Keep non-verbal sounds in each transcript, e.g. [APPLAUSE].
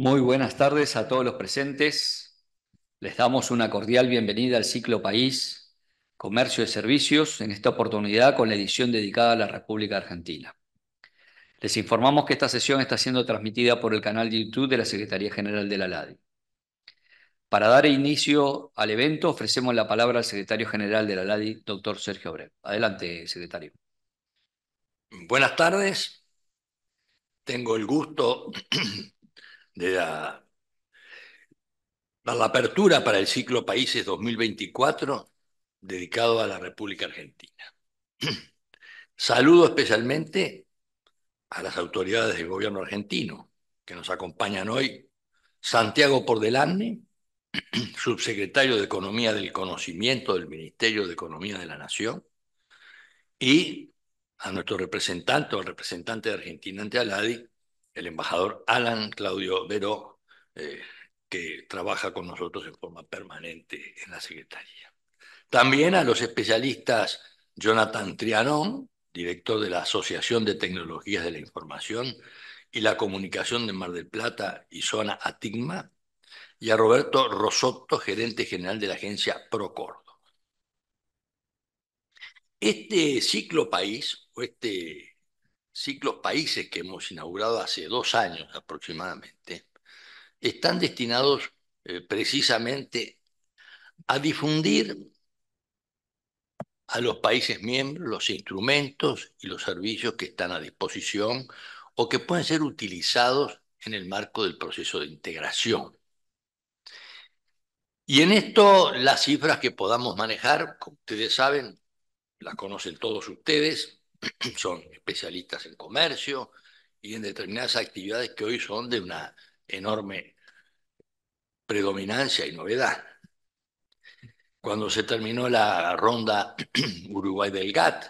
Muy buenas tardes a todos los presentes. Les damos una cordial bienvenida al ciclo País, Comercio y Servicios, en esta oportunidad con la edición dedicada a la República Argentina. Les informamos que esta sesión está siendo transmitida por el canal de YouTube de la Secretaría General de la LADI. Para dar inicio al evento, ofrecemos la palabra al secretario general de la LADI, doctor Sergio Brev. Adelante, secretario. Buenas tardes. Tengo el gusto de la, apertura para el ciclo Países 2024 dedicado a la República Argentina. [CLEARS THROAT] Saludo especialmente a las autoridades del gobierno argentino que nos acompañan hoy. Santiago Pordelane, [CLEARS THROAT] subsecretario de Economía del Conocimiento del Ministerio de Economía de la Nación, y a nuestro representante al representante de Argentina ante Aladi, el embajador Alan Claudio Vero, eh, que trabaja con nosotros en forma permanente en la Secretaría. También a los especialistas Jonathan Trianón, director de la Asociación de Tecnologías de la Información y la Comunicación de Mar del Plata y Zona Atigma, y a Roberto Rosotto, gerente general de la agencia Procordo. Este ciclo país, o este ciclos países que hemos inaugurado hace dos años aproximadamente, están destinados eh, precisamente a difundir a los países miembros los instrumentos y los servicios que están a disposición o que pueden ser utilizados en el marco del proceso de integración. Y en esto las cifras que podamos manejar, como ustedes saben, las conocen todos ustedes, son especialistas en comercio y en determinadas actividades que hoy son de una enorme predominancia y novedad. Cuando se terminó la ronda [CLEARS THROAT] Uruguay del GATT,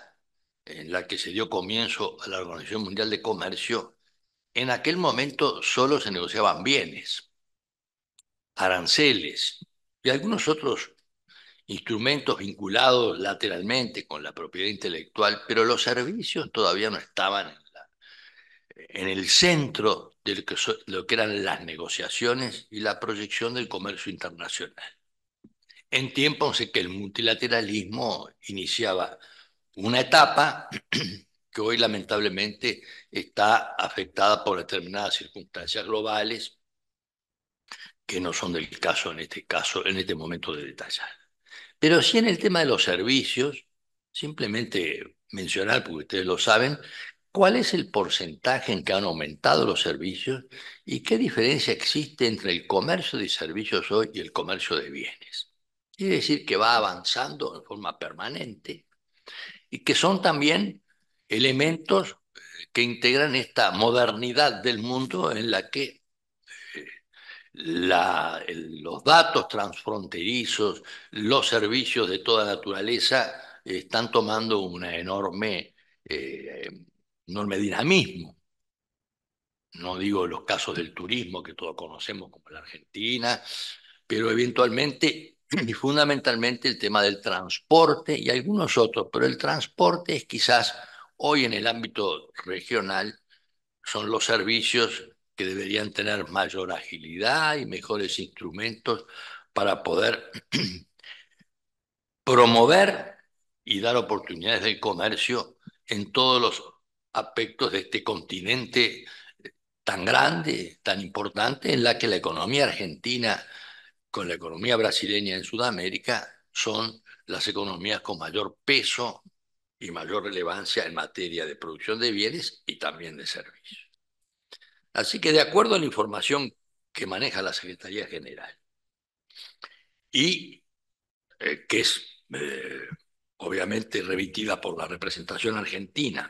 en la que se dio comienzo a la Organización Mundial de Comercio, en aquel momento solo se negociaban bienes, aranceles y algunos otros instrumentos vinculados lateralmente con la propiedad intelectual, pero los servicios todavía no estaban en, el centro de lo que, eran las negociaciones y la proyección del comercio internacional. En tiempos en que el multilateralismo iniciaba una etapa [CLEARS THROAT] que hoy lamentablemente está afectada por determinadas circunstancias globales que no son del caso en este caso, en este momento de detallar. Pero sí en el tema de los servicios, simplemente mencionar, porque ustedes lo saben, cuál es el porcentaje en que han aumentado los servicios y qué diferencia existe entre el comercio de servicios hoy y el comercio de bienes. Quiere decir, que va avanzando en forma permanente y que son también elementos que integran esta modernidad del mundo en la que los datos transfronterizos, los servicios de toda naturaleza están tomando una enorme, eh, enorme dinamismo. No digo los casos del turismo que todos conocemos como la Argentina, pero eventualmente y fundamentalmente el tema del transporte y algunos otros, pero el transporte es quizás hoy en el ámbito regional son los servicios que deberían tener mayor agilidad y mejores instrumentos para poder [CLEARS THROAT] promover y dar oportunidades de comercio en todos los aspectos de este continente eh, tan grande, tan importante, en la que la economía argentina con la economía brasileña en Sudamérica son las economías con mayor peso y mayor relevancia en materia de producción de bienes y también de servicios. Así que de acuerdo a la información que maneja la Secretaría General y eh, que es eh, obviamente remitida por la representación argentina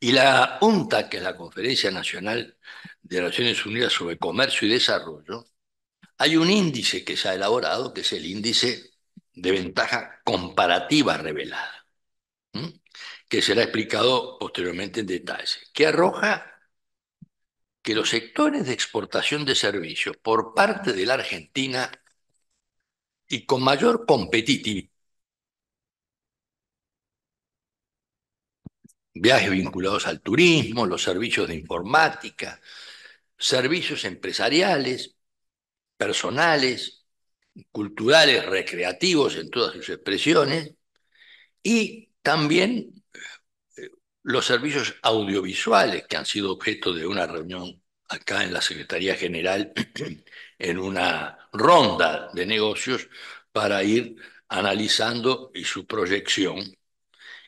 y la UNTA, que es la Conferencia Nacional de Naciones Unidas sobre Comercio y Desarrollo, hay un índice que se ha elaborado, que es el índice de ventaja comparativa revelada, que será explicado posteriormente en detalle, que arroja que los sectores de exportación de servicios por parte de la Argentina y con mayor competitividad, viajes vinculados al turismo, los servicios de informática, servicios empresariales, personales, culturales, recreativos en todas sus expresiones, y también los servicios audiovisuales que han sido objeto de una reunión acá en la Secretaría General, [CLEARS THROAT] en una ronda de negocios para ir analizando y su proyección,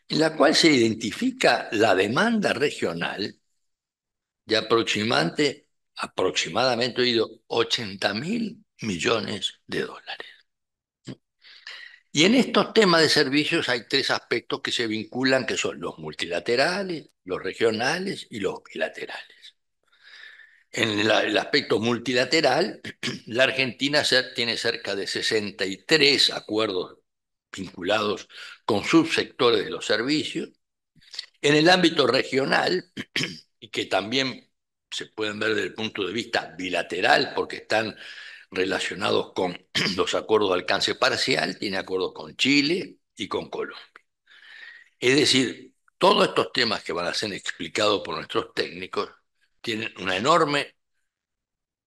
en la cual se identifica la demanda regional de aproximadamente, aproximadamente 80 mil millones de dólares. Y en estos temas de servicios hay tres aspectos que se vinculan, que son los multilaterales, los regionales y los bilaterales. En el aspecto multilateral, [CLEARS THROAT] la Argentina tiene cerca de 63 acuerdos vinculados con subsectores de los servicios. En el ámbito regional, [CLEARS THROAT] y que también se pueden ver desde el punto de vista bilateral, porque están relacionados con [CLEARS THROAT] los acuerdos de alcance parcial, tiene acuerdos con Chile y con Colombia. Es decir, todos estos temas que van a ser explicados por nuestros técnicos tienen una enorme,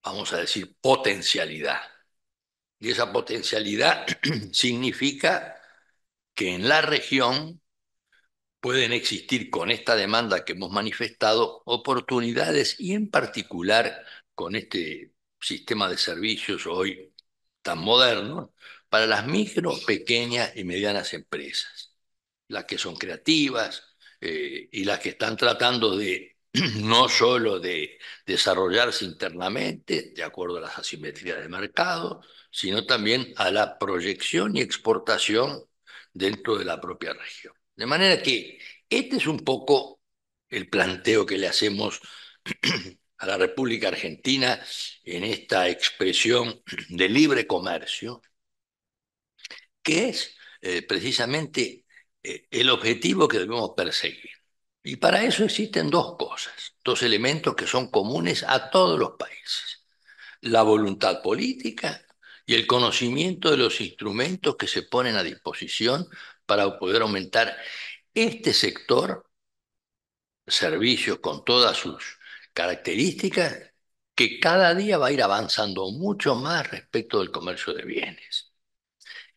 vamos a decir, potencialidad. Y esa potencialidad [CLEARS THROAT] significa que en la región pueden existir con esta demanda que hemos manifestado oportunidades y en particular con este sistema de servicios hoy tan moderno para las micro, pequeñas y medianas empresas, las que son creativas eh, y las que están tratando de [CLEARS THROAT] no solo de desarrollarse internamente de acuerdo a las asimetrías de mercado, sino también a la proyección y exportación dentro de la propia región. De manera que este es un poco el planteo que le hacemos [CLEARS THROAT] a la República Argentina en esta expresión de libre comercio, que es eh, precisamente eh, el objetivo que debemos perseguir. Y para eso existen dos cosas, dos elementos que son comunes a todos los países, la voluntad política y el conocimiento de los instrumentos que se ponen a disposición para poder aumentar este sector, servicios con todas sus características que cada día va a ir avanzando mucho más respecto del comercio de bienes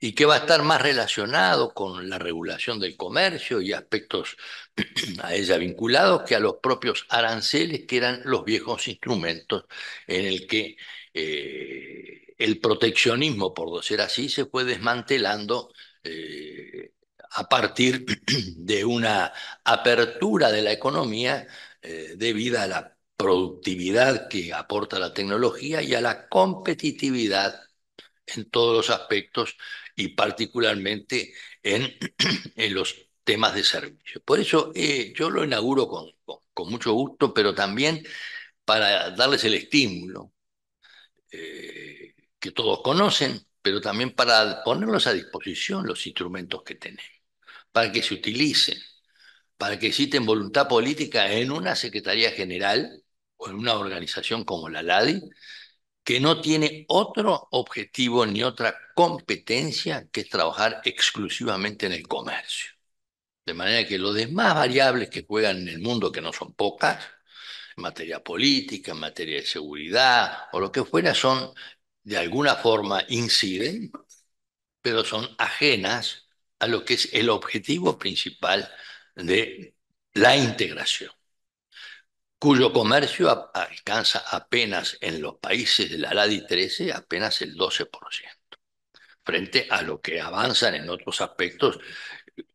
y que va a estar más relacionado con la regulación del comercio y aspectos [CLEARS THROAT] a ella vinculados que a los propios aranceles que eran los viejos instrumentos en el que eh, el proteccionismo, por decir así, se fue desmantelando eh, a partir [CLEARS THROAT] de una apertura de la economía eh, debida a la productividad que aporta la tecnología y a la competitividad en todos los aspectos y particularmente en, [CLEARS THROAT] en los temas de servicio. Por eso eh, yo lo inauguro con, mucho gusto, pero también para darles el estímulo eh, que todos conocen, pero también para ponerlos a disposición los instrumentos que tenemos, para que se utilicen, para que existen voluntad política en una Secretaría General o en una organización como la LADI, que no tiene otro objetivo ni otra competencia que trabajar exclusivamente en el comercio. De manera que los demás variables que juegan en el mundo, que no son pocas, en materia política, en materia de seguridad o lo que fuera, son de alguna forma inciden, pero son ajenas a lo que es el objetivo principal de la integración cuyo comercio alcanza apenas en los países de la LADI 13 apenas el 12%, frente a lo que avanzan en otros aspectos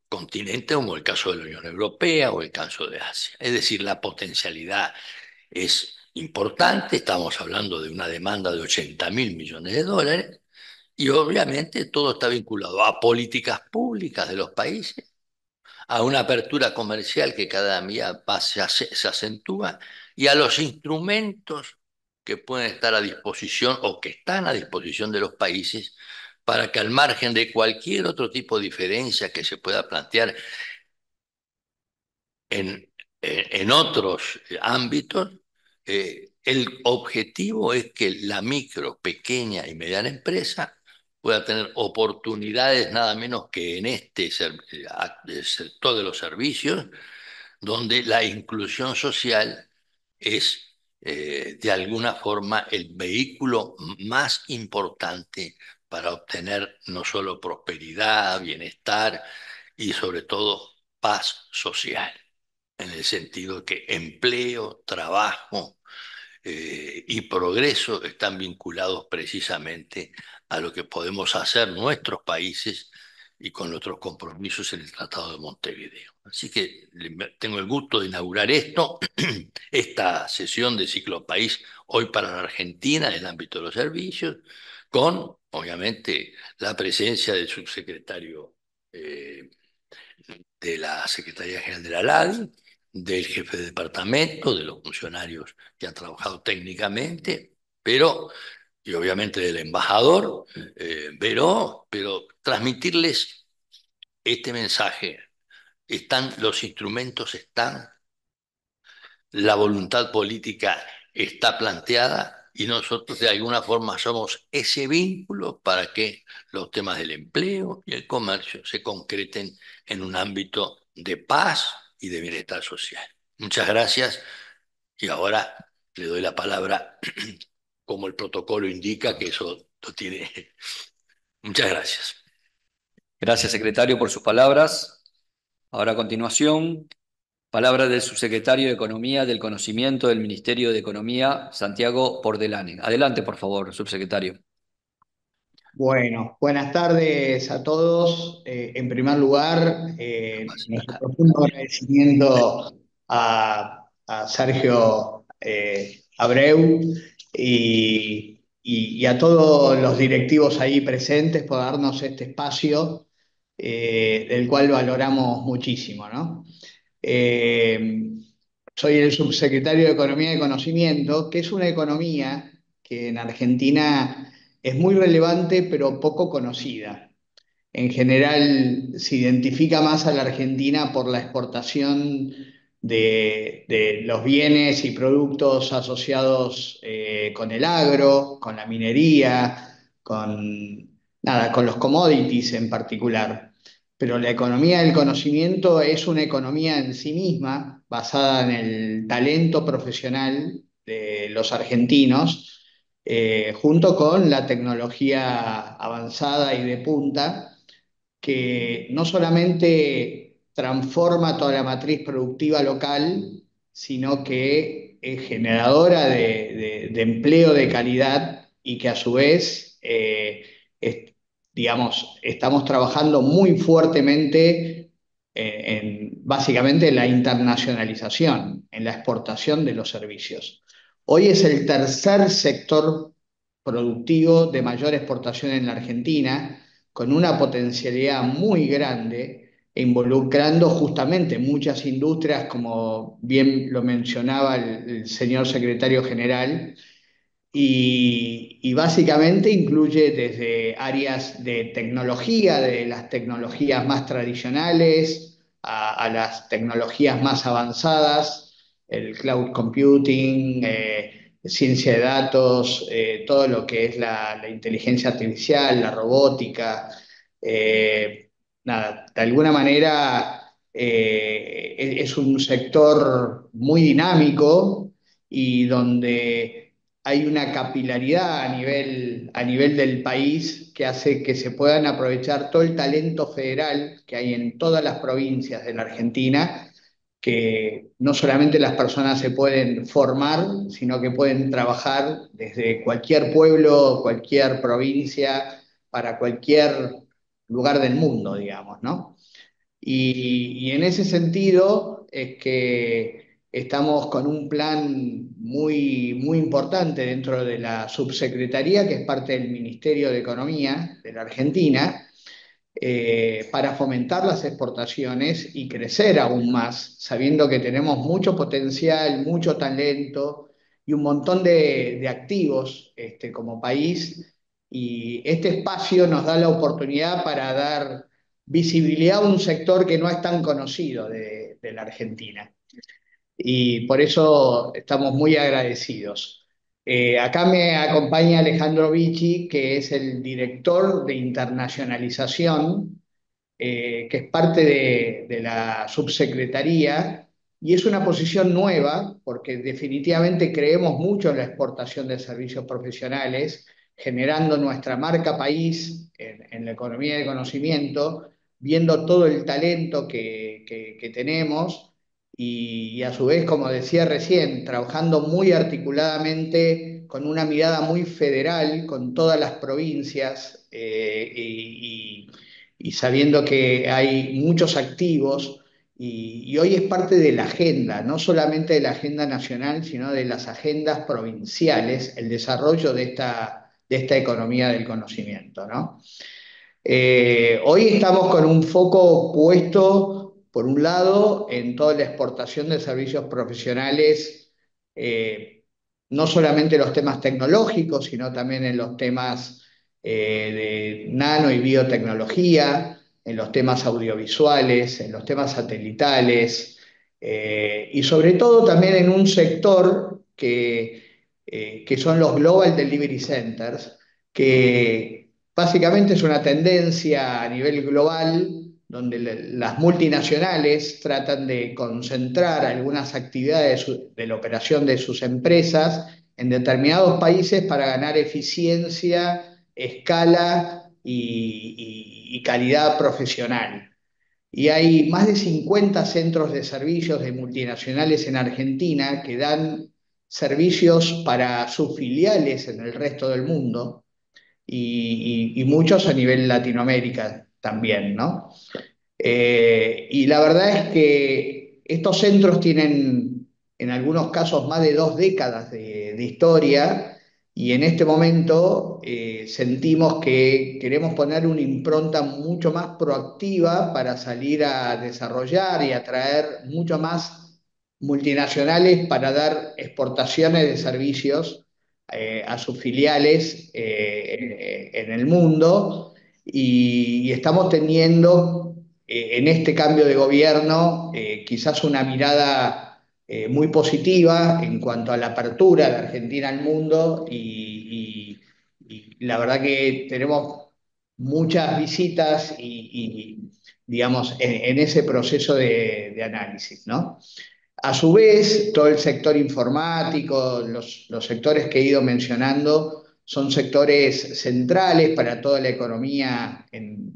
continentes como el caso de la Unión Europea o el caso de Asia. Es decir, la potencialidad es importante, estamos hablando de una demanda de 80 mil millones de dólares, y obviamente todo está vinculado a políticas públicas de los países a una apertura comercial que cada día se, acentúa y a los instrumentos que pueden estar a disposición o que están a disposición de los países para que al margen de cualquier otro tipo de diferencia que se pueda plantear en, en otros ámbitos, eh, el objetivo es que la micro, pequeña y mediana empresa pueda tener oportunidades nada menos que en este sector eh, de los servicios, donde la inclusión social es eh, de alguna forma el vehículo más importante para obtener no solo prosperidad, bienestar y sobre todo paz social, en el sentido que empleo, trabajo eh, y progreso están vinculados precisamente a lo que podemos hacer nuestros países y con nuestros compromisos en el Tratado de Montevideo. Así que tengo el gusto de inaugurar esto, [CLEARS THROAT] esta sesión de Ciclo País hoy para la Argentina en el ámbito de los servicios, con, obviamente, la presencia del subsecretario eh, de la Secretaría General de la LADI, del jefe de departamento, de los funcionarios que han trabajado técnicamente, pero y obviamente del embajador eh, pero transmitirles este mensaje. Están, los instrumentos están, la voluntad política está planteada y nosotros de alguna forma somos ese vínculo para que los temas del empleo y el comercio se concreten en un ámbito de paz y de bienestar social. Muchas gracias y ahora le doy la palabra como el protocolo indica, que eso lo tiene. [LAUGHS] Muchas gracias. Gracias, secretario, por sus palabras. Ahora a continuación, palabra del subsecretario de Economía del Conocimiento del Ministerio de Economía, Santiago Pordelane. Adelante, por favor, subsecretario. Bueno, buenas tardes a todos. Eh, en primer lugar, eh, nuestro profundo agradecimiento a, Sergio eh, Abreu y, a todos los directivos ahí presentes por darnos este espacio, eh, del cual valoramos muchísimo. Eh, soy el subsecretario de Economía y Conocimiento, que es una economía que en Argentina es muy relevante pero poco conocida. En general se identifica más a la Argentina por la exportación de, los bienes y productos asociados eh, con el agro, con la minería, con, nada, con los commodities en particular. Pero la economía del conocimiento es una economía en sí misma basada en el talento profesional de los argentinos, eh, junto con la tecnología avanzada y de punta, que no solamente transforma toda la matriz productiva local, sino que es generadora de, empleo de calidad y que a su vez, eh, digamos, estamos trabajando muy fuertemente eh, en, básicamente la internacionalización, en la exportación de los servicios. Hoy es el tercer sector productivo de mayor exportación en la Argentina, con una potencialidad muy grande involucrando justamente muchas industrias, como bien lo mencionaba el, señor secretario general, y, básicamente incluye desde áreas de tecnología, de las tecnologías más tradicionales a, las tecnologías más avanzadas, el cloud computing, eh, ciencia de datos, eh, todo lo que es la, inteligencia artificial, la robótica. Eh, nada, de alguna manera eh, es un sector muy dinámico y donde hay una capilaridad a nivel, a nivel del país que hace que se puedan aprovechar todo el talento federal que hay en todas las provincias de la Argentina, que no solamente las personas se pueden formar, sino que pueden trabajar desde cualquier pueblo, cualquier provincia, para cualquier lugar del mundo, digamos, ¿no? Y, en ese sentido es que estamos con un plan muy, muy importante dentro de la subsecretaría, que es parte del Ministerio de Economía de la Argentina, eh, para fomentar las exportaciones y crecer aún más, sabiendo que tenemos mucho potencial, mucho talento y un montón de, activos este, como país y este espacio nos da la oportunidad para dar visibilidad a un sector que no es tan conocido de, la Argentina. Y por eso estamos muy agradecidos. Eh, acá me acompaña Alejandro Vici, que es el director de internacionalización, eh, que es parte de la subsecretaría y es una posición nueva porque definitivamente creemos mucho en la exportación de servicios profesionales generando nuestra marca país en, la economía de conocimiento, viendo todo el talento que, tenemos y, a su vez, como decía recién, trabajando muy articuladamente con una mirada muy federal con todas las provincias eh, y, y, sabiendo que hay muchos activos. Y, hoy es parte de la agenda, no solamente de la agenda nacional, sino de las agendas provinciales, el desarrollo de esta, de esta economía del conocimiento. Eh, hoy estamos con un foco puesto, por un lado, en toda la exportación de servicios profesionales, eh, no solamente en los temas tecnológicos, sino también en los temas eh, de nano y biotecnología, en los temas audiovisuales, en los temas satelitales, y sobre todo también en un sector que eh, que son los Global Delivery Centers, que básicamente es una tendencia a nivel global donde las multinacionales tratan de concentrar algunas actividades de la operación de sus empresas en determinados países para ganar eficiencia, escala y, y calidad profesional. Y hay más de 50 centros de servicios de multinacionales en Argentina que dan servicios para sus filiales en el resto del mundo y, muchos a nivel Latinoamérica también, ¿no? Eh, y la verdad es que estos centros tienen en algunos casos más de dos décadas de, historia y en este momento eh, sentimos que queremos poner una impronta mucho más proactiva para salir a desarrollar y atraer mucho más multinacionales para dar exportaciones de servicios eh, a sus filiales eh, en, el mundo y, estamos teniendo eh, en este cambio de gobierno quizás una mirada muy positiva en cuanto a la apertura de Argentina al mundo y, la verdad que tenemos muchas visitas y, digamos, en, ese proceso de, de análisis, ¿no? A su vez, todo el sector informático, los, sectores que he ido mencionando, son sectores centrales para toda la economía,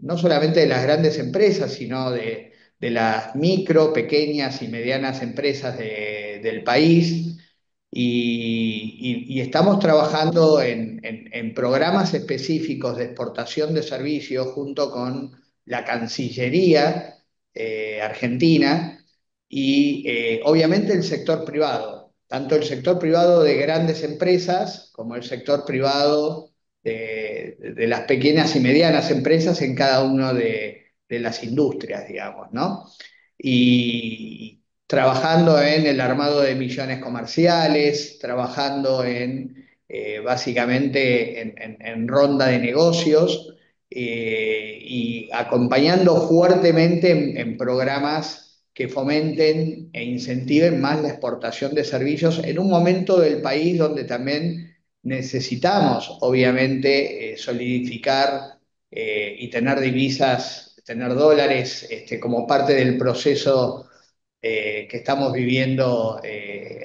no solamente de las grandes empresas, sino de, las micro, pequeñas y medianas empresas del país. Y, estamos trabajando en, programas específicos de exportación de servicios junto con la Cancillería eh, Argentina y eh, obviamente el sector privado, tanto el sector privado de grandes empresas como el sector privado de, las pequeñas y medianas empresas en cada una de, las industrias, digamos, ¿no? Y trabajando en el armado de millones comerciales, trabajando en eh, básicamente en, ronda de negocios eh, y acompañando fuertemente en programas que fomenten e incentiven más la exportación de servicios en un momento del país donde también necesitamos, obviamente, eh, solidificar eh, y tener divisas, tener dólares este, como parte del proceso eh, que estamos viviendo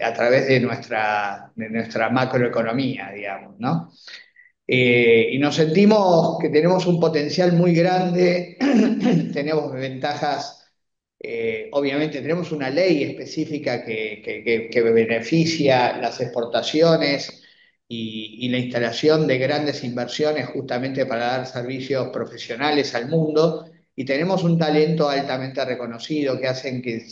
a través de nuestra, de nuestra macroeconomía, digamos, ¿no? y nos sentimos que tenemos un potencial muy grande, [CLEARS THROAT] tenemos ventajas eh, obviamente tenemos una ley específica que, beneficia las exportaciones y, la instalación de grandes inversiones justamente para dar servicios profesionales al mundo y tenemos un talento altamente reconocido que hacen que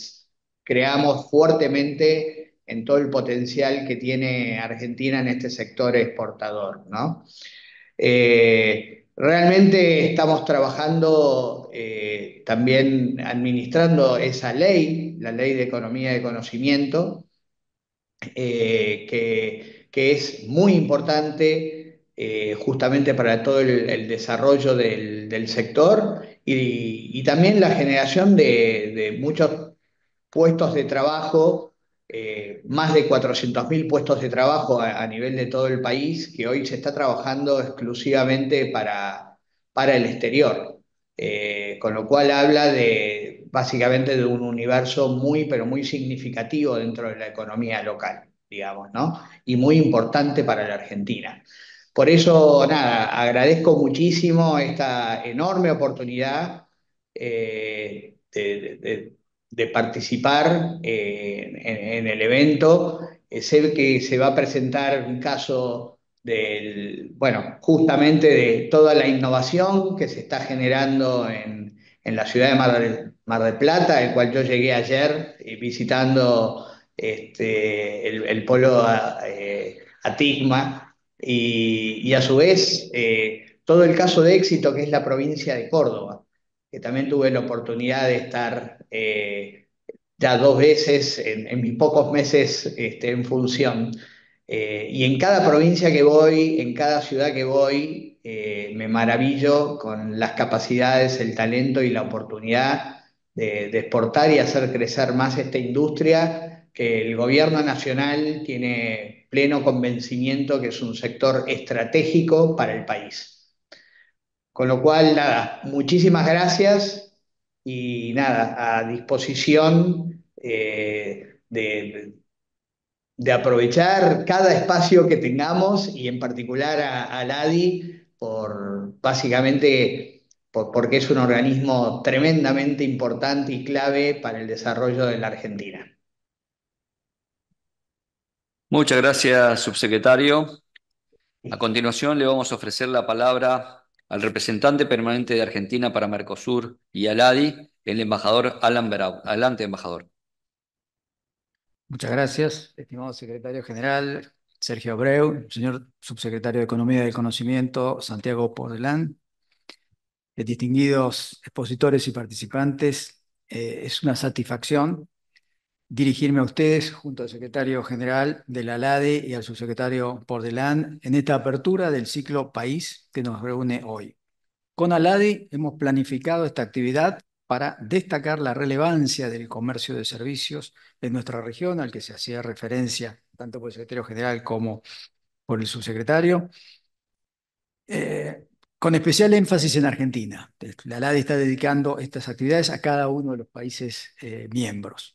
creamos fuertemente en todo el potencial que tiene Argentina en este sector exportador, ¿no? Eh, Realmente estamos trabajando eh, también administrando esa ley, la ley de economía de conocimiento, eh, que, es muy importante eh, justamente para todo el, desarrollo del, sector y, también la generación de muchos puestos de trabajo eh, más de 400.000 puestos de trabajo a, nivel de todo el país que hoy se está trabajando exclusivamente para, para el exterior, eh, con lo cual habla de básicamente de un universo muy, pero muy significativo dentro de la economía local, digamos, Y muy importante para la Argentina. Por eso, nada, agradezco muchísimo esta enorme oportunidad eh, de de participar eh, en, el evento. Eh, sé que se va a presentar un caso del, bueno, justamente de toda la innovación que se está generando en, la ciudad de Mar del, Plata, el cual yo llegué ayer eh, visitando este, el, polo a, Atigma y, a su vez todo el caso de éxito que es la provincia de Córdoba que también tuve la oportunidad de estar eh, ya dos veces en, mis pocos meses este, en función. Eh, y en cada provincia que voy, en cada ciudad que voy, eh, me maravillo con las capacidades, el talento y la oportunidad de, de, exportar y hacer crecer más esta industria que el gobierno nacional tiene pleno convencimiento que es un sector estratégico para el país. Con lo cual, nada, muchísimas gracias y nada, a disposición eh, de, aprovechar cada espacio que tengamos y en particular a, a LADI por básicamente porque es un organismo tremendamente importante y clave para el desarrollo de la Argentina. Muchas gracias, subsecretario. A continuación le vamos a ofrecer la palabra al representante permanente de Argentina para Mercosur y al ADI, el embajador Alan Berau. Adelante, embajador. Muchas gracias, estimado secretario general Sergio Abreu, señor subsecretario de Economía y del Conocimiento Santiago Podelán, eh, distinguidos expositores y participantes. Eh, es una satisfacción dirigirme a ustedes junto al secretario general de la LADE y al subsecretario Pordelán en esta apertura del ciclo País que nos reúne hoy. Con ALADE hemos planificado esta actividad para destacar la relevancia del comercio de servicios en nuestra región, al que se hacía referencia tanto por el secretario general como por el subsecretario, eh, con especial énfasis en Argentina. La ALADE está dedicando estas actividades a cada uno de los países eh, miembros.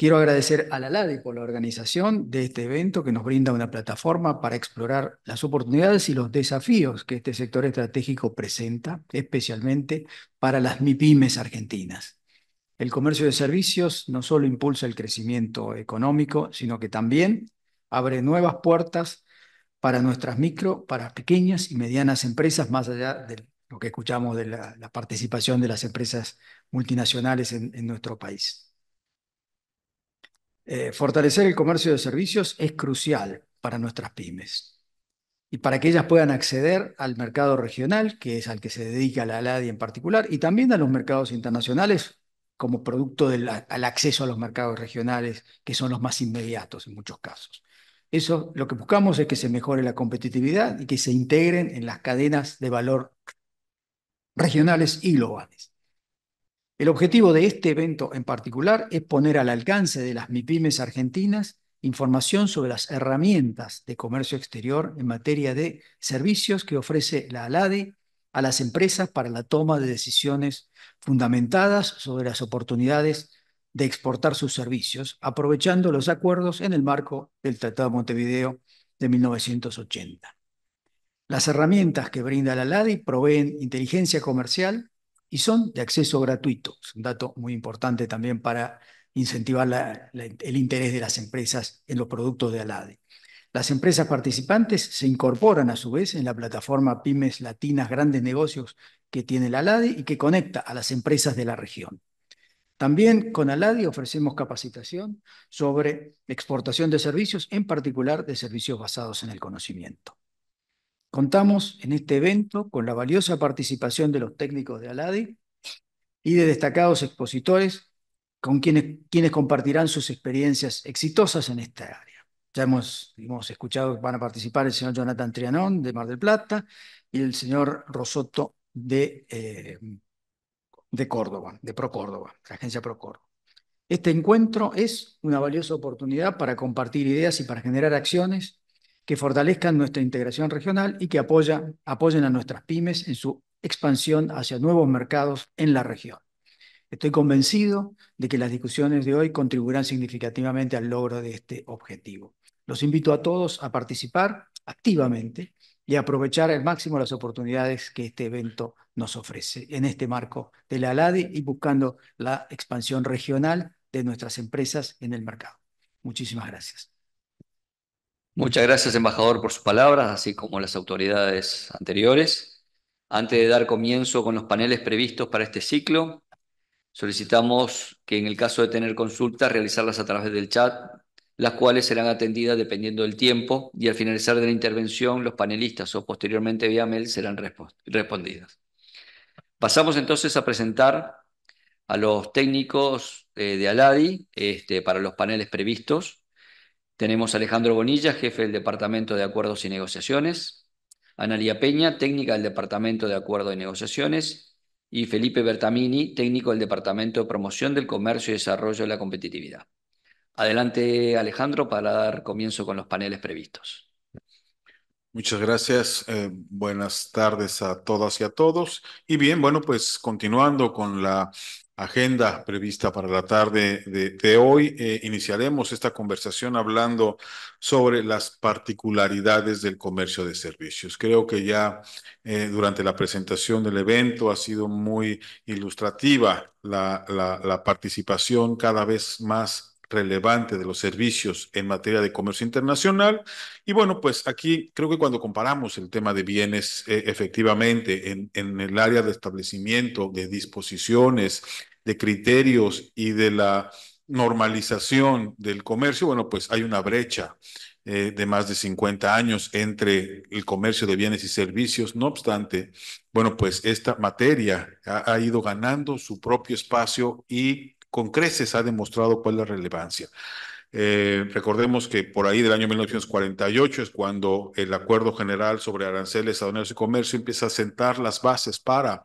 Quiero agradecer a la LADI por la organización de este evento que nos brinda una plataforma para explorar las oportunidades y los desafíos que este sector estratégico presenta, especialmente para las MIPIMES argentinas. El comercio de servicios no solo impulsa el crecimiento económico, sino que también abre nuevas puertas para nuestras micro, para pequeñas y medianas empresas, más allá de lo que escuchamos de la, participación de las empresas multinacionales en nuestro país. Eh, fortalecer el comercio de servicios es crucial para nuestras pymes y para que ellas puedan acceder al mercado regional, que es al que se dedica la ALADI en particular, y también a los mercados internacionales como producto del acceso a los mercados regionales, que son los más inmediatos en muchos casos. Eso lo que buscamos es que se mejore la competitividad y que se integren en las cadenas de valor regionales y globales. El objetivo de este evento en particular es poner al alcance de las MIPIMES argentinas información sobre las herramientas de comercio exterior en materia de servicios que ofrece la ALADE a las empresas para la toma de decisiones fundamentadas sobre las oportunidades de exportar sus servicios, aprovechando los acuerdos en el marco del Tratado de Montevideo de 1980. Las herramientas que brinda la ALADE proveen inteligencia comercial y son de acceso gratuito. Es un dato muy importante también para incentivar el interés de las empresas en los productos de Alade. Las empresas participantes se incorporan a su vez en la plataforma Pymes Latinas Grandes Negocios que tiene el ALADE y que conecta a las empresas de la región. También con Aladi ofrecemos capacitación sobre exportación de servicios, en particular de servicios basados en el conocimiento. Contamos en este evento con la valiosa participación de los técnicos de Aladi y de destacados expositores con quienes, quienes compartirán sus experiencias exitosas en esta área. Ya hemos, hemos escuchado que van a participar el señor Jonathan Trianón de Mar del Plata y el señor Rosotto de, eh, de Córdoba, de la agencia Pro Córdoba. Este encuentro es una valiosa oportunidad para compartir ideas y para generar acciones que fortalezcan nuestra integración regional y que apoyen a nuestras pymes en su expansión hacia nuevos mercados en la región. Estoy convencido de que las discusiones de hoy contribuirán significativamente al logro de este objetivo. Los invito a todos a participar activamente y a aprovechar al máximo las oportunidades que este evento nos ofrece en este marco de la ALADE y buscando la expansión regional de nuestras empresas en el mercado. Muchísimas gracias. Muchas gracias, embajador, por sus palabras, así como las autoridades anteriores. Antes de dar comienzo con los paneles previstos para este ciclo, solicitamos que en el caso de tener consultas, realizarlas a través del chat, las cuales serán atendidas dependiendo del tiempo y al finalizar de la intervención, los panelistas o posteriormente vía mail serán respondidas. Pasamos entonces a presentar a los técnicos eh, de Aladi este, para los paneles previstos. Tenemos a Alejandro Bonilla, jefe del Departamento de Acuerdos y Negociaciones, Analia Peña, técnica del Departamento de Acuerdos y Negociaciones, y Felipe Bertamini, técnico del Departamento de Promoción del Comercio y Desarrollo de la Competitividad. Adelante, Alejandro, para dar comienzo con los paneles previstos. Muchas gracias. Eh, buenas tardes a todas y a todos. Y bien, bueno, pues continuando con la agenda prevista para la tarde de, hoy. Eh, iniciaremos esta conversación hablando sobre las particularidades del comercio de servicios. Creo que ya eh, durante la presentación del evento ha sido muy ilustrativa la participación cada vez más relevante de los servicios en materia de comercio internacional. Y bueno, pues aquí creo que cuando comparamos el tema de bienes eh, efectivamente en, en el área de establecimiento, de disposiciones, de criterios y de la normalización del comercio, bueno, pues hay una brecha eh, de más de 50 años entre el comercio de bienes y servicios. No obstante, bueno, pues esta materia ha ido ganando su propio espacio y con creces ha demostrado cuál es la relevancia. Eh, recordemos que por ahí del año 1948 es cuando el Acuerdo General sobre Aranceles, Aduaneros y Comercio empieza a sentar las bases para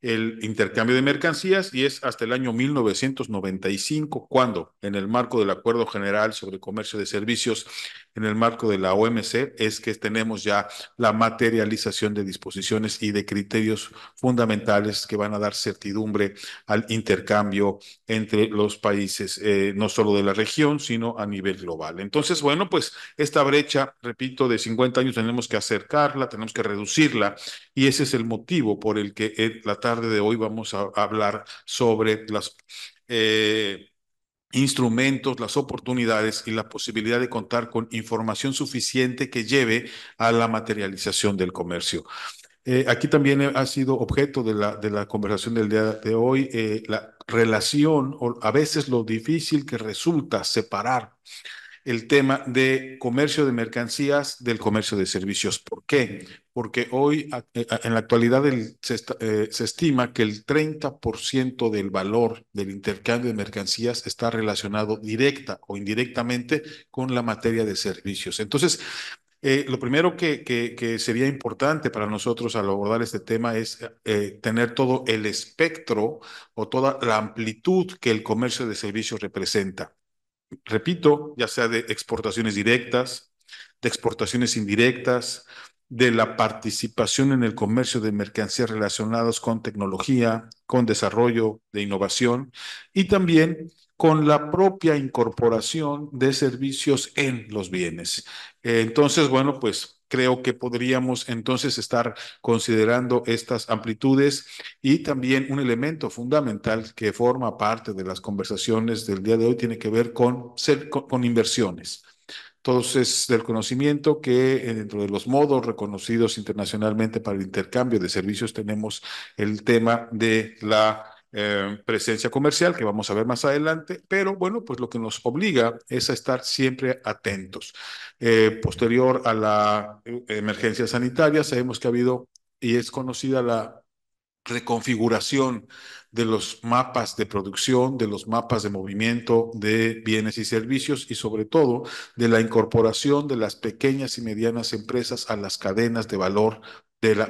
el intercambio de mercancías y es hasta el año 1995 cuando, en el marco del Acuerdo General sobre Comercio de Servicios, en el marco de la OMC es que tenemos ya la materialización de disposiciones y de criterios fundamentales que van a dar certidumbre al intercambio entre los países, eh, no solo de la región, sino a nivel global. Entonces, bueno, pues esta brecha, repito, de 50 años tenemos que acercarla, tenemos que reducirla y ese es el motivo por el que la tarde de hoy vamos a hablar sobre las... Eh, instrumentos, las oportunidades y la posibilidad de contar con información suficiente que lleve a la materialización del comercio. Eh, aquí también ha sido objeto de la, de la conversación del día de hoy eh, la relación o a veces lo difícil que resulta separar el tema de comercio de mercancías del comercio de servicios. ¿Por qué? porque hoy en la actualidad eh, se, estima que el 30% del valor del intercambio de mercancías está relacionado directa o indirectamente con la materia de servicios. Entonces, eh, lo primero que, sería importante para nosotros al abordar este tema es eh, tener todo el espectro o toda la amplitud que el comercio de servicios representa. Repito, ya sea de exportaciones directas, de exportaciones indirectas, de la participación en el comercio de mercancías relacionadas con tecnología, con desarrollo de innovación y también con la propia incorporación de servicios en los bienes. Entonces, bueno, pues creo que podríamos entonces estar considerando estas amplitudes y también un elemento fundamental que forma parte de las conversaciones del día de hoy tiene que ver con, con inversiones es del conocimiento que eh, dentro de los modos reconocidos internacionalmente para el intercambio de servicios tenemos el tema de la eh, presencia comercial, que vamos a ver más adelante, pero bueno, pues lo que nos obliga es a estar siempre atentos. Eh, posterior a la emergencia sanitaria, sabemos que ha habido y es conocida la reconfiguración de los mapas de producción, de los mapas de movimiento de bienes y servicios y sobre todo de la incorporación de las pequeñas y medianas empresas a las cadenas de valor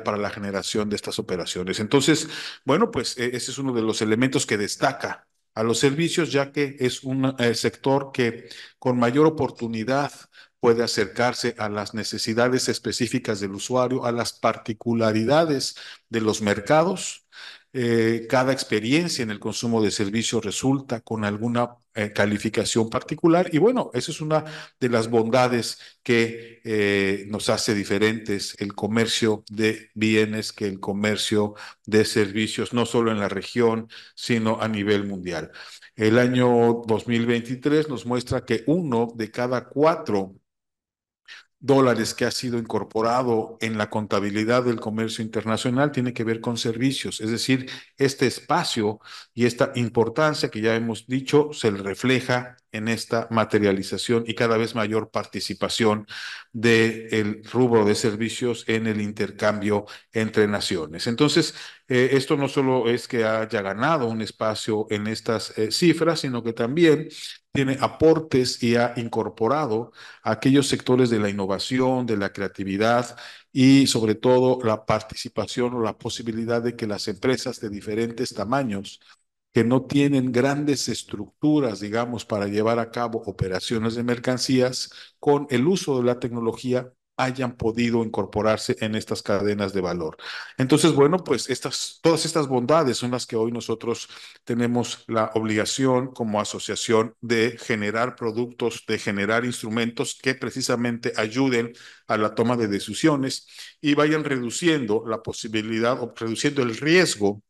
para la generación de estas operaciones. Entonces, bueno, pues e, ese es uno de los elementos que destaca a los servicios, ya que es un sector que con mayor oportunidad puede acercarse a las necesidades específicas del usuario, a las particularidades de los mercados. Eh, cada experiencia en el consumo de servicios resulta con alguna eh, calificación particular y bueno, esa es una de las bondades que eh, nos hace diferentes el comercio de bienes que el comercio de servicios, no solo en la región, sino a nivel mundial. El año 2023 nos muestra que uno de cada cuatro dólares que ha sido incorporado en la contabilidad del comercio internacional tiene que ver con servicios, es decir, este espacio y esta importancia que ya hemos dicho se refleja en esta materialización y cada vez mayor participación del rubro de servicios en el intercambio entre naciones. Entonces, eh, esto no solo es que haya ganado un espacio en estas eh, cifras, sino que también tiene aportes y ha incorporado aquellos sectores de la innovación, de la creatividad y sobre todo la participación o la posibilidad de que las empresas de diferentes tamaños que no tienen grandes estructuras, digamos, para llevar a cabo operaciones de mercancías, con el uso de la tecnología hayan podido incorporarse en estas cadenas de valor. Entonces, bueno, pues estas, todas estas bondades son las que hoy nosotros tenemos la obligación como asociación de generar productos, de generar instrumentos que precisamente ayuden a la toma de decisiones y vayan reduciendo la posibilidad o reduciendo el riesgo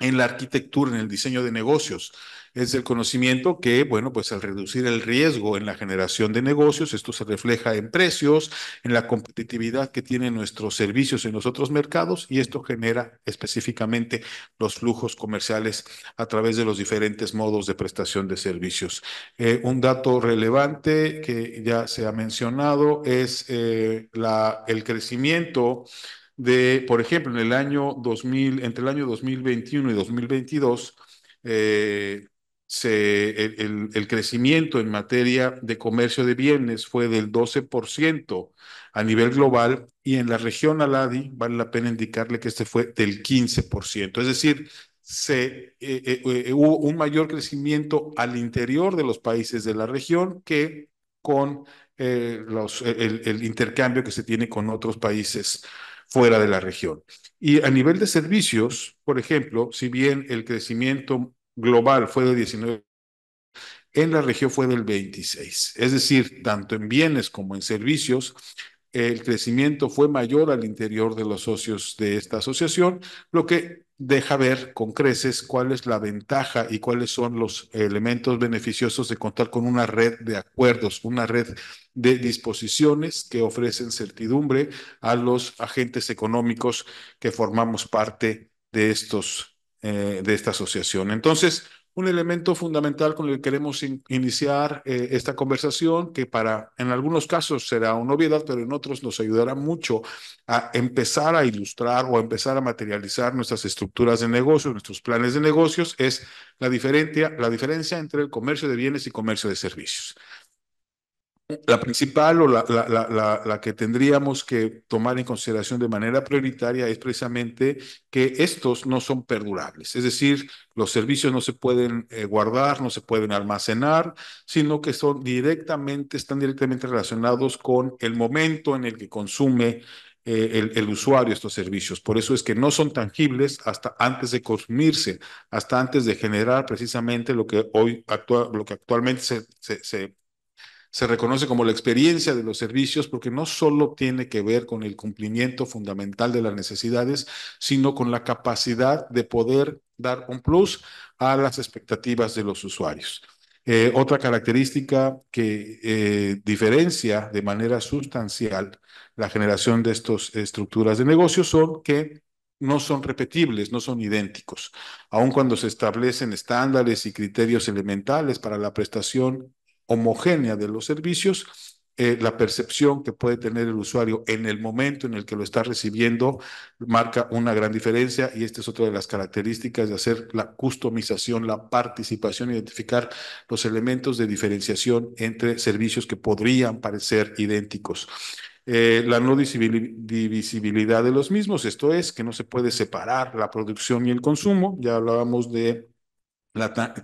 en la arquitectura, en el diseño de negocios. Es el conocimiento que, bueno, pues al reducir el riesgo en la generación de negocios, esto se refleja en precios, en la competitividad que tienen nuestros servicios en los otros mercados y esto genera específicamente los flujos comerciales a través de los diferentes modos de prestación de servicios. Eh, un dato relevante que ya se ha mencionado es eh, la, el crecimiento de, por ejemplo, en el año 2000, entre el año 2021 y 2022, eh, se, el, crecimiento en materia de comercio de bienes fue del 12% a nivel global y en la región Aladi, vale la pena indicarle que este fue del 15%. Es decir, se, eh, eh, hubo un mayor crecimiento al interior de los países de la región que con los, el intercambio que se tiene con otros países fuera de la región. Y a nivel de servicios, por ejemplo, si bien el crecimiento global fue de 19, en la región fue del 26. Es decir, tanto en bienes como en servicios, el crecimiento fue mayor al interior de los socios de esta asociación, lo que deja ver con creces cuál es la ventaja y cuáles son los elementos beneficiosos de contar con una red de acuerdos, una red de disposiciones que ofrecen certidumbre a los agentes económicos que formamos parte de estos eh, de esta asociación. Entonces, un elemento fundamental con el que queremos iniciar eh, esta conversación, que para, en algunos casos será una obviedad, pero en otros nos ayudará mucho a empezar a ilustrar o a empezar a materializar nuestras estructuras de negocio, nuestros planes de negocios, es la, diferencia, la diferencia entre el comercio de bienes y comercio de servicios. La principal o la, que tendríamos que tomar en consideración de manera prioritaria es precisamente que estos no son perdurables, es decir, los servicios no se pueden eh, guardar, no se pueden almacenar, sino que son directamente, están directamente relacionados con el momento en el que consume eh, el, usuario estos servicios. Por eso es que no son tangibles hasta antes de consumirse, hasta antes de generar precisamente lo que hoy lo que actualmente se, se, se, se reconoce como la experiencia de los servicios porque no solo tiene que ver con el cumplimiento fundamental de las necesidades, sino con la capacidad de poder dar un plus a las expectativas de los usuarios. Eh, otra característica que eh, diferencia de manera sustancial la generación de estas estructuras de negocio son que no son repetibles, no son idénticos. Aun cuando se establecen estándares y criterios elementales para la prestación homogénea de los servicios, eh, la percepción que puede tener el usuario en el momento en el que lo está recibiendo marca una gran diferencia y esta es otra de las características de hacer la customización, la participación, identificar los elementos de diferenciación entre servicios que podrían parecer idénticos. Eh, la no divisibilidad de los mismos, esto es, que no se puede separar la producción y el consumo, ya hablábamos de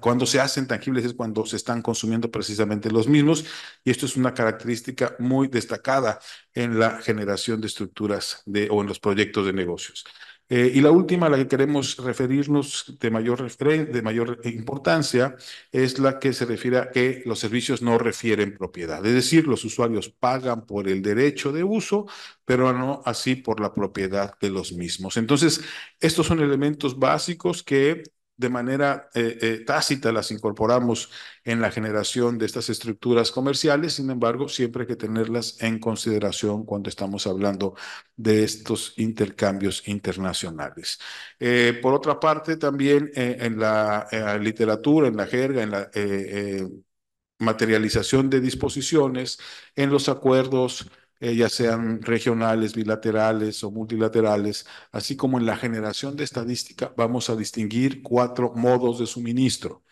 cuando se hacen tangibles es cuando se están consumiendo precisamente los mismos y esto es una característica muy destacada en la generación de estructuras de, o en los proyectos de negocios. Eh, y la última a la que queremos referirnos de mayor, de mayor importancia es la que se refiere a que los servicios no refieren propiedad. Es decir, los usuarios pagan por el derecho de uso, pero no así por la propiedad de los mismos. Entonces, estos son elementos básicos que de manera eh, eh, tácita las incorporamos en la generación de estas estructuras comerciales, sin embargo, siempre hay que tenerlas en consideración cuando estamos hablando de estos intercambios internacionales. Eh, por otra parte, también en la literatura, en la jerga, en la materialización de disposiciones, en los acuerdos ellas eh, ya sean regionales, bilaterales o multilaterales, así como en la generación de estadística, vamos a distinguir cuatro modos de suministro.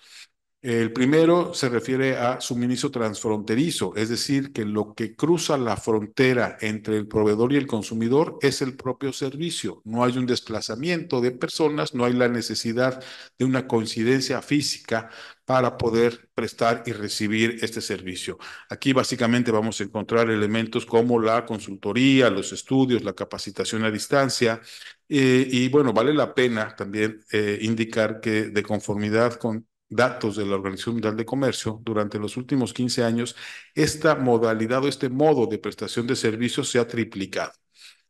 El primero se refiere a suministro transfronterizo, es decir, que lo que cruza la frontera entre el proveedor y el consumidor es el propio servicio. No hay un desplazamiento de personas, no hay la necesidad de una coincidencia física para poder prestar y recibir este servicio. Aquí básicamente vamos a encontrar elementos como la consultoría, los estudios, la capacitación a distancia eh, y bueno, vale la pena también eh, indicar que de conformidad con datos de la Organización Mundial de Comercio, durante los últimos 15 años, esta modalidad o este modo de prestación de servicios se ha triplicado.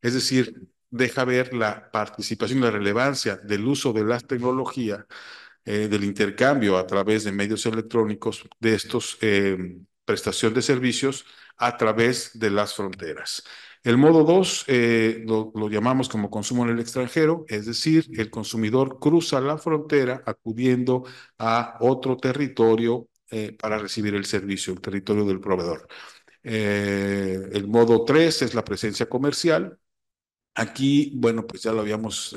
Es decir, deja ver la participación la relevancia del uso de las tecnologías, eh, del intercambio a través de medios electrónicos de estos eh, prestación de servicios a través de las fronteras. El modo 2 eh, lo, llamamos como consumo en el extranjero, es decir, el consumidor cruza la frontera acudiendo a otro territorio eh, para recibir el servicio, el territorio del proveedor. Eh, el modo 3 es la presencia comercial. Aquí, bueno, pues ya lo habíamos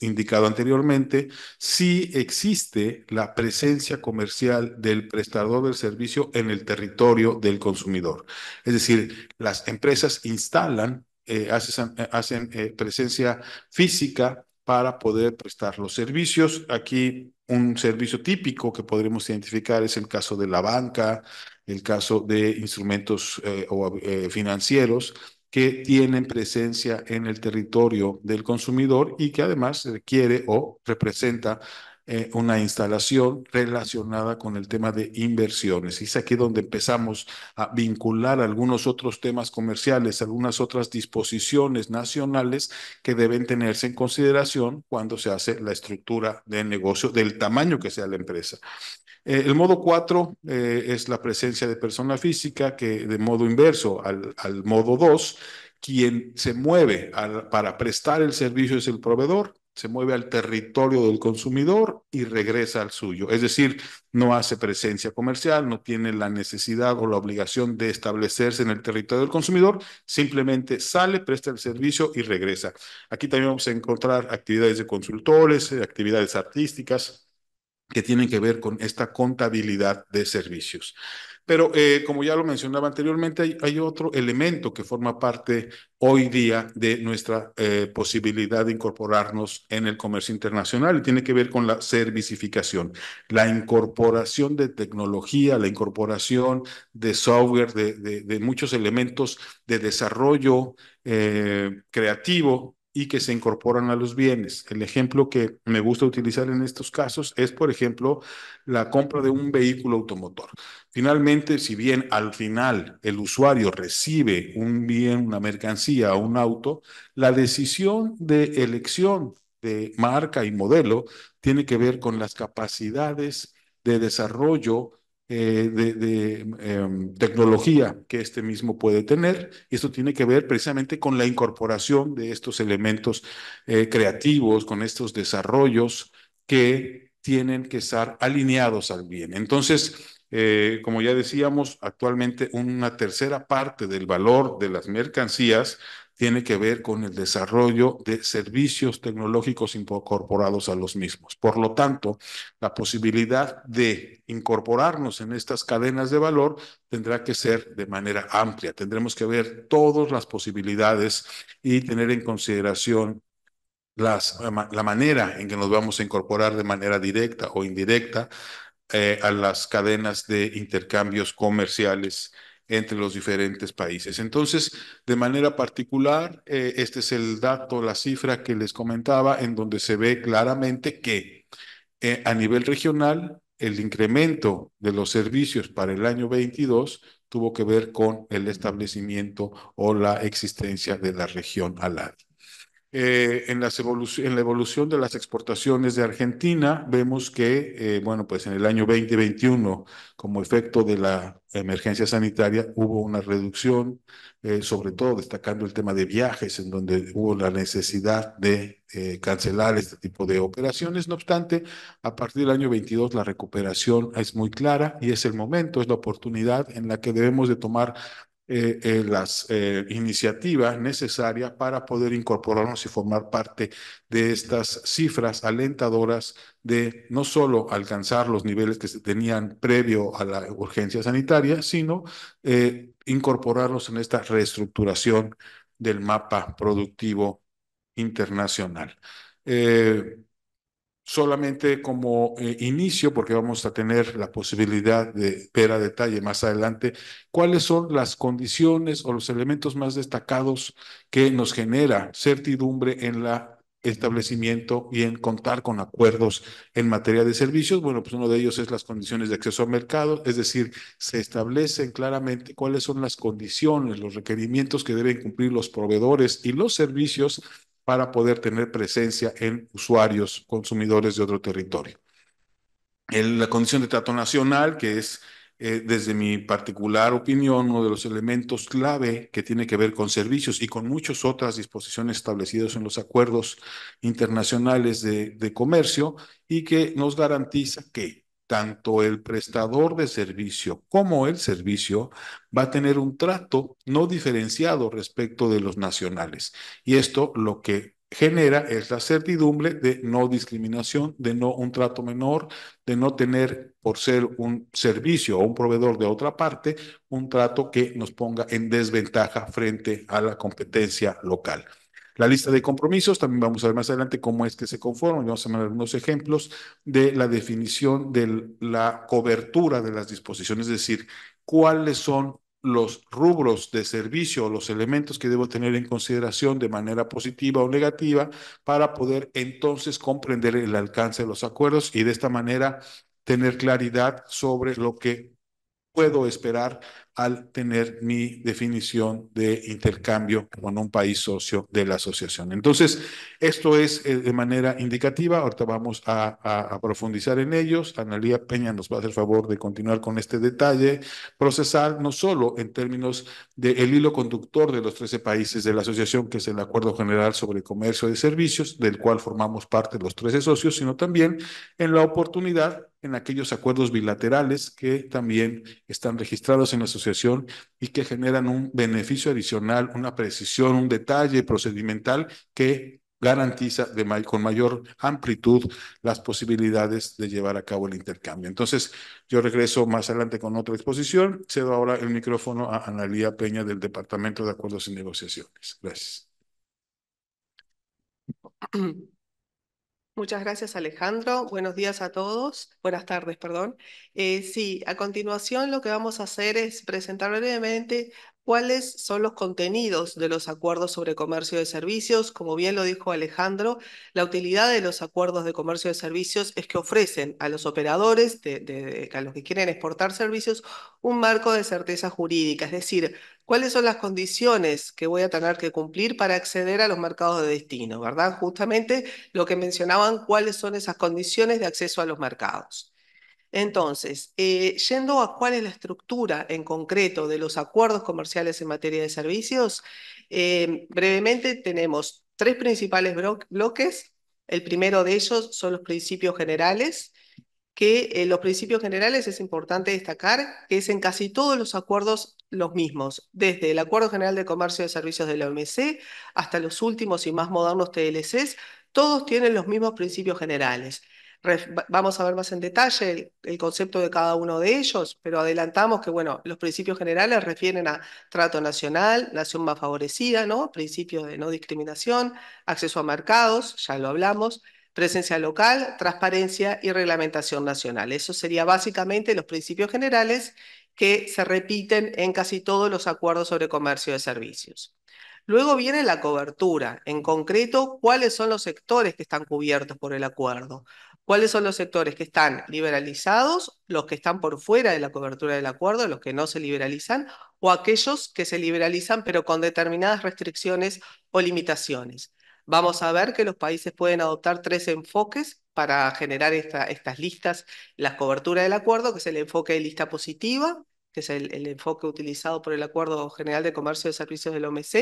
indicado anteriormente, si existe la presencia comercial del prestador del servicio en el territorio del consumidor. Es decir, las empresas instalan, eh, hacen, eh, presencia física para poder prestar los servicios. Aquí un servicio típico que podremos identificar es el caso de la banca, el caso de instrumentos eh, financieros, que tienen presencia en el territorio del consumidor y que además requiere o representa eh, una instalación relacionada con el tema de inversiones. Y es aquí donde empezamos a vincular algunos otros temas comerciales, algunas otras disposiciones nacionales que deben tenerse en consideración cuando se hace la estructura de negocio, del tamaño que sea la empresa. Eh, el modo 4 eh, es la presencia de persona física que de modo inverso al, modo 2, quien se mueve para prestar el servicio es el proveedor, se mueve al territorio del consumidor y regresa al suyo. Es decir, no hace presencia comercial, no tiene la necesidad o la obligación de establecerse en el territorio del consumidor, simplemente sale, presta el servicio y regresa. Aquí también vamos a encontrar actividades de consultores, eh, actividades artísticas, que tienen que ver con esta contabilidad de servicios. Pero eh, como ya lo mencionaba anteriormente, hay, otro elemento que forma parte hoy día de nuestra eh, posibilidad de incorporarnos en el comercio internacional y tiene que ver con la servicificación, la incorporación de tecnología, la incorporación de software, de, muchos elementos de desarrollo eh, creativo y que se incorporan a los bienes. El ejemplo que me gusta utilizar en estos casos es, por ejemplo, la compra de un vehículo automotor. Finalmente, si bien al final el usuario recibe un bien, una mercancía o un auto, la decisión de elección de marca y modelo tiene que ver con las capacidades de desarrollo eh, de, mm, em, tecnología que este mismo puede tener. Y esto tiene que ver precisamente con la incorporación de estos elementos eh, creativos, con estos desarrollos que tienen que estar alineados al bien. Entonces, eh, como ya decíamos, actualmente una tercera parte del valor de las mercancías tiene que ver con el desarrollo de servicios tecnológicos incorporados a los mismos. Por lo tanto, la posibilidad de incorporarnos en estas cadenas de valor tendrá que ser de manera amplia. Tendremos que ver todas las posibilidades y tener en consideración la manera en que nos vamos a incorporar de manera directa o indirecta eh, a las cadenas de intercambios comerciales entre los diferentes países. Entonces, de manera particular, eh, este es el dato, la cifra que les comentaba, en donde se ve claramente que eh, a nivel regional, el incremento de los servicios para el año 22 tuvo que ver con el establecimiento o la existencia de la región ALAD. Eh, en, las en, la evolución de las exportaciones de Argentina, vemos que, eh, bueno, pues en el año 2021, como efecto de la emergencia sanitaria, hubo una reducción, eh, sobre todo destacando el tema de viajes, en donde hubo la necesidad de cancelar este tipo de operaciones. No obstante, a partir del año 22 la recuperación es muy clara y es el momento, es la oportunidad en la que debemos de tomar eh, eh, las eh, iniciativas necesarias para poder incorporarnos y formar parte de estas cifras alentadoras de no solo alcanzar los niveles que se tenían previo a la urgencia sanitaria, sino incorporarnos en esta reestructuración del mapa productivo internacional solamente como eh, inicio, porque vamos a tener la posibilidad de ver a detalle más adelante cuáles son las condiciones o los elementos más destacados que nos genera certidumbre en el establecimiento y en contar con acuerdos en materia de servicios. Bueno, pues uno de ellos es las condiciones de acceso al mercado, es decir, se establecen claramente cuáles son las condiciones, los requerimientos que deben cumplir los proveedores y los servicios para poder tener presencia en usuarios, consumidores de otro territorio. la condición de trato nacional, que es, eh, desde mi particular opinión, uno de los elementos clave que tiene que ver con servicios y con muchas otras disposiciones establecidas en los acuerdos internacionales de comercio y que nos garantiza que tanto el prestador de servicio como el servicio va a tener un trato no diferenciado respecto de los nacionales. Y esto lo que genera es la certidumbre de no discriminación, de no un trato menor, de no tener por ser un servicio o un proveedor de otra parte, un trato que nos ponga en desventaja frente a la competencia local. La lista de compromisos, también vamos a ver más adelante cómo es que se conforman, vamos a ver algunos ejemplos de la definición de la cobertura de las disposiciones, es decir, cuáles son los rubros de servicio o los elementos que debo tener en consideración de manera positiva o negativa para poder entonces comprender el alcance de los acuerdos y de esta manera tener claridad sobre lo que puedo esperar al tener mi definición de intercambio con un país socio de la asociación. Entonces, esto es eh, de manera indicativa. Ahorita vamos a, profundizar en ellos. Analía Peña nos va a hacer favor de continuar con este detalle procesar no solo en términos del el hilo conductor de los 13 países de la asociación, que es el Acuerdo General sobre Comercio de Servicios, del cual formamos parte los 13 socios, sino también en la oportunidad en aquellos acuerdos bilaterales que también están registrados en la asociación y que generan un beneficio adicional, una precisión, un detalle procedimental que garantiza con mayor amplitud las posibilidades de llevar a cabo el intercambio. Entonces, yo regreso más adelante con otra exposición. Cedo ahora el micrófono a Analía Peña del Departamento de Acuerdos y Negociaciones. Gracias. [CLEARS THROAT] Muchas gracias, Alejandro. Buenos días a todos. Buenas tardes, perdón. Eh, sí, a continuación lo que vamos a hacer es presentar brevemente cuáles son los contenidos de los acuerdos sobre comercio de servicios. Como bien lo dijo Alejandro, la utilidad de los acuerdos de comercio de servicios es que ofrecen a los operadores, a los que quieren exportar servicios, un marco de certeza jurídica, es decir, cuáles son las condiciones que voy a tener que cumplir para acceder a los mercados de destino, ¿verdad? Justamente lo que mencionaban, cuáles son esas condiciones de acceso a los mercados. Entonces, eh, yendo a cuál es la estructura en concreto de los acuerdos comerciales en materia de servicios, eh, brevemente tenemos tres principales bloques. El primero de ellos son los principios generales, que eh, los principios generales es importante destacar que es en casi todos los acuerdos los mismos, desde el Acuerdo General de Comercio de Servicios de la OMC hasta los últimos y más modernos TLCs, todos tienen los mismos principios generales. Vamos a ver más en detalle el, concepto de cada uno de ellos, pero adelantamos que, bueno, los principios generales refieren a trato nacional, nación más favorecida, ¿no? Principios de no discriminación, acceso a mercados, ya lo hablamos, presencia local, transparencia y reglamentación nacional. Eso sería básicamente los principios generales que se repiten en casi todos los acuerdos sobre comercio de servicios. Luego viene la cobertura, en concreto, cuáles son los sectores que están cubiertos por el acuerdo. ¿Cuáles son los sectores que están liberalizados, los que están por fuera de la cobertura del acuerdo, los que no se liberalizan, o aquellos que se liberalizan pero con determinadas restricciones o limitaciones? Vamos a ver que los países pueden adoptar tres enfoques para generar estas listas, la cobertura del acuerdo, que es el enfoque de lista positiva, que es el, el enfoque utilizado por el Acuerdo General de Comercio de Servicios del OMC,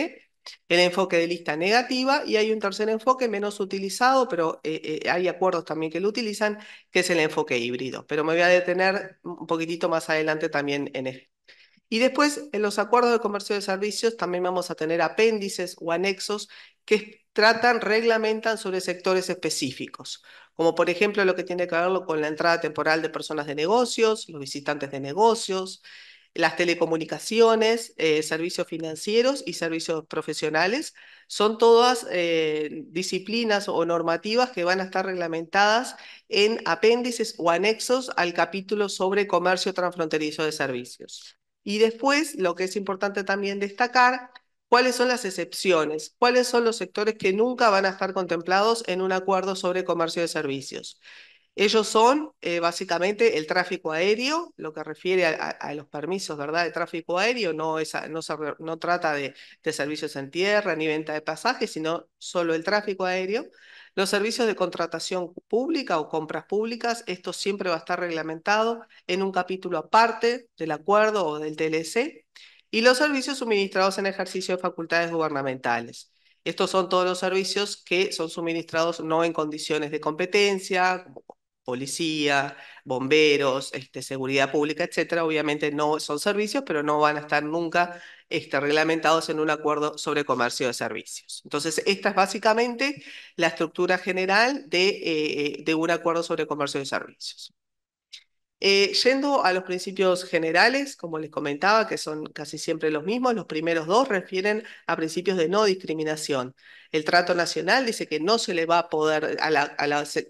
el enfoque de lista negativa y hay un tercer enfoque menos utilizado, pero eh, eh, hay acuerdos también que lo utilizan, que es el enfoque híbrido. Pero me voy a detener un poquitito más adelante también en esto. Y después, en los acuerdos de comercio de servicios también vamos a tener apéndices o anexos que tratan, reglamentan sobre sectores específicos, como por ejemplo lo que tiene que ver con la entrada temporal de personas de negocios, los visitantes de negocios, las telecomunicaciones, eh, servicios financieros y servicios profesionales. Son todas eh, disciplinas o normativas que van a estar reglamentadas en apéndices o anexos al capítulo sobre comercio transfronterizo de servicios. Y después, lo que es importante también destacar, cuáles son las excepciones, cuáles son los sectores que nunca van a estar contemplados en un acuerdo sobre comercio de servicios. Ellos son eh, básicamente el tráfico aéreo, lo que refiere a, los permisos ¿verdad? de tráfico aéreo, no, no, no trata de, de, servicios en tierra ni venta de pasajes, sino solo el tráfico aéreo. Los servicios de contratación pública o compras públicas, esto siempre va a estar reglamentado en un capítulo aparte del acuerdo o del TLC. Y los servicios suministrados en ejercicio de facultades gubernamentales. Estos son todos los servicios que son suministrados no en condiciones de competencia, como policía, bomberos, este, seguridad pública, etcétera. Obviamente no son servicios, pero no van a estar nunca este, reglamentados en un acuerdo sobre comercio de servicios. Entonces, esta es básicamente la estructura general de eh, eh, un acuerdo sobre comercio de servicios. Eh, yendo a los principios generales, como les comentaba, que son casi siempre los mismos, los primeros dos refieren a principios de no discriminación. El trato nacional dice que no se le va a poder,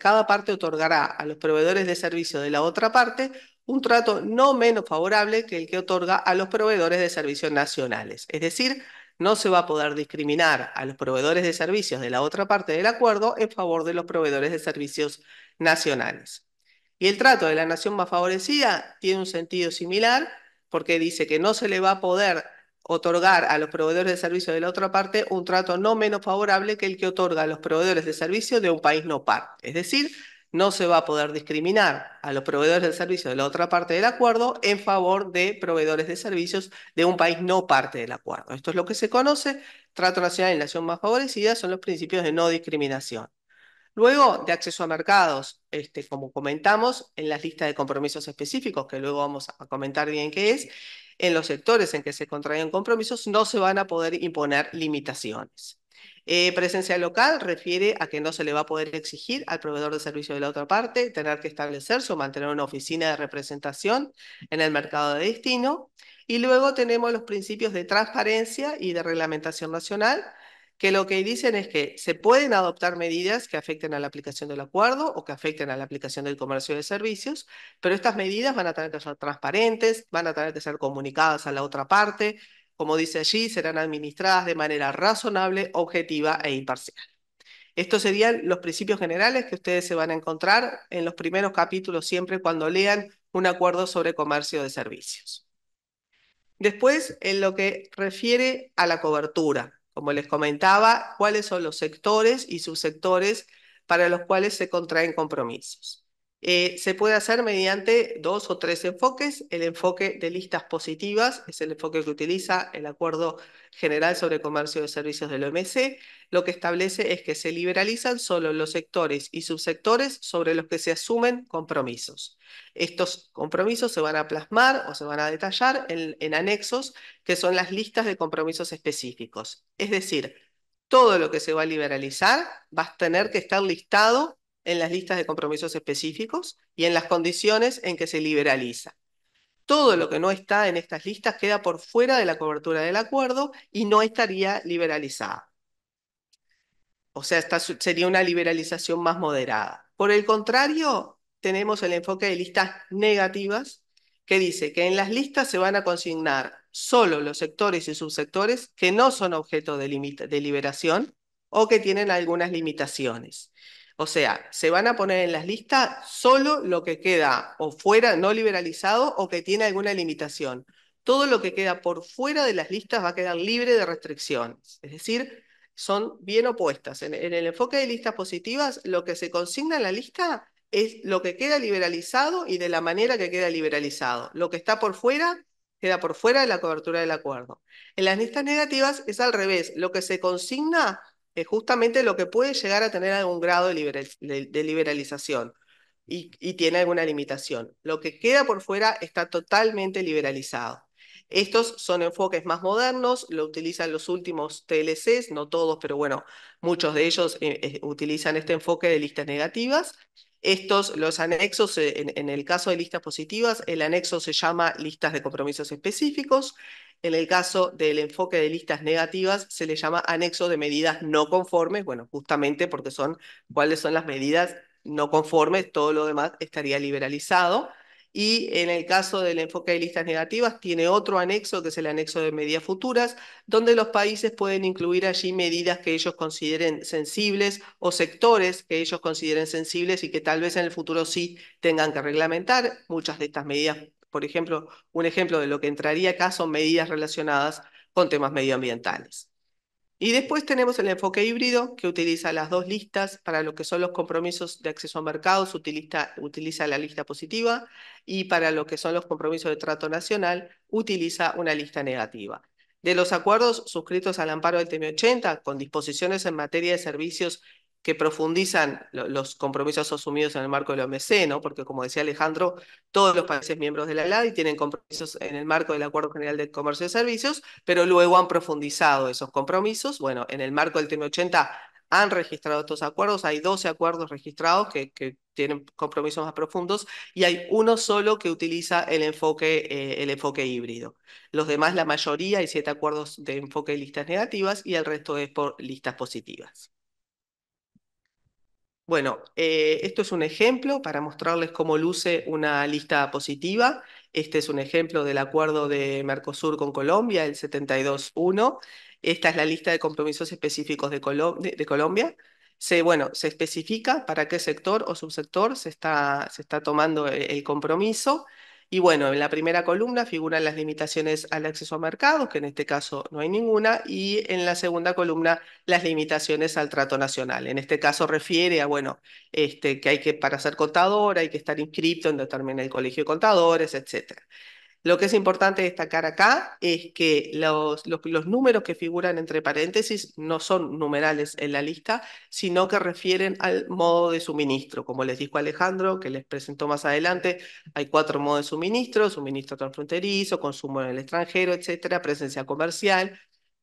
cada parte otorgará a los proveedores de servicios de la otra parte un trato no menos favorable que el que otorga a los proveedores de servicios nacionales. Es decir, no se va a poder discriminar a los proveedores de servicios de la otra parte del acuerdo en favor de los proveedores de servicios nacionales. Y el trato de la nación más favorecida tiene un sentido similar porque dice que no se le va a poder otorgar a los proveedores de servicios de la otra parte un trato no menos favorable que el que otorga a los proveedores de servicios de un país no parte. Es decir, no se va a poder discriminar a los proveedores de servicios de la otra parte del acuerdo en favor de proveedores de servicios de un país no parte del acuerdo. Esto es lo que se conoce, trato nacional y nación más favorecida son los principios de no discriminación. Luego de acceso a mercados, este, como comentamos, en las listas de compromisos específicos, que luego vamos a comentar bien qué es, en los sectores en que se contraen compromisos no se van a poder imponer limitaciones. Eh, presencia local refiere a que no se le va a poder exigir al proveedor de servicio de la otra parte tener que establecerse o mantener una oficina de representación en el mercado de destino. Y luego tenemos los principios de transparencia y de reglamentación nacional, que lo que dicen es que se pueden adoptar medidas que afecten a la aplicación del acuerdo o que afecten a la aplicación del comercio de servicios, pero estas medidas van a tener que ser transparentes, van a tener que ser comunicadas a la otra parte, como dice allí, serán administradas de manera razonable, objetiva e imparcial. Estos serían los principios generales que ustedes se van a encontrar en los primeros capítulos siempre cuando lean un acuerdo sobre comercio de servicios. Después, en lo que refiere a la cobertura, como les comentaba, cuáles son los sectores y subsectores para los cuales se contraen compromisos. Eh, se puede hacer mediante dos o tres enfoques. El enfoque de listas positivas es el enfoque que utiliza el Acuerdo General sobre Comercio de Servicios del OMC. Lo que establece es que se liberalizan solo los sectores y subsectores sobre los que se asumen compromisos. Estos compromisos se van a plasmar o se van a detallar en anexos, que son las listas de compromisos específicos. Es decir, todo lo que se va a liberalizar va a tener que estar listado en las listas de compromisos específicos y en las condiciones en que se liberaliza. Todo lo que no está en estas listas queda por fuera de la cobertura del acuerdo y no estaría liberalizada. O sea, esta sería una liberalización más moderada. Por el contrario, tenemos el enfoque de listas negativas que dice que en las listas se van a consignar solo los sectores y subsectores que no son objeto de, de liberación o que tienen algunas limitaciones. O sea, se van a poner en las listas solo lo que queda o fuera, no liberalizado o que tiene alguna limitación. Todo lo que queda por fuera de las listas va a quedar libre de restricciones. Es decir, son bien opuestas. En, en el enfoque de listas positivas, lo que se consigna en la lista es lo que queda liberalizado y de la manera que queda liberalizado. Lo que está por fuera queda por fuera de la cobertura del acuerdo. En las listas negativas es al revés. Lo que se consigna es justamente lo que puede llegar a tener algún grado de, liberalización y, tiene alguna limitación. Lo que queda por fuera está totalmente liberalizado. Estos son enfoques más modernos, lo utilizan los últimos TLCs, no todos, pero bueno, muchos de ellos eh, eh, utilizan este enfoque de listas negativas estos, los anexos, eh, en, el caso de listas positivas, el anexo se llama listas de compromisos específicos. En el caso del enfoque de listas negativas, se le llama anexo de medidas no conformes, bueno, justamente porque son cuáles son las medidas no conformes, todo lo demás estaría liberalizado y en el caso del enfoque de listas negativas tiene otro anexo que es el anexo de medidas futuras, donde los países pueden incluir allí medidas que ellos consideren sensibles o sectores que ellos consideren sensibles y que tal vez en el futuro sí tengan que reglamentar. Muchas de estas medidas, por ejemplo, un ejemplo de lo que entraría acá son medidas relacionadas con temas medioambientales. Y después tenemos el enfoque híbrido que utiliza las dos listas para lo que son los compromisos de acceso a mercados, utiliza, utiliza la lista positiva y para lo que son los compromisos de trato nacional, utiliza una lista negativa. De los acuerdos suscritos al amparo del TM80, con disposiciones en materia de servicios que profundizan los compromisos asumidos en el marco de la OMC, porque como decía Alejandro, todos los países miembros de la LADI tienen compromisos en el marco del Acuerdo General de Comercio y Servicios, pero luego han profundizado esos compromisos. Bueno, en el marco del tm 80 han registrado estos acuerdos, hay 12 acuerdos registrados que, tienen compromisos más profundos y hay uno solo que utiliza el enfoque, eh, el enfoque híbrido. Los demás, la mayoría, hay siete acuerdos de enfoque de listas negativas y el resto es por listas positivas. Bueno, eh, esto es un ejemplo para mostrarles cómo luce una lista positiva. Este es un ejemplo del acuerdo de Mercosur con Colombia, el 72.1. Esta es la lista de compromisos específicos de, Colombia. Se, especifica para qué sector o subsector se está, tomando eh, el compromiso y bueno, en la primera columna figuran las limitaciones al acceso a mercados, que en este caso no hay ninguna, y en la segunda columna las limitaciones al trato nacional. En este caso refiere a, bueno, este, que hay que, para ser contador, hay que estar inscrito en determinado colegio de contadores, etcétera. Lo que es importante destacar acá es que los, números que figuran entre paréntesis no son numerales en la lista, sino que refieren al modo de suministro. Como les dijo Alejandro, que les presentó más adelante, hay cuatro modos de suministro, suministro transfronterizo, consumo en el extranjero, etcétera, presencia comercial,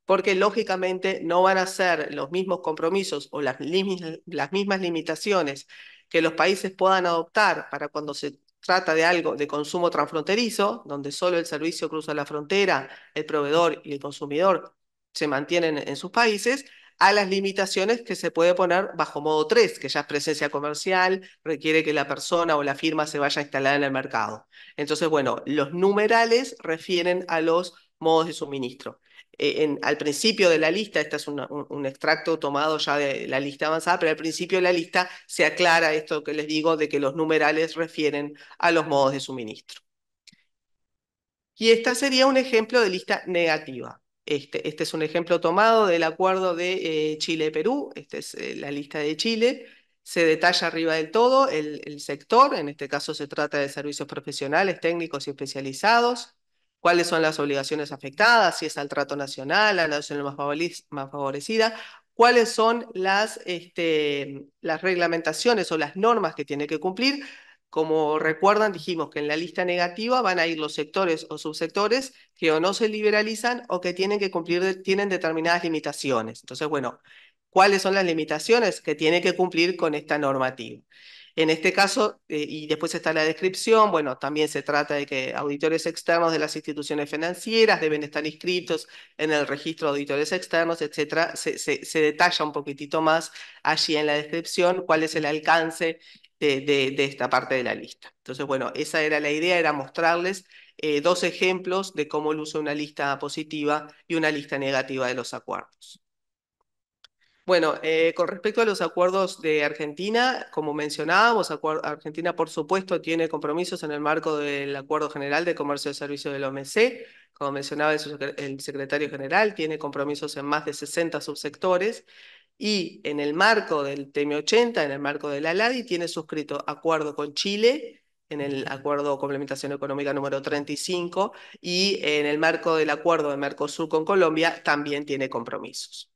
porque lógicamente no van a ser los mismos compromisos o las mismas limitaciones que los países puedan adoptar para cuando se trata de algo de consumo transfronterizo, donde solo el servicio cruza la frontera, el proveedor y el consumidor se mantienen en sus países, a las limitaciones que se puede poner bajo modo 3, que ya es presencia comercial, requiere que la persona o la firma se vaya a instalar en el mercado. Entonces, bueno, los numerales refieren a los modos de suministro. Eh, al principio de la lista, este es un, extracto tomado ya de la lista avanzada, pero al principio de la lista se aclara esto que les digo de que los numerales refieren a los modos de suministro. Y esta sería un ejemplo de lista negativa. Este, este es un ejemplo tomado del acuerdo de eh, Chile-Perú, esta es eh, la lista de Chile, se detalla arriba del todo el sector, en este caso se trata de servicios profesionales, técnicos y especializados, cuáles son las obligaciones afectadas, si es al trato nacional, a la nación más, favorecida, cuáles son este, las, reglamentaciones o las normas que tiene que cumplir. Como recuerdan, dijimos que en la lista negativa van a ir los sectores o subsectores que o no se liberalizan o que tienen que cumplir, tienen determinadas limitaciones. Entonces, bueno, ¿cuáles son las limitaciones que tiene que cumplir con esta normativa? En este caso, eh, y después está la descripción, bueno, también se trata de que auditores externos de las instituciones financieras deben estar inscritos en el registro de auditores externos, etcétera. Se, detalla un poquitito más allí en la descripción cuál es el alcance de, esta parte de la lista. Entonces, bueno, esa era la idea, era mostrarles eh, dos ejemplos de cómo el uso una lista positiva y una lista negativa de los acuerdos. Bueno, eh, con respecto a los acuerdos de Argentina, como mencionábamos, Argentina por supuesto tiene compromisos en el marco del Acuerdo General de Comercio y Servicios del OMC. Como mencionaba el secretario general, tiene compromisos en más de 60 subsectores y en el marco del TM80, en el marco de la LADI, tiene suscrito acuerdo con Chile en el acuerdo complementación económica número 35 y en el marco del acuerdo de Mercosur con Colombia también tiene compromisos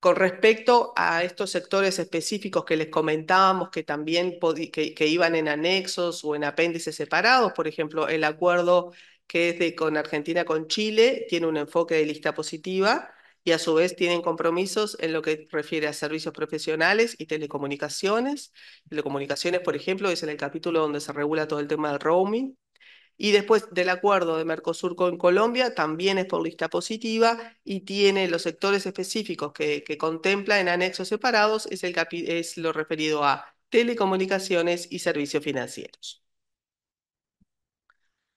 con respecto a estos sectores específicos que les comentábamos, que también que, iban en anexos o en apéndices separados, por ejemplo, el acuerdo que es de, con Argentina con Chile tiene un enfoque de lista positiva y a su vez tienen compromisos en lo que refiere a servicios profesionales y telecomunicaciones. Telecomunicaciones, por ejemplo, es en el capítulo donde se regula todo el tema del roaming y después del acuerdo de Mercosur con Colombia, también es por lista positiva y tiene los sectores específicos que, contempla en anexos separados, es, el es lo referido a telecomunicaciones y servicios financieros.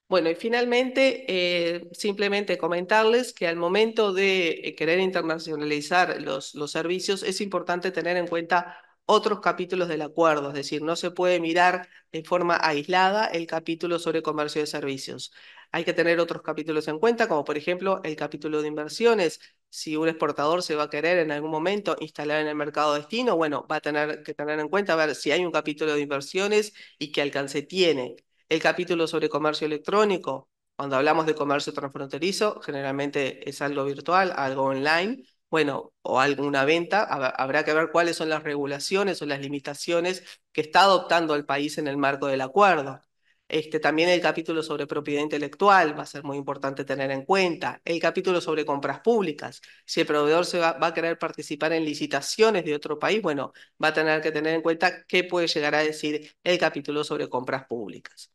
Bueno, y finalmente, eh, simplemente comentarles que al momento de eh, querer internacionalizar los, los servicios es importante tener en cuenta otros capítulos del acuerdo, es decir, no se puede mirar de forma aislada el capítulo sobre comercio de servicios. Hay que tener otros capítulos en cuenta, como por ejemplo el capítulo de inversiones. Si un exportador se va a querer en algún momento instalar en el mercado destino, bueno, va a tener que tener en cuenta ver si hay un capítulo de inversiones y qué alcance tiene. El capítulo sobre comercio electrónico, cuando hablamos de comercio transfronterizo, generalmente es algo virtual, algo online bueno, o alguna venta, habrá que ver cuáles son las regulaciones o las limitaciones que está adoptando el país en el marco del acuerdo. Este, también el capítulo sobre propiedad intelectual va a ser muy importante tener en cuenta. El capítulo sobre compras públicas. Si el proveedor se va, va, a querer participar en licitaciones de otro país, bueno, va a tener que tener en cuenta qué puede llegar a decir el capítulo sobre compras públicas.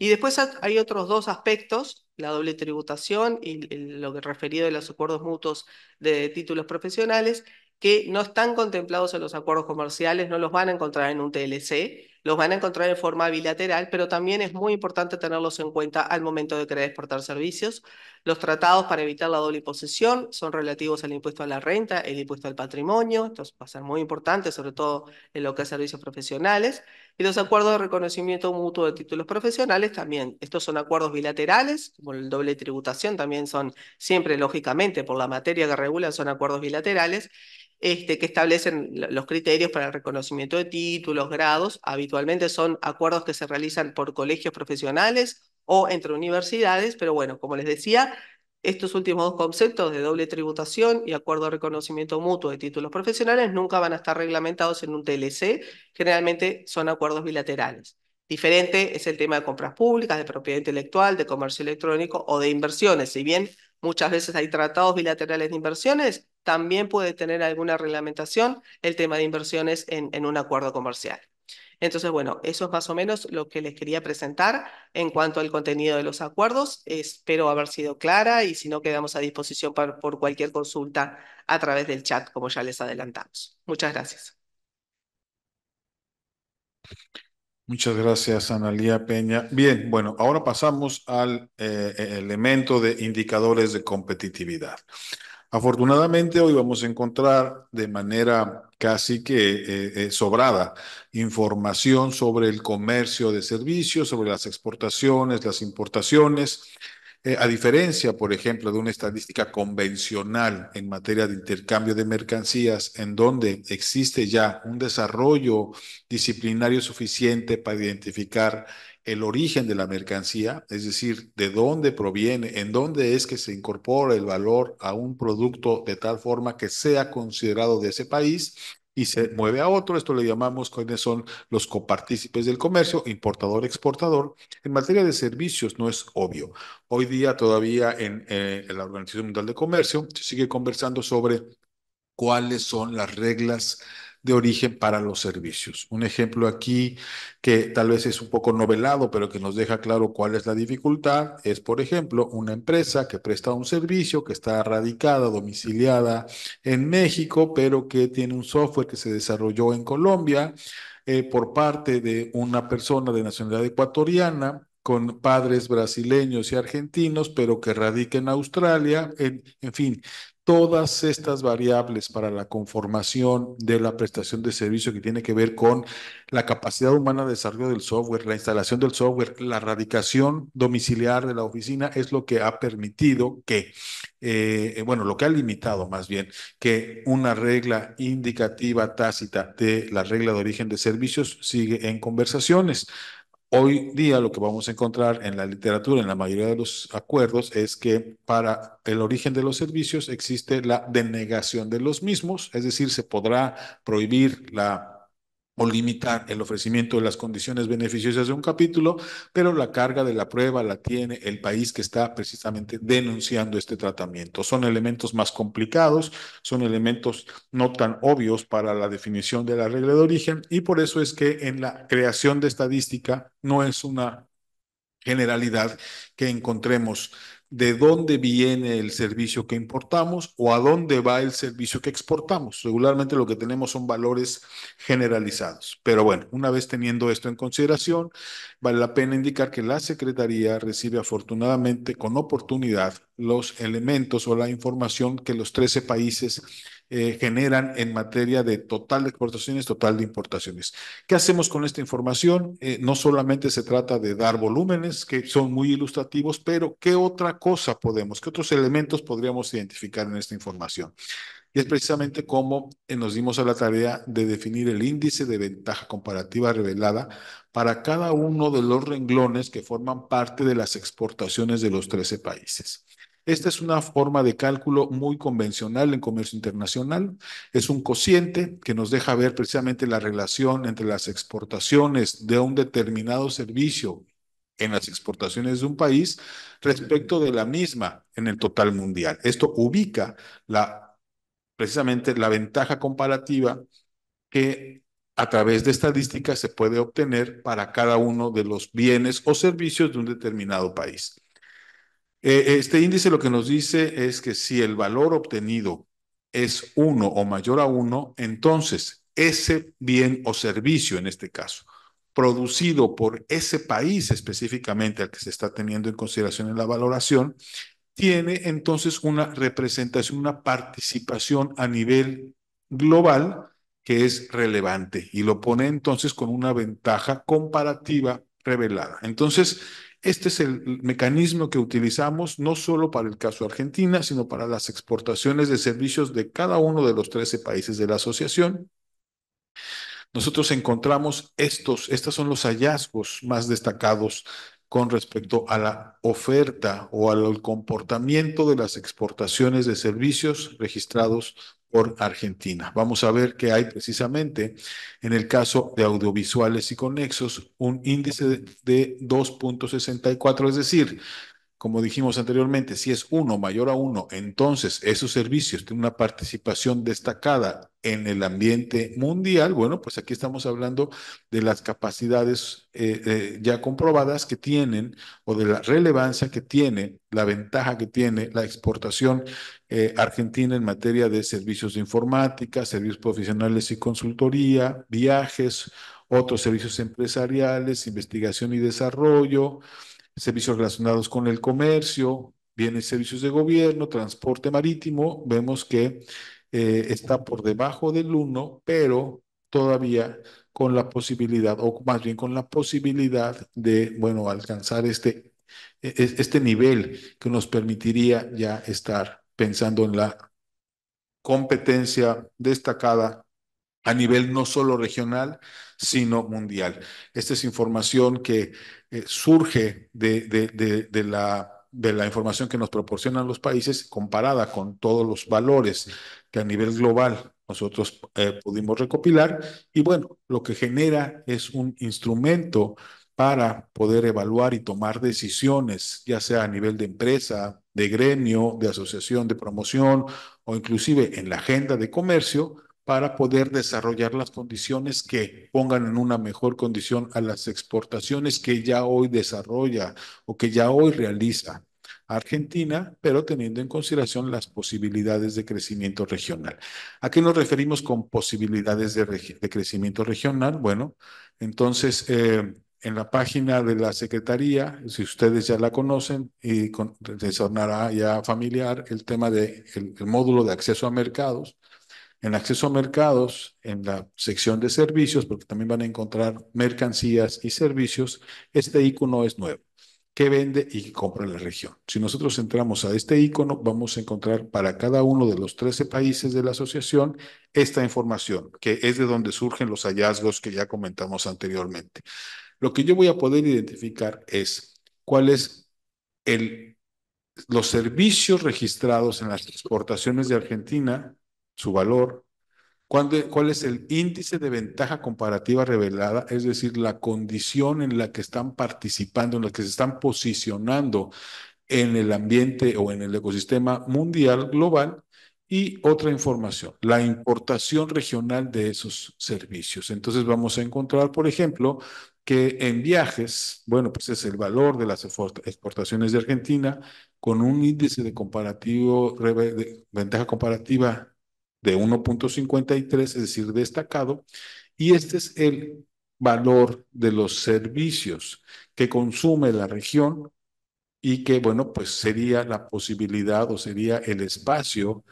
Y después hay otros dos aspectos, la doble tributación y lo que referido a los acuerdos mutuos de títulos profesionales, que no están contemplados en los acuerdos comerciales, no los van a encontrar en un TLC, los van a encontrar en forma bilateral, pero también es muy importante tenerlos en cuenta al momento de querer exportar servicios. Los tratados para evitar la doble imposición son relativos al impuesto a la renta, el impuesto al patrimonio, Estos va a ser muy importantes, sobre todo en lo que a servicios profesionales. Y los acuerdos de reconocimiento mutuo de títulos profesionales también. Estos son acuerdos bilaterales, como el doble tributación también son siempre, lógicamente, por la materia que regulan, son acuerdos bilaterales. Este, que establecen los criterios para el reconocimiento de títulos, grados. Habitualmente son acuerdos que se realizan por colegios profesionales o entre universidades, pero bueno, como les decía, estos últimos dos conceptos de doble tributación y acuerdo de reconocimiento mutuo de títulos profesionales nunca van a estar reglamentados en un TLC, generalmente son acuerdos bilaterales. Diferente es el tema de compras públicas, de propiedad intelectual, de comercio electrónico o de inversiones. Si bien muchas veces hay tratados bilaterales de inversiones, también puede tener alguna reglamentación el tema de inversiones en, un acuerdo comercial. Entonces, bueno, eso es más o menos lo que les quería presentar en cuanto al contenido de los acuerdos. Espero haber sido clara y si no, quedamos a disposición por cualquier consulta a través del chat, como ya les adelantamos. Muchas gracias. Muchas gracias, Analía Peña. Bien, bueno, ahora pasamos al eh, eh, elemento de indicadores de competitividad. Afortunadamente hoy vamos a encontrar de manera casi que eh, eh, sobrada información sobre el comercio de servicios, sobre las exportaciones, las importaciones, eh, a diferencia, por ejemplo, de una estadística convencional en materia de intercambio de mercancías, en donde existe ya un desarrollo disciplinario suficiente para identificar el origen de la mercancía, es decir, de dónde proviene, en dónde es que se incorpora el valor a un producto de tal forma que sea considerado de ese país y se mueve a otro. Esto le llamamos cuáles son los copartícipes del comercio, importador, exportador. En materia de servicios no es obvio. Hoy día todavía en, eh, en la Organización Mundial de Comercio se sigue conversando sobre cuáles son las reglas de origen para los servicios. Un ejemplo aquí que tal vez es un poco novelado, pero que nos deja claro cuál es la dificultad, es, por ejemplo, una empresa que presta un servicio que está radicada, domiciliada en México, pero que tiene un software que se desarrolló en Colombia. Eh, por parte de una persona de nacionalidad ecuatoriana con padres brasileños y argentinos, pero que radica en Australia. en fin, todas estas variables para la conformación de la prestación de servicio que tiene que ver con la capacidad humana de desarrollo del software, la instalación del software, la radicación domiciliar de la oficina, es lo que ha permitido que, eh, bueno, lo que ha limitado más bien que una regla indicativa tácita de la regla de origen de servicios sigue en conversaciones. Hoy día lo que vamos a encontrar en la literatura, en la mayoría de los acuerdos, es que para el origen de los servicios existe la denegación de los mismos, es decir, se podrá prohibir la o limitar el ofrecimiento de las condiciones beneficiosas de un capítulo, pero la carga de la prueba la tiene el país que está precisamente denunciando este tratamiento. Son elementos más complicados, son elementos no tan obvios para la definición de la regla de origen y por eso es que en la creación de estadística no es una generalidad que encontremos de dónde viene el servicio que importamos o a dónde va el servicio que exportamos. Regularmente lo que tenemos son valores generalizados. Pero bueno, una vez teniendo esto en consideración, vale la pena indicar que la Secretaría recibe afortunadamente con oportunidad los elementos o la información que los 13 países eh, generan en materia de total de exportaciones, total de importaciones. ¿Qué hacemos con esta información? Eh, no solamente se trata de dar volúmenes que son muy ilustrativos, pero ¿qué otra cosa podemos, qué otros elementos podríamos identificar en esta información? Y es precisamente cómo eh, nos dimos a la tarea de definir el índice de ventaja comparativa revelada para cada uno de los renglones que forman parte de las exportaciones de los 13 países. Esta es una forma de cálculo muy convencional en comercio internacional. Es un cociente que nos deja ver precisamente la relación entre las exportaciones de un determinado servicio en las exportaciones de un país respecto de la misma en el total mundial. Esto ubica precisamente la ventaja comparativa que a través de estadísticas se puede obtener para cada uno de los bienes o servicios de un determinado país. Eh, este índice lo que nos dice es que si el valor obtenido es uno o mayor a uno, entonces ese bien o servicio, en este caso, producido por ese país específicamente al que se está teniendo en consideración en la valoración, tiene entonces una representación, una participación a nivel global que es relevante y lo pone entonces con una ventaja comparativa revelada. Entonces, este es el mecanismo que utilizamos no solo para el caso Argentina, sino para las exportaciones de servicios de cada uno de los 13 países de la asociación. Nosotros encontramos estos, estos son los hallazgos más destacados con respecto a la oferta o al comportamiento de las exportaciones de servicios registrados por Argentina. Vamos a ver que hay precisamente en el caso de audiovisuales y conexos un índice de 2.64, es decir, como dijimos anteriormente, si es uno, mayor a uno, entonces esos servicios tienen una participación destacada en el ambiente mundial. Bueno, pues aquí estamos hablando de las capacidades eh, eh, ya comprobadas que tienen o de la relevancia que tiene, la ventaja que tiene la exportación eh, argentina en materia de servicios de informática, servicios profesionales y consultoría, viajes, otros servicios empresariales, investigación y desarrollo servicios relacionados con el comercio, bienes y servicios de gobierno, transporte marítimo, vemos que eh, está por debajo del uno, pero todavía con la posibilidad, o más bien con la posibilidad de, bueno, alcanzar este, e-, e-, este nivel que nos permitiría ya estar pensando en la competencia destacada a nivel no solo regional, sino mundial. Esta es información que eh, surge de, la de la información que nos proporcionan los países comparada con todos los valores que a nivel global nosotros eh, pudimos recopilar. Y bueno, lo que genera es un instrumento para poder evaluar y tomar decisiones, ya sea a nivel de empresa, de gremio, de asociación de promoción o inclusive en la agenda de comercio, para poder desarrollar las condiciones que pongan en una mejor condición a las exportaciones que ya hoy desarrolla o que ya hoy realiza Argentina, pero teniendo en consideración las posibilidades de crecimiento regional. ¿A qué nos referimos con posibilidades de, crecimiento regional? Bueno, entonces... Eh, en la página de la Secretaría, si ustedes ya la conocen, y les sonará ya familiar el tema del de el módulo de acceso a mercados, en acceso a mercados, en la sección de servicios, porque también van a encontrar mercancías y servicios, este icono es nuevo. ¿Qué vende y qué compra la región? Si nosotros entramos a este icono, vamos a encontrar para cada uno de los 13 países de la asociación esta información, que es de donde surgen los hallazgos que ya comentamos anteriormente. Lo que yo voy a poder identificar es cuáles es el los servicios registrados en las exportaciones de Argentina su valor, cuál es el índice de ventaja comparativa revelada, es decir, la condición en la que están participando, en la que se están posicionando en el ambiente o en el ecosistema mundial global y otra información, la importación regional de esos servicios. Entonces vamos a encontrar, por ejemplo, que en viajes, bueno, pues es el valor de las exportaciones de Argentina con un índice de comparativo, ventaja comparativa de 1.53, es decir, destacado, y este es el valor de los servicios que consume la región y que, bueno, pues sería la posibilidad o sería el espacio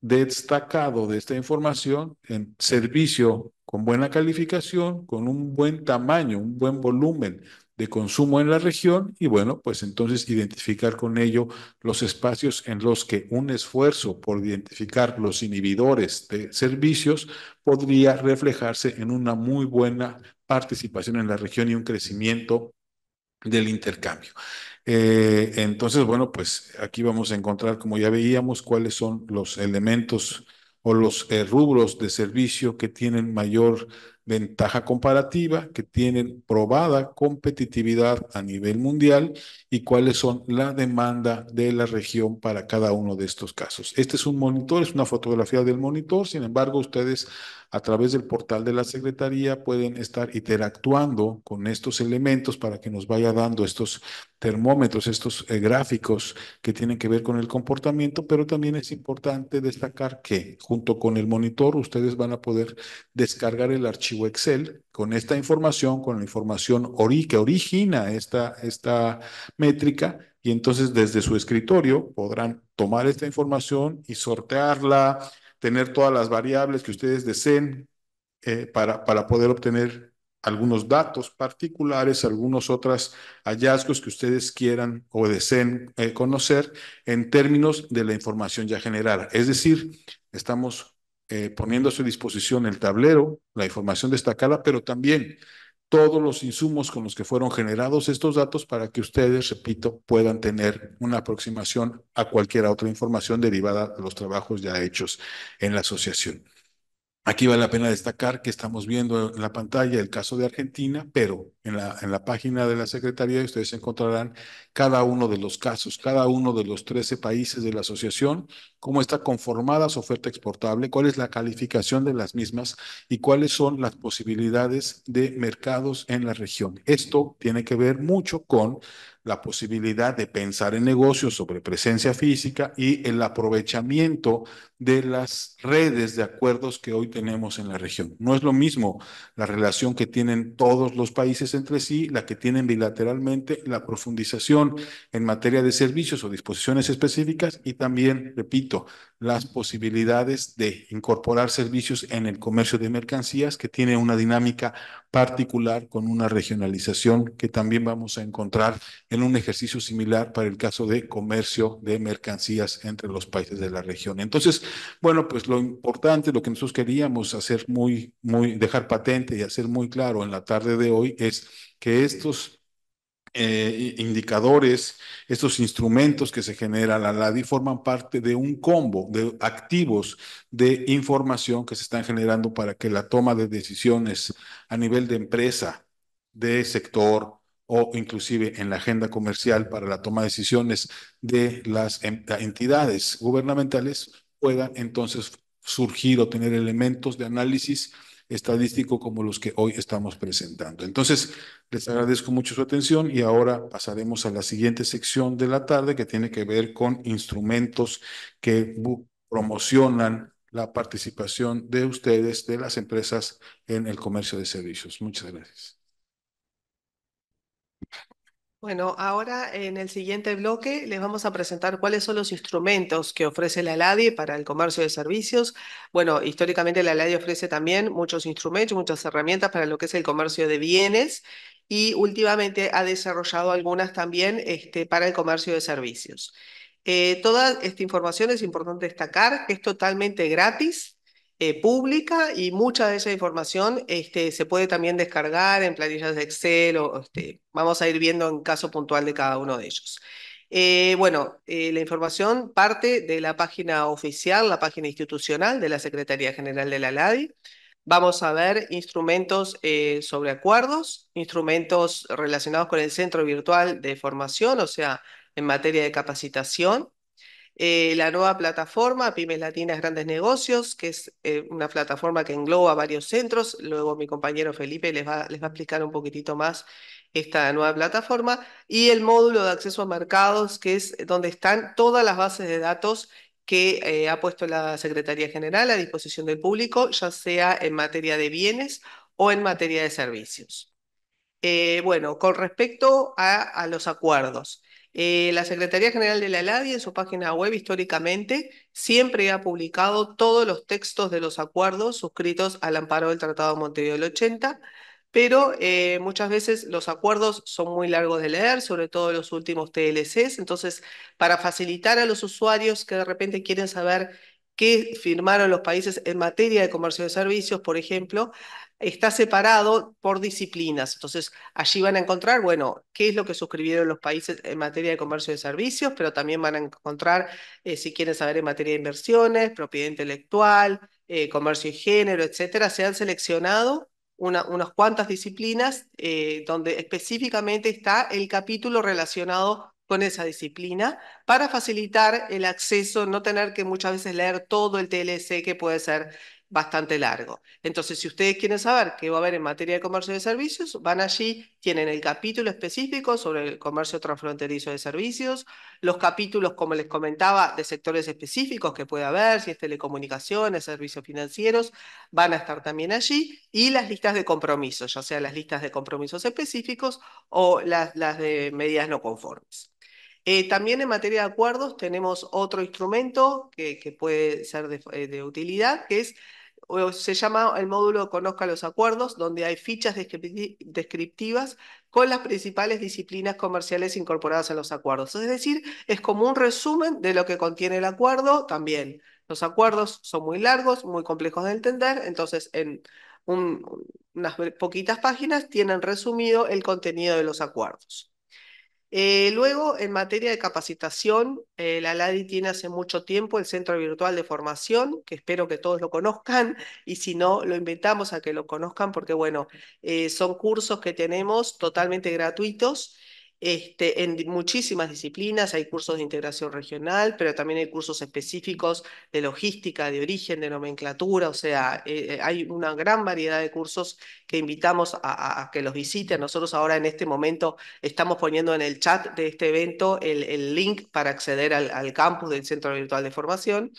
destacado de esta información en servicio con buena calificación, con un buen tamaño, un buen volumen de consumo en la región y bueno, pues entonces identificar con ello los espacios en los que un esfuerzo por identificar los inhibidores de servicios podría reflejarse en una muy buena participación en la región y un crecimiento del intercambio. Eh, entonces, bueno, pues aquí vamos a encontrar, como ya veíamos, cuáles son los elementos o los eh, rubros de servicio que tienen mayor ventaja comparativa, que tienen probada competitividad a nivel mundial y cuáles son la demanda de la región para cada uno de estos casos. Este es un monitor, es una fotografía del monitor, sin embargo, ustedes a través del portal de la Secretaría pueden estar interactuando con estos elementos para que nos vaya dando estos termómetros, estos eh, gráficos que tienen que ver con el comportamiento, pero también es importante destacar que junto con el monitor ustedes van a poder descargar el archivo Excel con esta información, con la información ori que origina esta, esta métrica y entonces desde su escritorio podrán tomar esta información y sortearla, tener todas las variables que ustedes deseen eh, para, para poder obtener algunos datos particulares, algunos otros hallazgos que ustedes quieran o deseen eh, conocer en términos de la información ya generada. Es decir, estamos eh, poniendo a su disposición el tablero, la información destacada, pero también todos los insumos con los que fueron generados estos datos para que ustedes, repito, puedan tener una aproximación a cualquier otra información derivada de los trabajos ya hechos en la asociación. Aquí vale la pena destacar que estamos viendo en la pantalla el caso de Argentina, pero en la, en la página de la Secretaría ustedes encontrarán cada uno de los casos, cada uno de los 13 países de la asociación, cómo está conformada su oferta exportable, cuál es la calificación de las mismas y cuáles son las posibilidades de mercados en la región. Esto tiene que ver mucho con la posibilidad de pensar en negocios sobre presencia física y el aprovechamiento de las redes de acuerdos que hoy tenemos en la región. No es lo mismo la relación que tienen todos los países entre sí, la que tienen bilateralmente, la profundización en materia de servicios o disposiciones específicas y también, repito, las posibilidades de incorporar servicios en el comercio de mercancías que tiene una dinámica particular con una regionalización que también vamos a encontrar en un ejercicio similar para el caso de comercio de mercancías entre los países de la región. Entonces, bueno, pues lo importante, lo que nosotros queríamos hacer muy, muy, dejar patente y hacer muy claro en la tarde de hoy es que estos eh, indicadores, estos instrumentos que se generan la LADI forman parte de un combo de activos de información que se están generando para que la toma de decisiones a nivel de empresa, de sector o inclusive en la agenda comercial para la toma de decisiones de las em, entidades gubernamentales puedan entonces surgir o tener elementos de análisis estadístico como los que hoy estamos presentando. Entonces, les agradezco mucho su atención y ahora pasaremos a la siguiente sección de la tarde que tiene que ver con instrumentos que promocionan la participación de ustedes, de las empresas en el comercio de servicios. Muchas gracias. Bueno, ahora en el siguiente bloque les vamos a presentar cuáles son los instrumentos que ofrece la LADI para el comercio de servicios. Bueno, históricamente la LADI ofrece también muchos instrumentos, muchas herramientas para lo que es el comercio de bienes y últimamente ha desarrollado algunas también este, para el comercio de servicios. Eh, toda esta información es importante destacar que es totalmente gratis, eh, pública y mucha de esa información este, se puede también descargar en planillas de Excel o este, vamos a ir viendo en caso puntual de cada uno de ellos. Eh, bueno, eh, la información parte de la página oficial, la página institucional de la Secretaría General de la LADI. Vamos a ver instrumentos sobre acuerdos, instrumentos relacionados con el Centro Virtual de Formación, o sea, en materia de capacitación, eh, la nueva plataforma Pymes Latinas Grandes Negocios, que es eh, una plataforma que engloba varios centros. Luego mi compañero Felipe les va, a explicar un poquitito más esta nueva plataforma. Y el módulo de acceso a mercados, que es donde están todas las bases de datos que eh, ha puesto la Secretaría General a disposición del público, ya sea en materia de bienes o en materia de servicios. bueno, con respecto a los acuerdos. Eh, la Secretaría General de la ELADI en su página web históricamente siempre ha publicado todos los textos de los acuerdos suscritos al amparo del Tratado de Montevideo del 80, pero eh, muchas veces los acuerdos son muy largos de leer, sobre todo los últimos TLCs, entonces para facilitar a los usuarios que de repente quieren saber que firmaron los países en materia de comercio de servicios, por ejemplo, está separado por disciplinas. Entonces, allí van a encontrar, bueno, qué es lo que suscribieron los países en materia de comercio de servicios, pero también van a encontrar, eh, si quieren saber en materia de inversiones, propiedad intelectual, eh, comercio y género, etcétera, se han seleccionado unas cuantas disciplinas eh, donde específicamente está el capítulo relacionado con esa disciplina para facilitar el acceso, no tener que muchas veces leer todo el TLC que puede ser bastante largo. Entonces, si ustedes quieren saber qué va a haber en materia de comercio de servicios, van allí, tienen el capítulo específico sobre el comercio transfronterizo de servicios, los capítulos, como les comentaba, de sectores específicos que puede haber, si es telecomunicaciones, servicios financieros, van a estar también allí, y las listas de compromisos, ya sea las listas de compromisos específicos o las, las de medidas no conformes. Eh, también en materia de acuerdos tenemos otro instrumento que, puede ser eh, de, utilidad, que es se llama el módulo Conozca los Acuerdos, donde hay fichas descriptivas con las principales disciplinas comerciales incorporadas en los acuerdos. Es decir, es como un resumen de lo que contiene el acuerdo también. Los acuerdos son muy largos, muy complejos de entender, entonces en unas poquitas páginas tienen resumido el contenido de los acuerdos. Eh, luego, en materia de capacitación, eh, la LADI tiene hace mucho tiempo el Centro Virtual de Formación, que espero que todos lo conozcan, [LAUGHS] y si no, lo invitamos a que lo conozcan porque, bueno, eh, son cursos que tenemos totalmente gratuitos este, en muchísimas disciplinas, hay cursos de integración regional, pero también hay cursos específicos de logística, de origen, de nomenclatura, o sea, eh, eh, hay una gran variedad de cursos que invitamos a, que los visiten. Nosotros ahora en este momento estamos poniendo en el chat de este evento el, link para acceder al campus del Centro Virtual de Formación.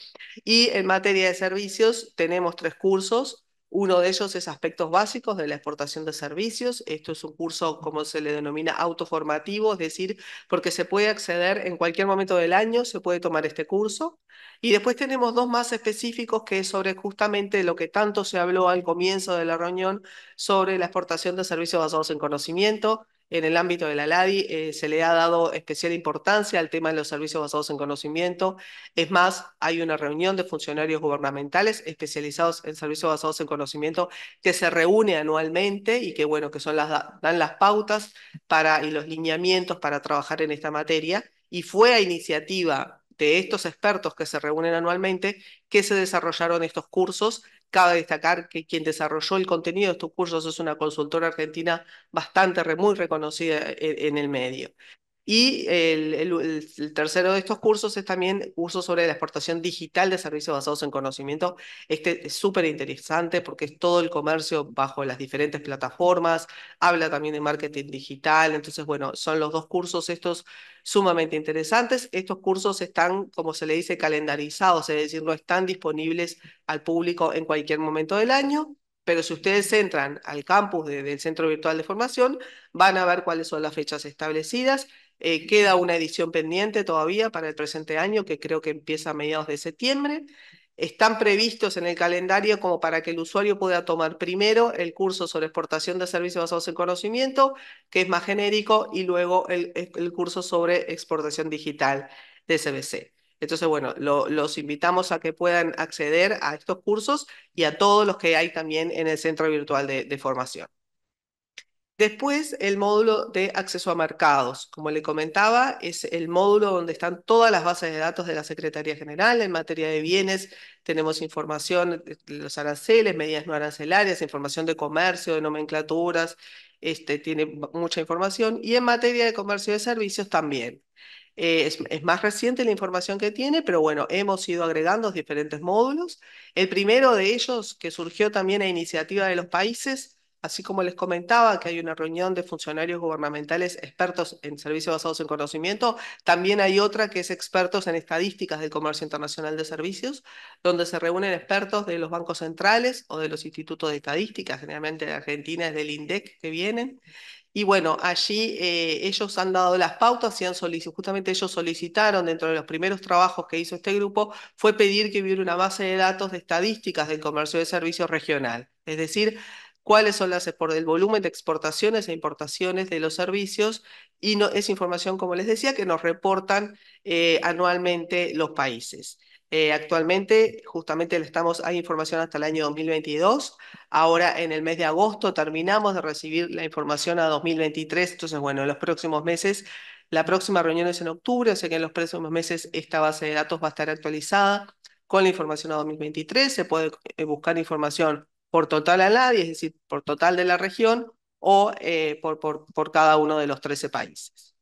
Y en materia de servicios tenemos tres cursos, uno de ellos es aspectos básicos de la exportación de servicios. Esto es un curso, como se le denomina, autoformativo, es decir, porque se puede acceder en cualquier momento del año, se puede tomar este curso. Y después tenemos dos más específicos que es sobre justamente lo que tanto se habló al comienzo de la reunión sobre la exportación de servicios basados en conocimiento en el ámbito de la LADI eh, se le ha dado especial importancia al tema de los servicios basados en conocimiento. Es más, hay una reunión de funcionarios gubernamentales especializados en servicios basados en conocimiento que se reúne anualmente y que, bueno, que son las, dan las pautas para, y los lineamientos para trabajar en esta materia. Y fue a iniciativa de estos expertos que se reúnen anualmente que se desarrollaron estos cursos Cabe destacar que quien desarrolló el contenido de estos cursos es una consultora argentina bastante, muy reconocida e, en el medio. Y el, tercero de estos cursos es también curso sobre la exportación digital de servicios basados en conocimiento. Este es súper interesante porque es todo el comercio bajo las diferentes plataformas, habla también de marketing digital. Entonces, bueno, son los dos cursos estos sumamente interesantes. Estos cursos están, como se le dice, calendarizados, es decir, no están disponibles al público en cualquier momento del año pero si ustedes entran al campus del Centro Virtual de Formación, van a ver cuáles son las fechas establecidas eh, queda una edición pendiente todavía para el presente año, que creo que empieza a mediados de septiembre. Están previstos en el calendario como para que el usuario pueda tomar primero el curso sobre exportación de servicios basados en conocimiento, que es más genérico, y luego el, curso sobre exportación digital de CBC. Entonces, bueno, los invitamos a que puedan acceder a estos cursos y a todos los que hay también en el centro virtual de formación. Después, el módulo de acceso a mercados. Como le comentaba, es el módulo donde están todas las bases de datos de la Secretaría General en materia de bienes. Tenemos información de los aranceles, medidas no arancelarias, información de comercio, de nomenclaturas, este, tiene mucha información. Y en materia de comercio de servicios también. Eh, es, más reciente la información que tiene, pero bueno, hemos ido agregando diferentes módulos. El primero de ellos, que surgió también a iniciativa de los países, Así como les comentaba que hay una reunión de funcionarios gubernamentales expertos en servicios basados en conocimiento, también hay otra que es expertos en estadísticas del comercio internacional de servicios, donde se reúnen expertos de los bancos centrales o de los institutos de estadísticas, generalmente de Argentina es del INDEC que vienen. Y bueno, allí eh, ellos han dado las pautas y han solicitado, justamente ellos solicitaron dentro de los primeros trabajos que hizo este grupo, fue pedir que hubiera una base de datos de estadísticas del comercio de servicios regional. Es decir, cuáles son las el volumen de exportaciones e importaciones de los servicios y no, es información, como les decía, que nos reportan eh, anualmente los países. Eh, actualmente, justamente estamos, hay información hasta el año 2022. Ahora, en el mes de agosto, terminamos de recibir la información a 2023. Entonces, bueno, en los próximos meses, la próxima reunión es en octubre, o sea que en los próximos meses esta base de datos va a estar actualizada con la información a 2023. Se puede eh, buscar información por total a nadie, es decir, por total de la región o eh, por, cada uno de los 13 países.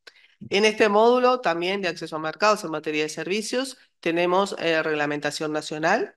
En este módulo también de acceso a mercados en materia de servicios tenemos eh, reglamentación nacional.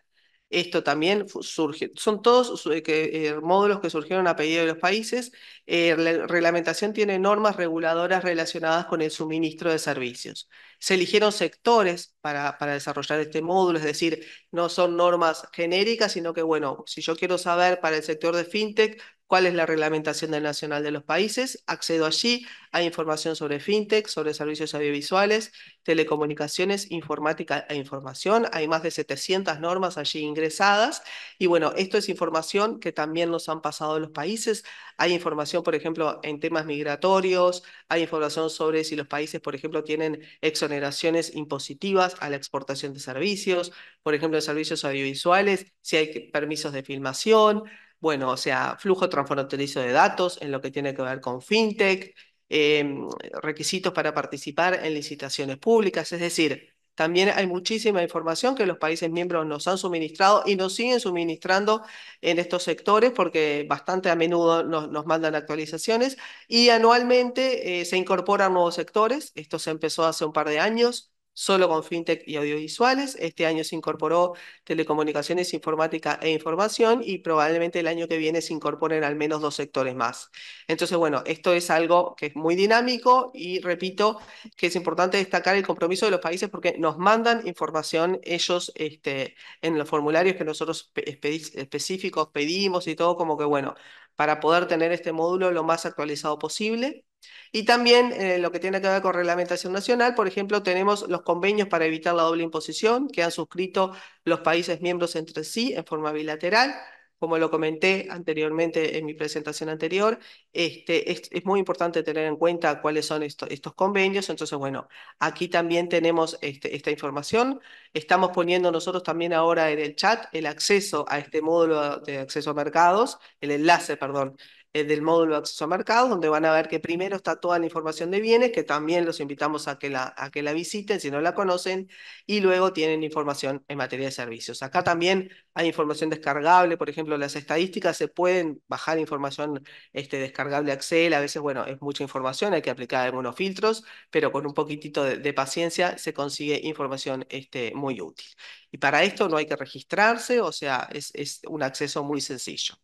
Esto también surge, son todos eh, módulos que surgieron a pedido de los países. la reglamentación tiene normas reguladoras relacionadas con el suministro de servicios. Se eligieron sectores para, para, desarrollar este módulo, es decir, no son normas genéricas, sino que, bueno, si yo quiero saber para el sector de fintech, cuál es la reglamentación del nacional de los países, accedo allí, hay información sobre fintech, sobre servicios audiovisuales, telecomunicaciones, informática e información, hay más de 700 normas allí ingresadas y bueno, esto es información que también nos han pasado los países, hay información, por ejemplo, en temas migratorios, hay información sobre si los países, por ejemplo, tienen exoneraciones impositivas a la exportación de servicios, por ejemplo, en servicios audiovisuales, si hay permisos de filmación, bueno, o sea, flujo transfronterizo de datos en lo que tiene que ver con fintech, em, requisitos para participar en licitaciones públicas, es decir, también hay muchísima información que los países miembros nos han suministrado y nos siguen suministrando en estos sectores porque bastante a menudo nos, mandan actualizaciones y anualmente eh, se incorporan nuevos sectores. Esto se empezó hace un par de años solo con fintech y audiovisuales. Este año se incorporó telecomunicaciones, informática e información y probablemente el año que viene se incorporen al menos dos sectores más. Entonces, bueno, esto es algo que es muy dinámico y repito que es importante destacar el compromiso de los países porque nos mandan información ellos este, en los formularios que nosotros específicos pedimos y todo como que, bueno, para poder tener este módulo lo más actualizado posible. Y también eh, lo que tiene que ver con reglamentación nacional, por ejemplo, tenemos los convenios para evitar la doble imposición que han suscrito los países miembros entre sí en forma bilateral. Como lo comenté anteriormente en mi presentación anterior, este, es, muy importante tener en cuenta cuáles son estos convenios. Entonces, bueno, aquí también tenemos este, esta información. Estamos poniendo nosotros también ahora en el chat el acceso a este módulo de acceso a mercados, el enlace, perdón, eh, del módulo de acceso a mercados, donde van a ver que primero está toda la información de bienes, que también los invitamos a que la, a que la visiten si no la conocen, y luego tienen información en materia de servicios. Acá también hay información descargable, por ejemplo, las estadísticas se pueden bajar información este, descargable a Excel, a veces, bueno, es mucha información, hay que aplicar algunos filtros, pero con un poquitito de, paciencia se consigue información este, muy útil. Y para esto no hay que registrarse, o sea, es un acceso muy sencillo.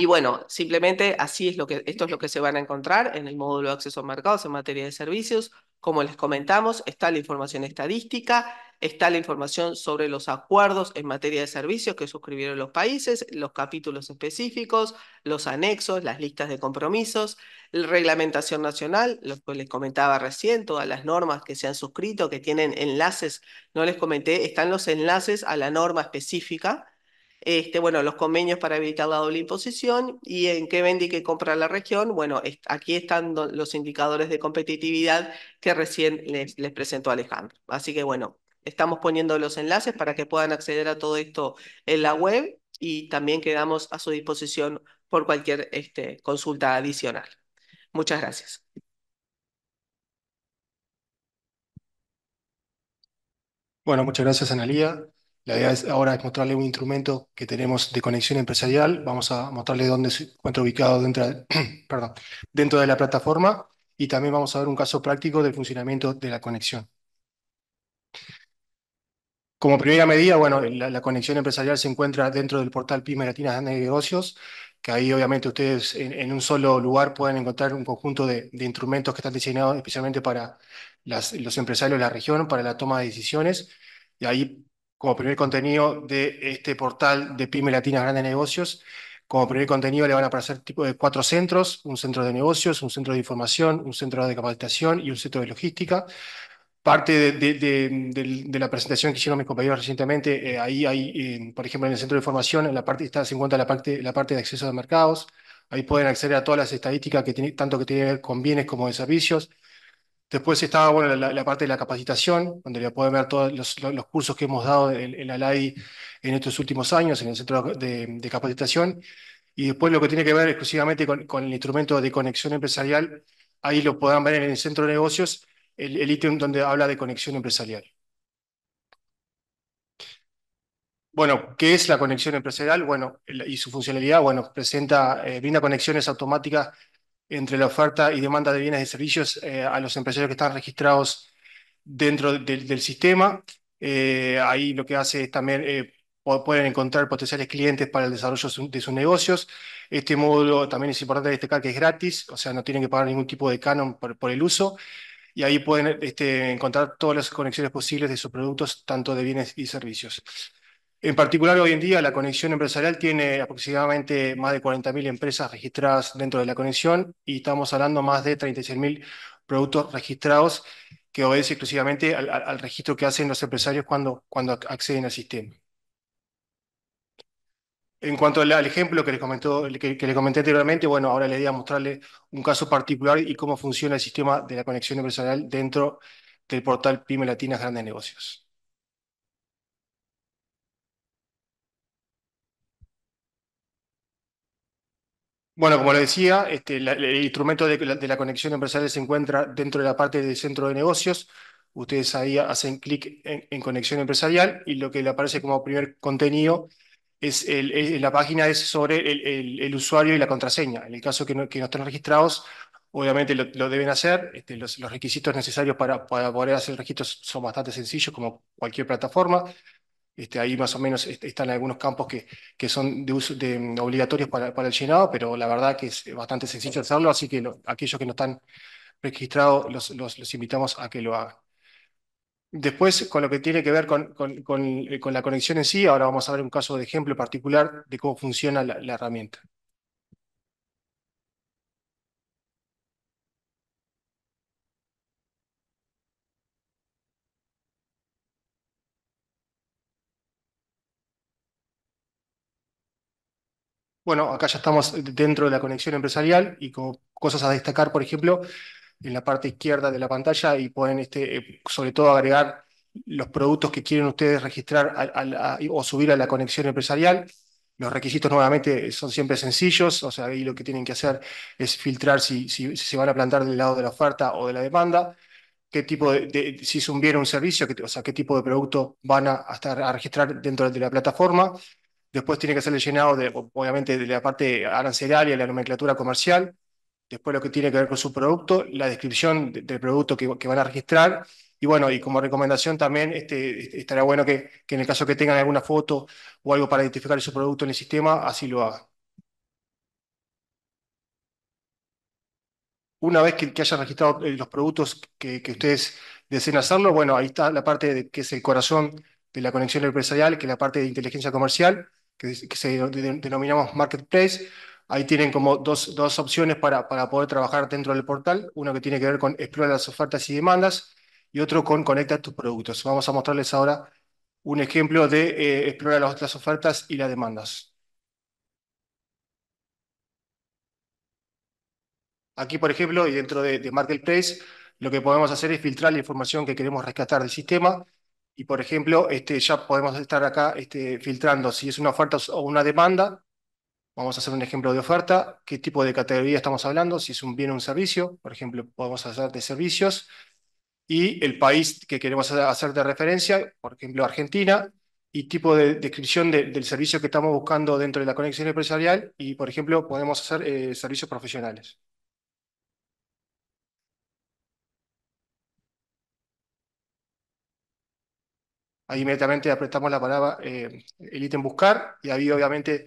Y bueno, simplemente así es lo que, esto es lo que se van a encontrar en el módulo de acceso a mercados en materia de servicios. Como les comentamos, está la información estadística, está la información sobre los acuerdos en materia de servicios que suscribieron los países, los capítulos específicos, los anexos, las listas de compromisos, la reglamentación nacional, lo que les comentaba recién, todas las normas que se han suscrito, que tienen enlaces, no les comenté, están los enlaces a la norma específica este, bueno, los convenios para evitar la doble imposición y en qué vende y qué compra la región. Bueno, aquí están los indicadores de competitividad que recién les, presentó Alejandro. Así que bueno, estamos poniendo los enlaces para que puedan acceder a todo esto en la web y también quedamos a su disposición por cualquier este, consulta adicional. Muchas gracias. Bueno, muchas gracias, Analía. La idea ahora es mostrarle un instrumento que tenemos de conexión empresarial. Vamos a mostrarle dónde se encuentra ubicado dentro, de, [CLEARS THROAT] dentro de la plataforma y también vamos a ver un caso práctico del funcionamiento de la conexión. Como primera medida, bueno, la, conexión empresarial se encuentra dentro del portal PYME Latinas de Negocios, que ahí obviamente ustedes en, un solo lugar pueden encontrar un conjunto de, instrumentos que están diseñados especialmente para los empresarios de la región, para la toma de decisiones. Y ahí como primer contenido de este portal de Pyme Latinas Grandes Negocios. Como primer contenido le van a aparecer tipo de cuatro centros, un centro de negocios, un centro de información, un centro de capacitación y un centro de logística. Parte de, la presentación que hicieron mis compañeros recientemente, eh, ahí hay, eh, por ejemplo, en el centro de información, en la parte está se encuentra la parte, la parte de acceso a mercados. Ahí pueden acceder a todas las estadísticas que tiene, tanto que tiene que ver con bienes como de servicios, Después estaba bueno, la, parte de la capacitación, donde le pueden ver todos los, cursos que hemos dado en, la LAI en estos últimos años, en el centro de, capacitación. Y después lo que tiene que ver exclusivamente con, el instrumento de conexión empresarial, ahí lo podrán ver en el centro de negocios, el ítem donde habla de conexión empresarial. Bueno, ¿qué es la conexión empresarial? Bueno, y su funcionalidad, bueno, presenta, eh, brinda conexiones automáticas entre la oferta y demanda de bienes y servicios eh, a los empresarios que están registrados dentro del sistema. Eh, ahí lo que hace es también eh, pueden encontrar potenciales clientes para el desarrollo de sus negocios. Este módulo también es importante destacar que es gratis, o sea, no tienen que pagar ningún tipo de canon por, por el uso. Y ahí pueden este, encontrar todas las conexiones posibles de sus productos, tanto de bienes y servicios. En particular, hoy en día la conexión empresarial tiene aproximadamente más de 40.000 empresas registradas dentro de la conexión y estamos hablando más de 36.000 productos registrados que obedecen exclusivamente al, registro que hacen los empresarios cuando, cuando acceden al sistema. En cuanto al, ejemplo que les, comentó, que, comenté anteriormente, bueno, ahora les voy a mostrarles un caso particular y cómo funciona el sistema de la conexión empresarial dentro del portal PyME Latinas Grandes Negocios. Bueno, como lo decía, este, el instrumento de, la conexión empresarial se encuentra dentro de la parte del centro de negocios. Ustedes ahí hacen clic en, conexión empresarial y lo que le aparece como primer contenido es, la página es sobre el, usuario y la contraseña. En el caso que no, estén registrados, obviamente lo, deben hacer. Este, los, requisitos necesarios para, para poder hacer registros son bastante sencillos, como cualquier plataforma. Este, ahí más o menos están algunos campos que, son de uso, mm, obligatorios para, el llenado, pero la verdad que es bastante sencillo hacerlo, así que aquellos que no están registrados los, invitamos a que lo hagan. Después, con lo que tiene que ver eh, con, la conexión en sí, ahora vamos a ver un caso de ejemplo particular de cómo funciona la herramienta. Bueno, acá ya estamos dentro de la conexión empresarial y como cosas a destacar, por ejemplo, en la parte izquierda de la pantalla y pueden este, eh, sobre todo agregar los productos que quieren ustedes registrar o subir a la conexión empresarial. Los requisitos nuevamente son siempre sencillos, o sea, ahí lo que tienen que hacer es filtrar si, se van a plantar del lado de la oferta o de la demanda, qué tipo de, si es un bien o un servicio, o sea, qué tipo de producto van a, estar a registrar dentro de la plataforma, Después tiene que ser llenado, de, obviamente, de la parte arancelaria, la nomenclatura comercial. Después lo que tiene que ver con su producto, la descripción del producto que, van a registrar. Y bueno, y como recomendación también este, este estaría bueno que, en el caso que tengan alguna foto o algo para identificar su producto en el sistema, así lo hagan. Una vez que, hayan registrado eh, los productos que, ustedes deseen hacerlo, bueno, ahí está la parte que es el corazón de la conexión empresarial, que es la parte de inteligencia comercial que, se denominamos Marketplace. Ahí tienen como dos, dos opciones para, para, poder trabajar dentro del portal. Uno que tiene que ver con explorar las ofertas y demandas y otro con conecta tus productos. Vamos a mostrarles ahora un ejemplo de eh, explorar las, otras ofertas y las demandas. Aquí, por ejemplo, y dentro de Marketplace, lo que podemos hacer es filtrar la información que queremos rescatar del sistema y por ejemplo, este, ya podemos estar acá este, filtrando si es una oferta o una demanda. Vamos a hacer un ejemplo de oferta, qué tipo de categoría estamos hablando, si es un bien o un servicio. Por ejemplo, podemos hacer de servicios y el país que queremos hacer de referencia, por ejemplo, Argentina, y tipo de descripción del servicio que estamos buscando dentro de la conexión empresarial y, por ejemplo, podemos hacer eh, servicios profesionales. Ahí inmediatamente apretamos la palabra, eh, el ítem buscar, y ahí obviamente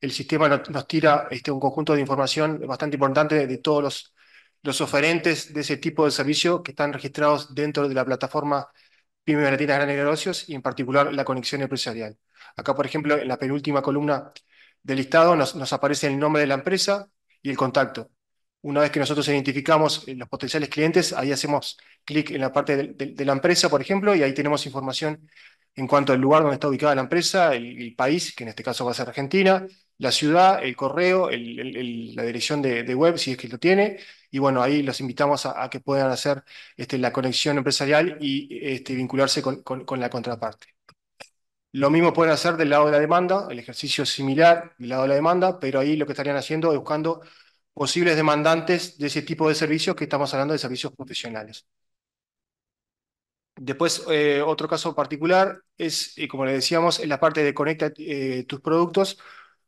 el sistema nos, tira este, un conjunto de información bastante importante de todos los, los oferentes de ese tipo de servicio que están registrados dentro de la plataforma PYME Grande Grandes Negocios y en particular la conexión empresarial. Acá, por ejemplo, en la penúltima columna del listado nos aparece el nombre de la empresa y el contacto. Una vez que nosotros identificamos eh, los potenciales clientes, ahí hacemos clic en la parte de, la empresa, por ejemplo, y ahí tenemos información en cuanto al lugar donde está ubicada la empresa, el, país, que en este caso va a ser Argentina, la ciudad, el correo, la dirección de, web, si es que lo tiene. Y bueno, ahí los invitamos a, que puedan hacer este, la conexión empresarial y este, vincularse con, con la contraparte. Lo mismo pueden hacer del lado de la demanda, el ejercicio es similar del lado de la demanda, pero ahí lo que estarían haciendo es buscando posibles demandantes de ese tipo de servicios que estamos hablando de servicios profesionales. Después, eh, otro caso particular es, eh, como le decíamos, en la parte de conecta eh, tus productos.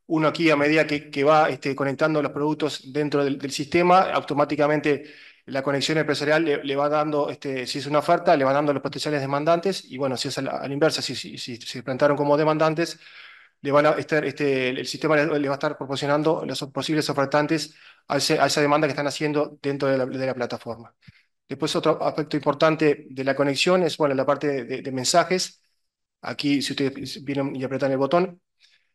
Uno aquí, a medida que, va este, conectando los productos dentro del, sistema, automáticamente la conexión empresarial le, va dando, este, si es una oferta, le va dando a los potenciales demandantes. Y bueno, si es al la, inversa, si, se plantaron como demandantes, le van a estar, este, el sistema le, va a estar proporcionando los posibles ofertantes a, esa demanda que están haciendo dentro de la, plataforma. Después otro aspecto importante de la conexión es bueno, la parte de, mensajes. Aquí, si ustedes vienen y apretan el botón,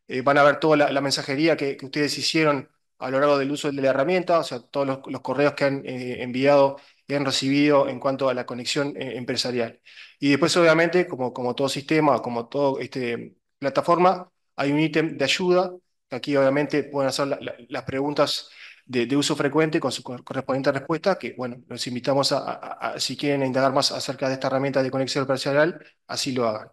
eh, van a ver toda la, mensajería que, ustedes hicieron a lo largo del uso de la herramienta, o sea, todos los, correos que han eh, enviado y han recibido en cuanto a la conexión eh, empresarial. Y después, obviamente, como, como todo sistema, como toda este, plataforma, hay un ítem de ayuda, aquí obviamente pueden hacer las preguntas de, uso frecuente con su correspondiente respuesta, que bueno, los invitamos a, si quieren indagar más acerca de esta herramienta de conexión empresarial, así lo hagan.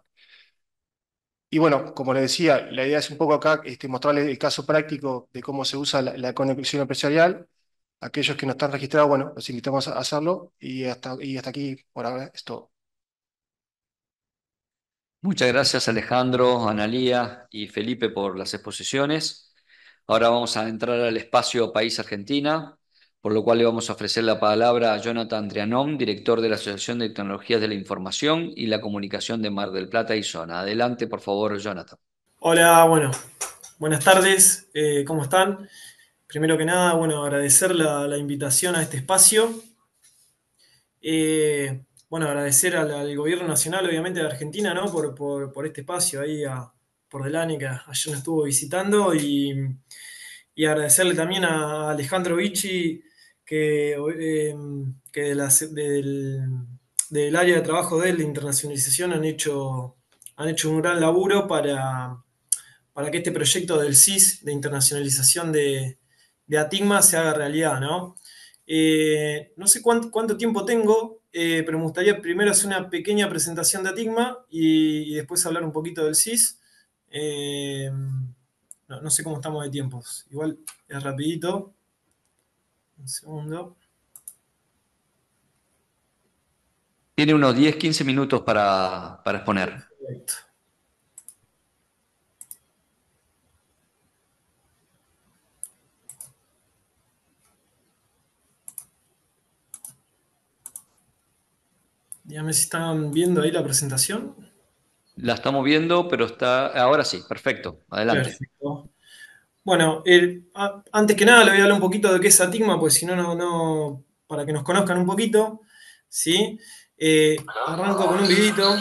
Y bueno, como les decía, la idea es un poco acá este, mostrarles el caso práctico de cómo se usa la, conexión empresarial. Aquellos que no están registrados, bueno, los invitamos a hacerlo y hasta, y hasta aquí por ahora es todo. Muchas gracias Alejandro, Analía y Felipe por las exposiciones. Ahora vamos a entrar al espacio País Argentina, por lo cual le vamos a ofrecer la palabra a Jonathan Trianón, director de la Asociación de Tecnologías de la Información y la Comunicación de Mar del Plata y Zona. Adelante, por favor, Jonathan. Hola, bueno, buenas tardes, eh, ¿cómo están? Primero que nada, bueno, agradecer la, invitación a este espacio. Eh, bueno, agradecer al, Gobierno Nacional, obviamente, de Argentina, ¿no? Por, este espacio ahí por Delánica, que ayer nos estuvo visitando y y agradecerle también a Alejandro Vichy, que, eh, del, área de trabajo de él, internacionalización, han hecho, han hecho un gran laburo para, para que este proyecto del CIS, de internacionalización de, Atigma, se haga realidad, ¿no? Eh, no sé cuánto, tiempo tengo, eh, pero me gustaría primero hacer una pequeña presentación de Atigma y, después hablar un poquito del CIS. No, sé cómo estamos de tiempos. Igual es rapidito. Un segundo. Tiene unos 10, 15 minutos para, exponer. Perfecto. Dígame si están viendo ahí la presentación. La estamos viendo, pero está. Ahora sí, perfecto. Adelante. Bueno, antes que nada le voy a hablar un poquito de qué es Atigma, pues si no, no, para que nos conozcan un poquito. ¿sí? Eh, arranco con un vidito.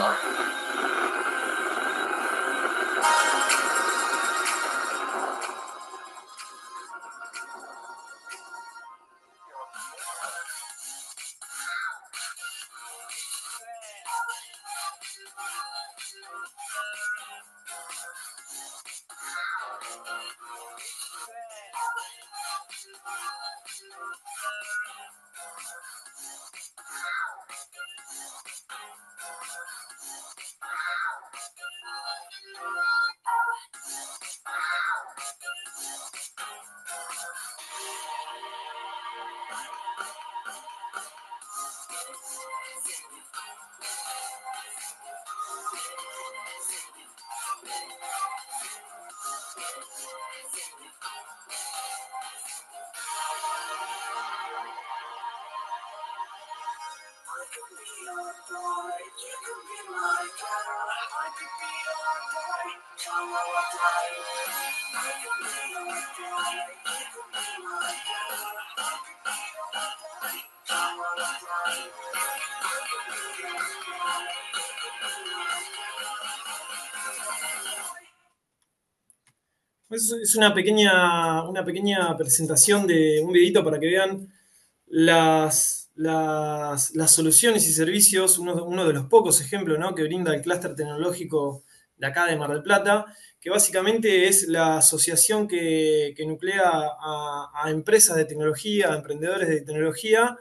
es una pequeña, una pequeña presentación de un videito para que vean las, las, soluciones y servicios, uno, de los pocos ejemplos que brinda el clúster tecnológico de acá de Mar del Plata, que básicamente es la asociación que, nuclea a, a, empresas de tecnología, a emprendedores de tecnología,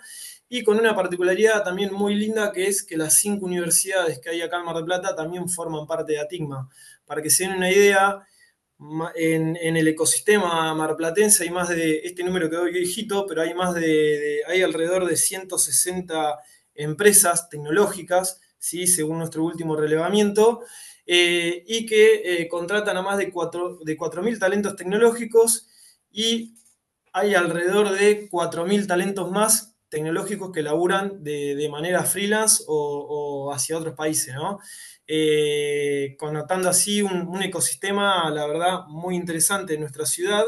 y con una particularidad también muy linda que es que las cinco universidades que hay acá en Mar del Plata también forman parte de Atigma. Para que se den una idea, en, el ecosistema marplatense hay más de, este número quedó viejito, pero hay más de, hay alrededor de 160 empresas tecnológicas, ¿sí? según nuestro último relevamiento, eh, y que eh, contratan a más de 4.000 de talentos tecnológicos y hay alrededor de 4.000 talentos más tecnológicos que laburan de, manera freelance o, o hacia otros países, ¿no? Eh, connotando así un, ecosistema, la verdad, muy interesante en nuestra ciudad,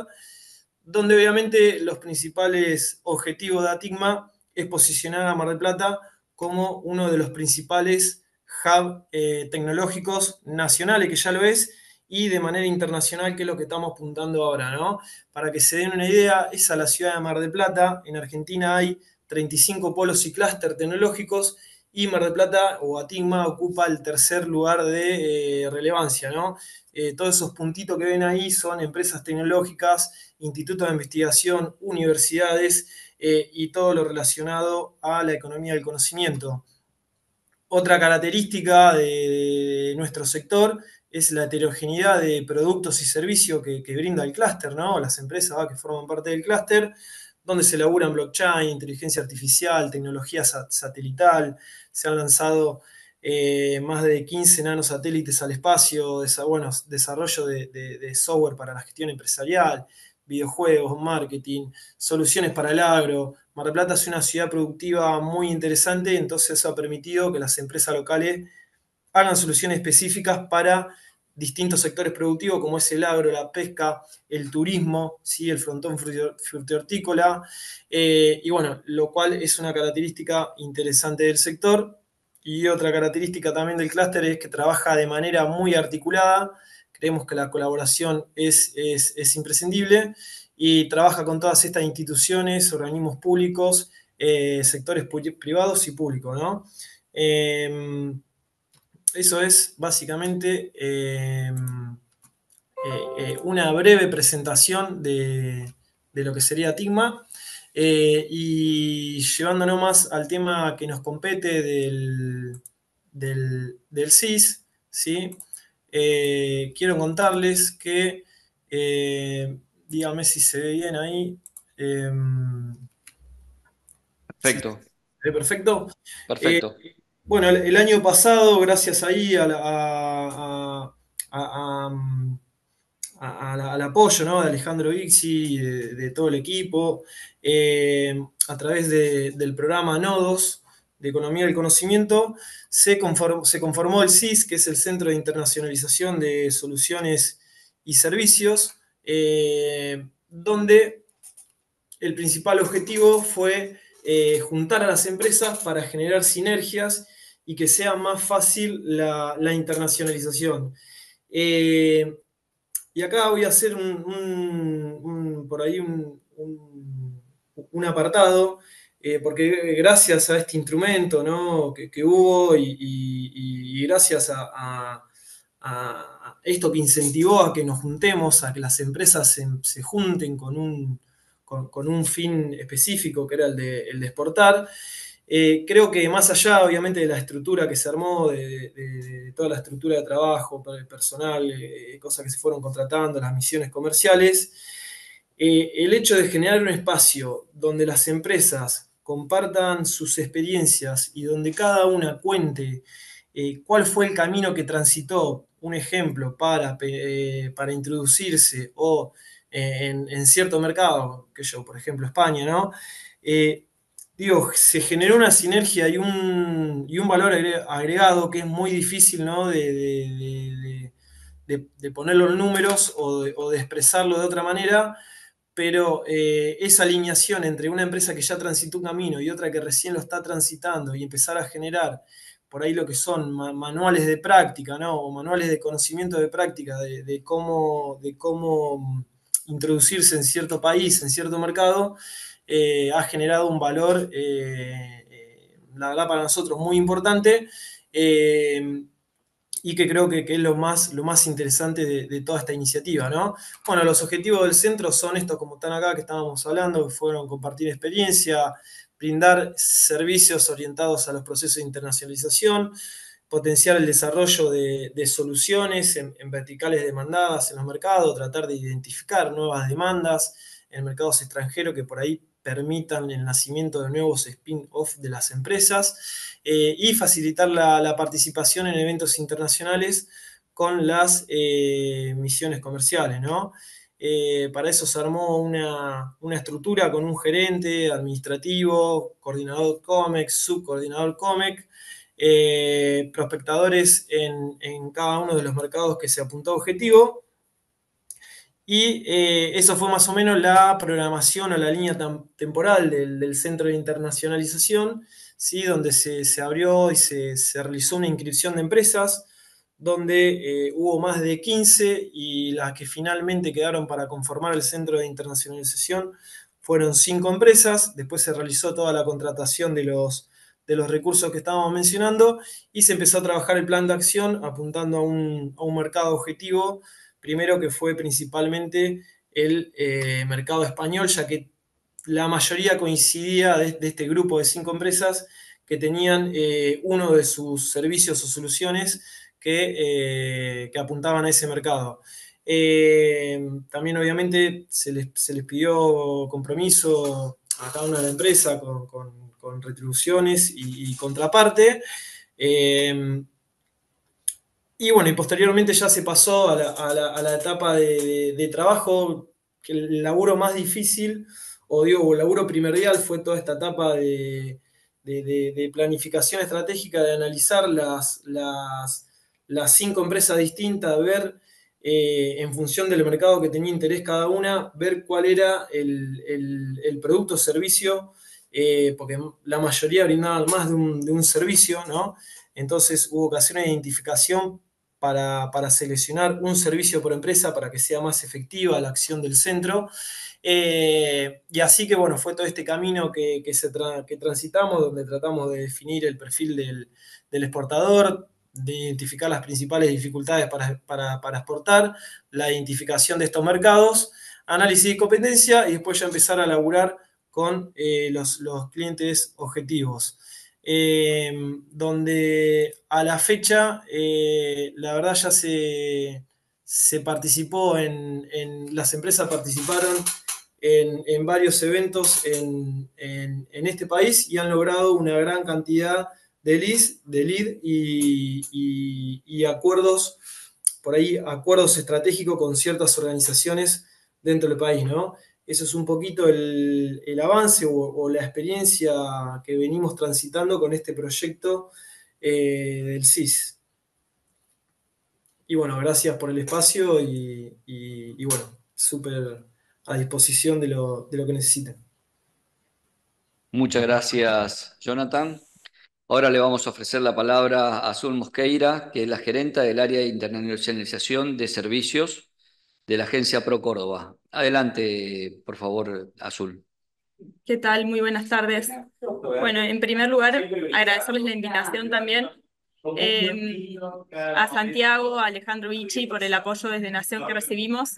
donde obviamente los principales objetivos de Atigma es posicionar a Mar del Plata como uno de los principales hub eh, tecnológicos nacionales, que ya lo es, y de manera internacional, que es lo que estamos apuntando ahora, ¿no? Para que se den una idea, es a la ciudad de Mar del Plata, en Argentina hay 35 polos y clúster tecnológicos, y Mar del Plata o Atigma ocupa el tercer lugar de eh, relevancia, ¿no? Eh, todos esos puntitos que ven ahí son empresas tecnológicas, institutos de investigación, universidades eh, y todo lo relacionado a la economía del conocimiento. Otra característica de, nuestro sector es la heterogeneidad de productos y servicios que, brinda el clúster, ¿no? Las empresas que forman parte del clúster, donde se laburan blockchain, inteligencia artificial, tecnología satelital, se han lanzado eh, más de 15 nanosatélites al espacio, desarrollo de, de, software para la gestión empresarial, videojuegos, marketing, soluciones para el agro. Mar del Plata es una ciudad productiva muy interesante, entonces eso ha permitido que las empresas locales hagan soluciones específicas para distintos sectores productivos como es el agro, la pesca, el turismo, ¿sí? el frontón frutihortícola, eh, y bueno, lo cual es una característica interesante del sector. Y otra característica también del clúster es que trabaja de manera muy articulada, creemos que la colaboración es, imprescindible, y trabaja con todas estas instituciones, organismos públicos, eh, sectores privados y públicos, ¿no? Em, eso es básicamente em, eh, eh, una breve presentación de, lo que sería TIGMA. Eh, y llevándonos más al tema que nos compete del, del, CIS, ¿sí? quiero contarles que, dígame si se ve bien ahí. Em, perfecto. perfecto. Perfecto. Bueno, el, año pasado, gracias ahí al apoyo de Alejandro Ixi y de, todo el equipo, eh, a través del programa Nodos de Economía del Conocimiento, se conformó, el CIS, que es el Centro de Internacionalización de Soluciones y Servicios, eh, donde el principal objetivo fue eh, juntar a las empresas para generar sinergias y que sea más fácil la, internacionalización. Eh, y acá voy a hacer un, por ahí un, apartado, eh, porque gracias a este instrumento que, hubo y, gracias a, esto que incentivó a que nos juntemos, a que las empresas se, junten con un, con, un fin específico, que era el el de exportar, eh, creo que más allá, obviamente, de la estructura que se armó, de, toda la estructura de trabajo, personal, eh, cosas que se fueron contratando, las misiones comerciales, eh, el hecho de generar un espacio donde las empresas compartan sus experiencias y donde cada una cuente cuál fue el camino que transitó, un ejemplo, para, para introducirse o en, cierto mercado, que yo, por ejemplo, España, ¿no? digo, se generó una sinergia y un, valor agregado que es muy difícil ¿no? de, de, los ponerlo en números o de, expresarlo de otra manera, pero eh, esa alineación entre una empresa que ya transitó un camino y otra que recién lo está transitando y empezar a generar por ahí lo que son manuales de práctica, ¿no? O manuales de conocimiento de práctica de, cómo, de cómo introducirse en cierto país, en cierto mercado, eh, ha generado un valor, eh, eh, la verdad, para nosotros muy importante y que creo que, es lo más, lo más interesante de, toda esta iniciativa, ¿no? Bueno, los objetivos del centro son estos como están acá, que estábamos hablando, que fueron compartir experiencia, brindar servicios orientados a los procesos de internacionalización, potenciar el desarrollo de, soluciones en, verticales demandadas en los mercados, tratar de identificar nuevas demandas en mercados extranjeros que por ahí permitan el nacimiento de nuevos spin-off de las empresas eh, y facilitar la, participación en eventos internacionales con las eh, misiones comerciales, eh, para eso se armó una, estructura con un gerente administrativo, coordinador COMEX, subcoordinador COMEX, prospectadores en, en cada uno de los mercados que se apuntó objetivo y eh, eso fue más o menos la programación o la línea temporal del, Centro de Internacionalización, ¿sí? donde se, abrió y se, realizó una inscripción de empresas, donde eh, hubo más de 15 y las que finalmente quedaron para conformar el Centro de Internacionalización fueron cinco empresas, después se realizó toda la contratación de los, de los recursos que estábamos mencionando y se empezó a trabajar el plan de acción apuntando a un, a un mercado objetivo Primero que fue principalmente el eh, mercado español, ya que la mayoría coincidía de, este grupo de cinco empresas que tenían eh, uno de sus servicios o soluciones que, eh, apuntaban a ese mercado. también obviamente se les, pidió compromiso a cada una de la empresa con, retribuciones y contraparte. Y bueno, y posteriormente ya se pasó a la, etapa de, trabajo, que el laburo más difícil, o digo, el laburo primordial fue toda esta etapa de, planificación estratégica, de analizar las, las, cinco empresas distintas, ver eh, en función del mercado que tenía interés cada una, ver cuál era el, producto o servicio, eh, porque la mayoría brindaban más de un, de un servicio, ¿no? Entonces hubo ocasiones de identificación para, seleccionar un servicio por empresa para que sea más efectiva la acción del centro. Eh, y así que bueno, fue todo este camino que, se transitamos, donde tratamos de definir el perfil del, exportador, de identificar las principales dificultades para, exportar, la identificación de estos mercados, análisis de competencia y después ya empezar a laburar con eh, los clientes objetivos. Em, donde a la fecha, eh, la verdad ya se, participó en, las empresas participaron en, varios eventos en, este país y han logrado una gran cantidad de leads, de lead y, y acuerdos, por ahí acuerdos estratégicos con ciertas organizaciones dentro del país, ¿no? eso es un poquito el, avance o, la experiencia que venimos transitando con este proyecto eh, del CIS. Y bueno, gracias por el espacio y, bueno, súper a disposición de lo, de lo que necesiten. Muchas gracias, Jonathan. Ahora le vamos a ofrecer la palabra a Azul Mosqueira, que es la gerente del área de internacionalización de servicios de la agencia Pro Córdoba. Adelante, por favor, Azul. ¿Qué tal? Muy buenas tardes. Bueno, en primer lugar, agradecerles la invitación también eh, a Santiago, a Alejandro Vichy por el apoyo desde Nación que recibimos.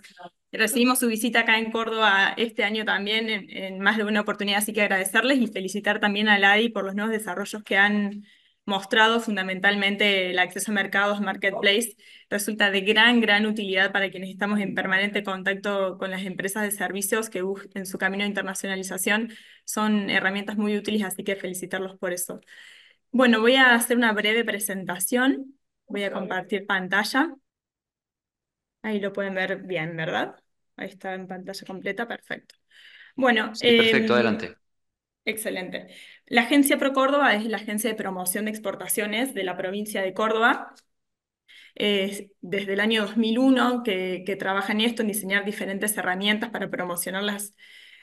Recibimos su visita acá en Córdoba este año también en, más de una oportunidad, así que agradecerles y felicitar también a LADI por los nuevos desarrollos que han mostrado fundamentalmente el acceso a mercados, marketplace, resulta de gran, gran utilidad para quienes estamos en permanente contacto con las empresas de servicios que en su camino de internacionalización son herramientas muy útiles, así que felicitarlos por eso. Bueno, voy a hacer una breve presentación. Voy a compartir pantalla. Ahí lo pueden ver bien, ¿verdad? Ahí está en pantalla completa, perfecto. Bueno. Sí, perfecto, em, adelante. Excelente. La agencia Pro Córdoba es la agencia de promoción de exportaciones de la provincia de Córdoba. desde el año 2001 que, trabaja en esto, en diseñar diferentes herramientas para promocionar las,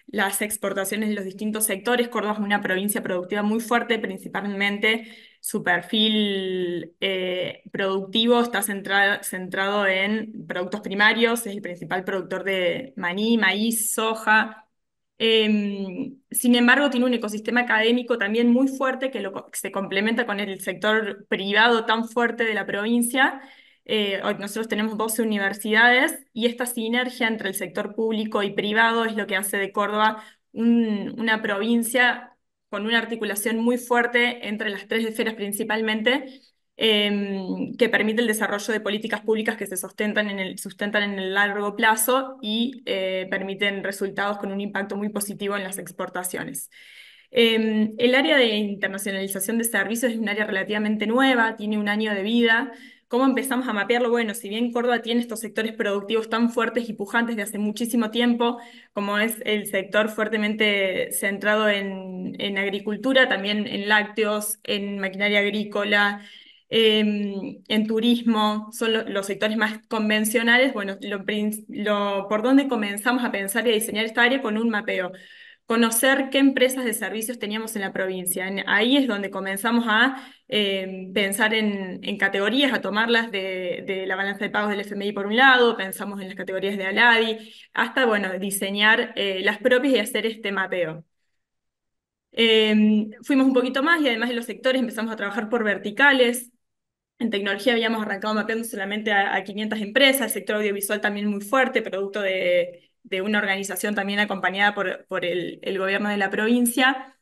las exportaciones de los distintos sectores. Córdoba es una provincia productiva muy fuerte, principalmente su perfil eh, productivo está centrado en productos primarios, es el principal productor de maní, maíz, soja, Em, sin embargo, tiene un ecosistema académico también muy fuerte que, se complementa con el sector privado tan fuerte de la provincia. Eh, nosotros tenemos 12 universidades y esta sinergia entre el sector público y privado es lo que hace de Córdoba una provincia con una articulación muy fuerte entre las tres esferas principalmente Em, que permite el desarrollo de políticas públicas que se sustentan en el, sustentan en el largo plazo y eh, permiten resultados con un impacto muy positivo en las exportaciones. Em, el área de internacionalización de servicios es un área relativamente nueva, tiene un año de vida. ¿Cómo empezamos a mapearlo? Bueno, si bien Córdoba tiene estos sectores productivos tan fuertes y pujantes de hace muchísimo tiempo, como es el sector fuertemente centrado en, en agricultura, también en lácteos, en maquinaria agrícola, Em, en turismo, son los sectores más convencionales, bueno, lo, por donde comenzamos a pensar y a diseñar esta área con un mapeo. Conocer qué empresas de servicios teníamos en la provincia. ahí es donde comenzamos a em, pensar en, categorías, a tomarlas de, la balanza de pagos del FMI por un lado, pensamos en las categorías de Aladi, hasta, bueno, diseñar eh, las propias y hacer este mapeo. Em, fuimos un poquito más y además de los sectores empezamos a trabajar por verticales, en tecnología habíamos arrancado mapeando solamente a, 500 empresas, el sector audiovisual también muy fuerte, producto de, una organización también acompañada por, el, gobierno de la provincia.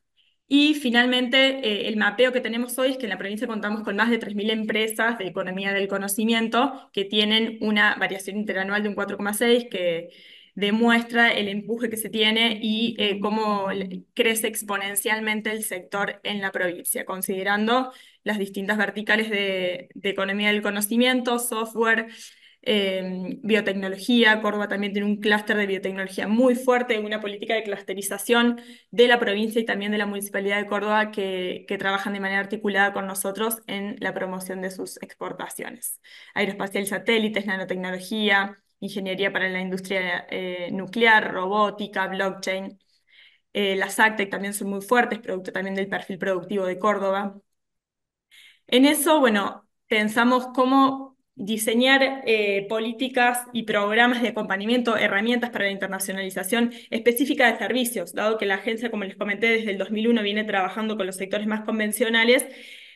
Y finalmente, eh, el mapeo que tenemos hoy es que en la provincia contamos con más de 3.000 empresas de economía del conocimiento que tienen una variación interanual de un 4,6 que demuestra el empuje que se tiene y eh, cómo crece exponencialmente el sector en la provincia, considerando las distintas verticales de, economía del conocimiento, software, eh, biotecnología. Córdoba también tiene un clúster de biotecnología muy fuerte, una política de clusterización de la provincia y también de la Municipalidad de Córdoba que, trabajan de manera articulada con nosotros en la promoción de sus exportaciones. Aeroespacial satélites, nanotecnología, ingeniería para la industria eh, nuclear, robótica, blockchain. Eh, las ACTEC también son muy fuertes, producto también del perfil productivo de Córdoba. En eso, bueno, pensamos cómo diseñar eh, políticas y programas de acompañamiento, herramientas para la internacionalización específica de servicios, dado que la agencia, como les comenté, desde el 2001 viene trabajando con los sectores más convencionales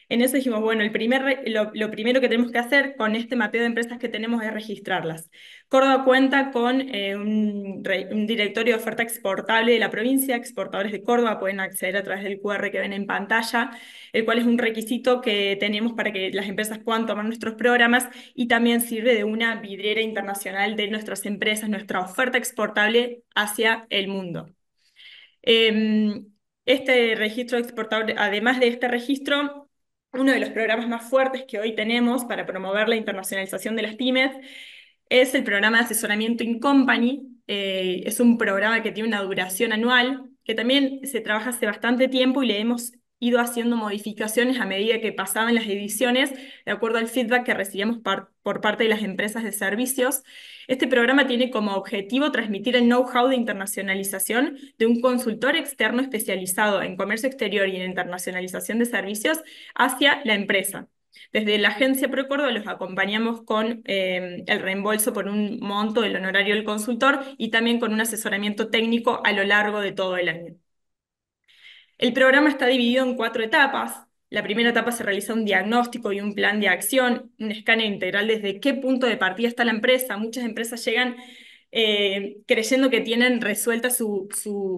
en eso dijimos, bueno, el primer, lo, primero que tenemos que hacer con este mapeo de empresas que tenemos es registrarlas. Córdoba cuenta con eh, un, directorio de oferta exportable de la provincia, exportadores de Córdoba pueden acceder a través del QR que ven en pantalla, el cual es un requisito que tenemos para que las empresas puedan tomar nuestros programas y también sirve de una vidriera internacional de nuestras empresas, nuestra oferta exportable hacia el mundo. Em, este registro exportable, además de este registro, uno de los programas más fuertes que hoy tenemos para promover la internacionalización de las pymes es el programa de asesoramiento in company. Eh, es un programa que tiene una duración anual, que también se trabaja hace bastante tiempo y le hemos ido haciendo modificaciones a medida que pasaban las ediciones, de acuerdo al feedback que recibíamos por parte de las empresas de servicios. Este programa tiene como objetivo transmitir el know-how de internacionalización de un consultor externo especializado en comercio exterior y en internacionalización de servicios hacia la empresa. Desde la agencia Procordo los acompañamos con eh, el reembolso por un monto del honorario del consultor y también con un asesoramiento técnico a lo largo de todo el año. El programa está dividido en cuatro etapas. La primera etapa se realiza un diagnóstico y un plan de acción, un escáner integral desde qué punto de partida está la empresa. Muchas empresas llegan eh, creyendo que tienen resuelta su,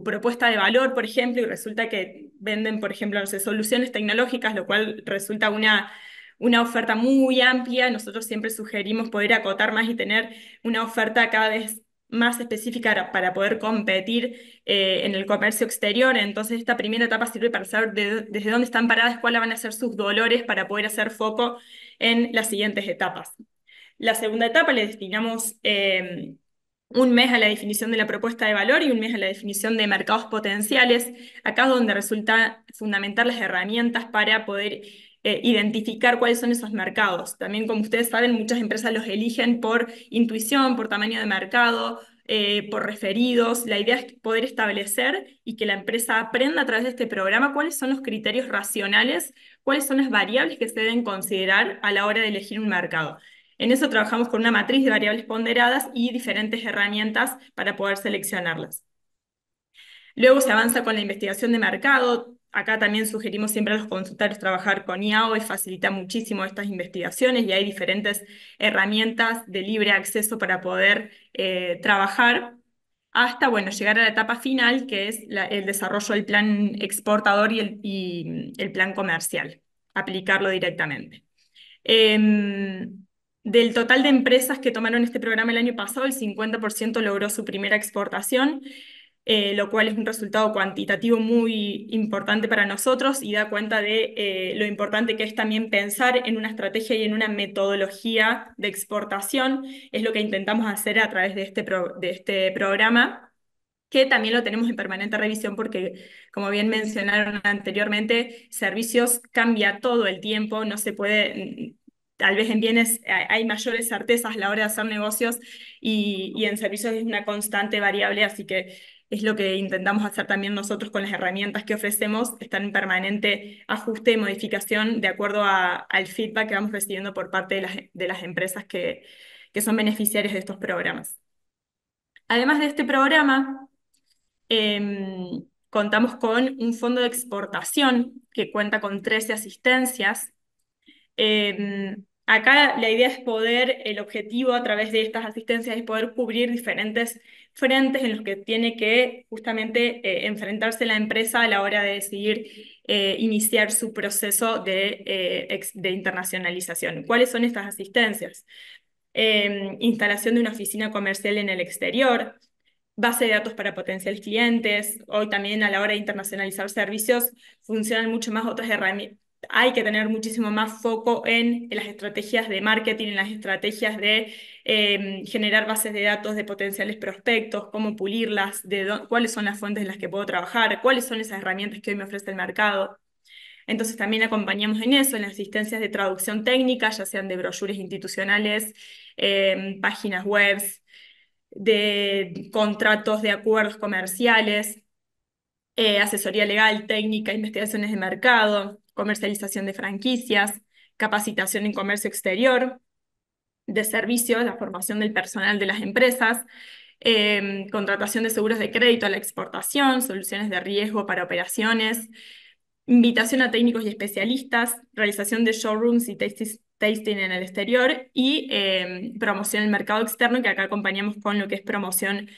propuesta de valor, por ejemplo, y resulta que venden, por ejemplo, no soluciones tecnológicas, lo cual resulta una, una oferta muy amplia. Nosotros siempre sugerimos poder acotar más y tener una oferta cada vez más específica para poder competir eh, en el comercio exterior. Entonces, esta primera etapa sirve para saber desde dónde están paradas, cuáles van a ser sus dolores para poder hacer foco en las siguientes etapas. La segunda etapa le destinamos eh, un mes a la definición de la propuesta de valor y un mes a la definición de mercados potenciales. Acá es donde resulta fundamental las herramientas para poder eh, identificar cuáles son esos mercados. También, como ustedes saben, muchas empresas los eligen por intuición, por tamaño de mercado, eh, por referidos. La idea es poder establecer y que la empresa aprenda a través de este programa cuáles son los criterios racionales, cuáles son las variables que se deben considerar a la hora de elegir un mercado. En eso trabajamos con una matriz de variables ponderadas y diferentes herramientas para poder seleccionarlas. Luego se avanza con la investigación de mercado, Acá también sugerimos siempre a los consultores trabajar con IAO, y facilita muchísimo estas investigaciones y hay diferentes herramientas de libre acceso para poder eh, trabajar hasta bueno, llegar a la etapa final, que es el desarrollo del plan exportador y el, plan comercial, aplicarlo directamente. Em, del total de empresas que tomaron este programa el año pasado, el 50% logró su primera exportación. Eh, lo cual es un resultado cuantitativo muy importante para nosotros y da cuenta de eh, lo importante que es también pensar en una estrategia y en una metodología de exportación. Es lo que intentamos hacer a través de este, de este programa que también lo tenemos en permanente revisión porque, como bien mencionaron anteriormente, servicios cambia todo el tiempo, no se puede, mm, tal vez en bienes eh, hay mayores certezas a la hora de hacer negocios y, y en servicios es una constante variable, así que es lo que intentamos hacer también nosotros con las herramientas que ofrecemos, están en permanente ajuste y modificación de acuerdo al feedback que vamos recibiendo por parte de las, de las empresas que, que son beneficiarias de estos programas. Además de este programa, em, contamos con un fondo de exportación que cuenta con 13 asistencias. Em, acá la idea es poder, el objetivo a través de estas asistencias es poder cubrir diferentes frentes en los que tiene que justamente eh, enfrentarse la empresa a la hora de decidir eh, iniciar su proceso de, eh, de, internacionalización. ¿Cuáles son estas asistencias? Em, instalación de una oficina comercial en el exterior, base de datos para potenciales clientes. Hoy también a la hora de internacionalizar servicios funcionan mucho más otras herramientas hay que tener muchísimo más foco en, las estrategias de marketing, en las estrategias de em, generar bases de datos de potenciales prospectos, cómo pulirlas, de cuáles son las fuentes en las que puedo trabajar, cuáles son esas herramientas que hoy me ofrece el mercado. Entonces también acompañamos en eso, en las asistencias de traducción técnica, ya sean de brochures institucionales, em, páginas web, de contratos de acuerdos comerciales, eh, asesoría legal, técnica, investigaciones de mercado, comercialización de franquicias, capacitación en comercio exterior, de servicios, la formación del personal de las empresas, em, contratación de seguros de crédito a la exportación, soluciones de riesgo para operaciones, invitación a técnicos y especialistas, realización de showrooms y tasting en el exterior y em, promoción en el mercado externo, que acá acompañamos con lo que es promoción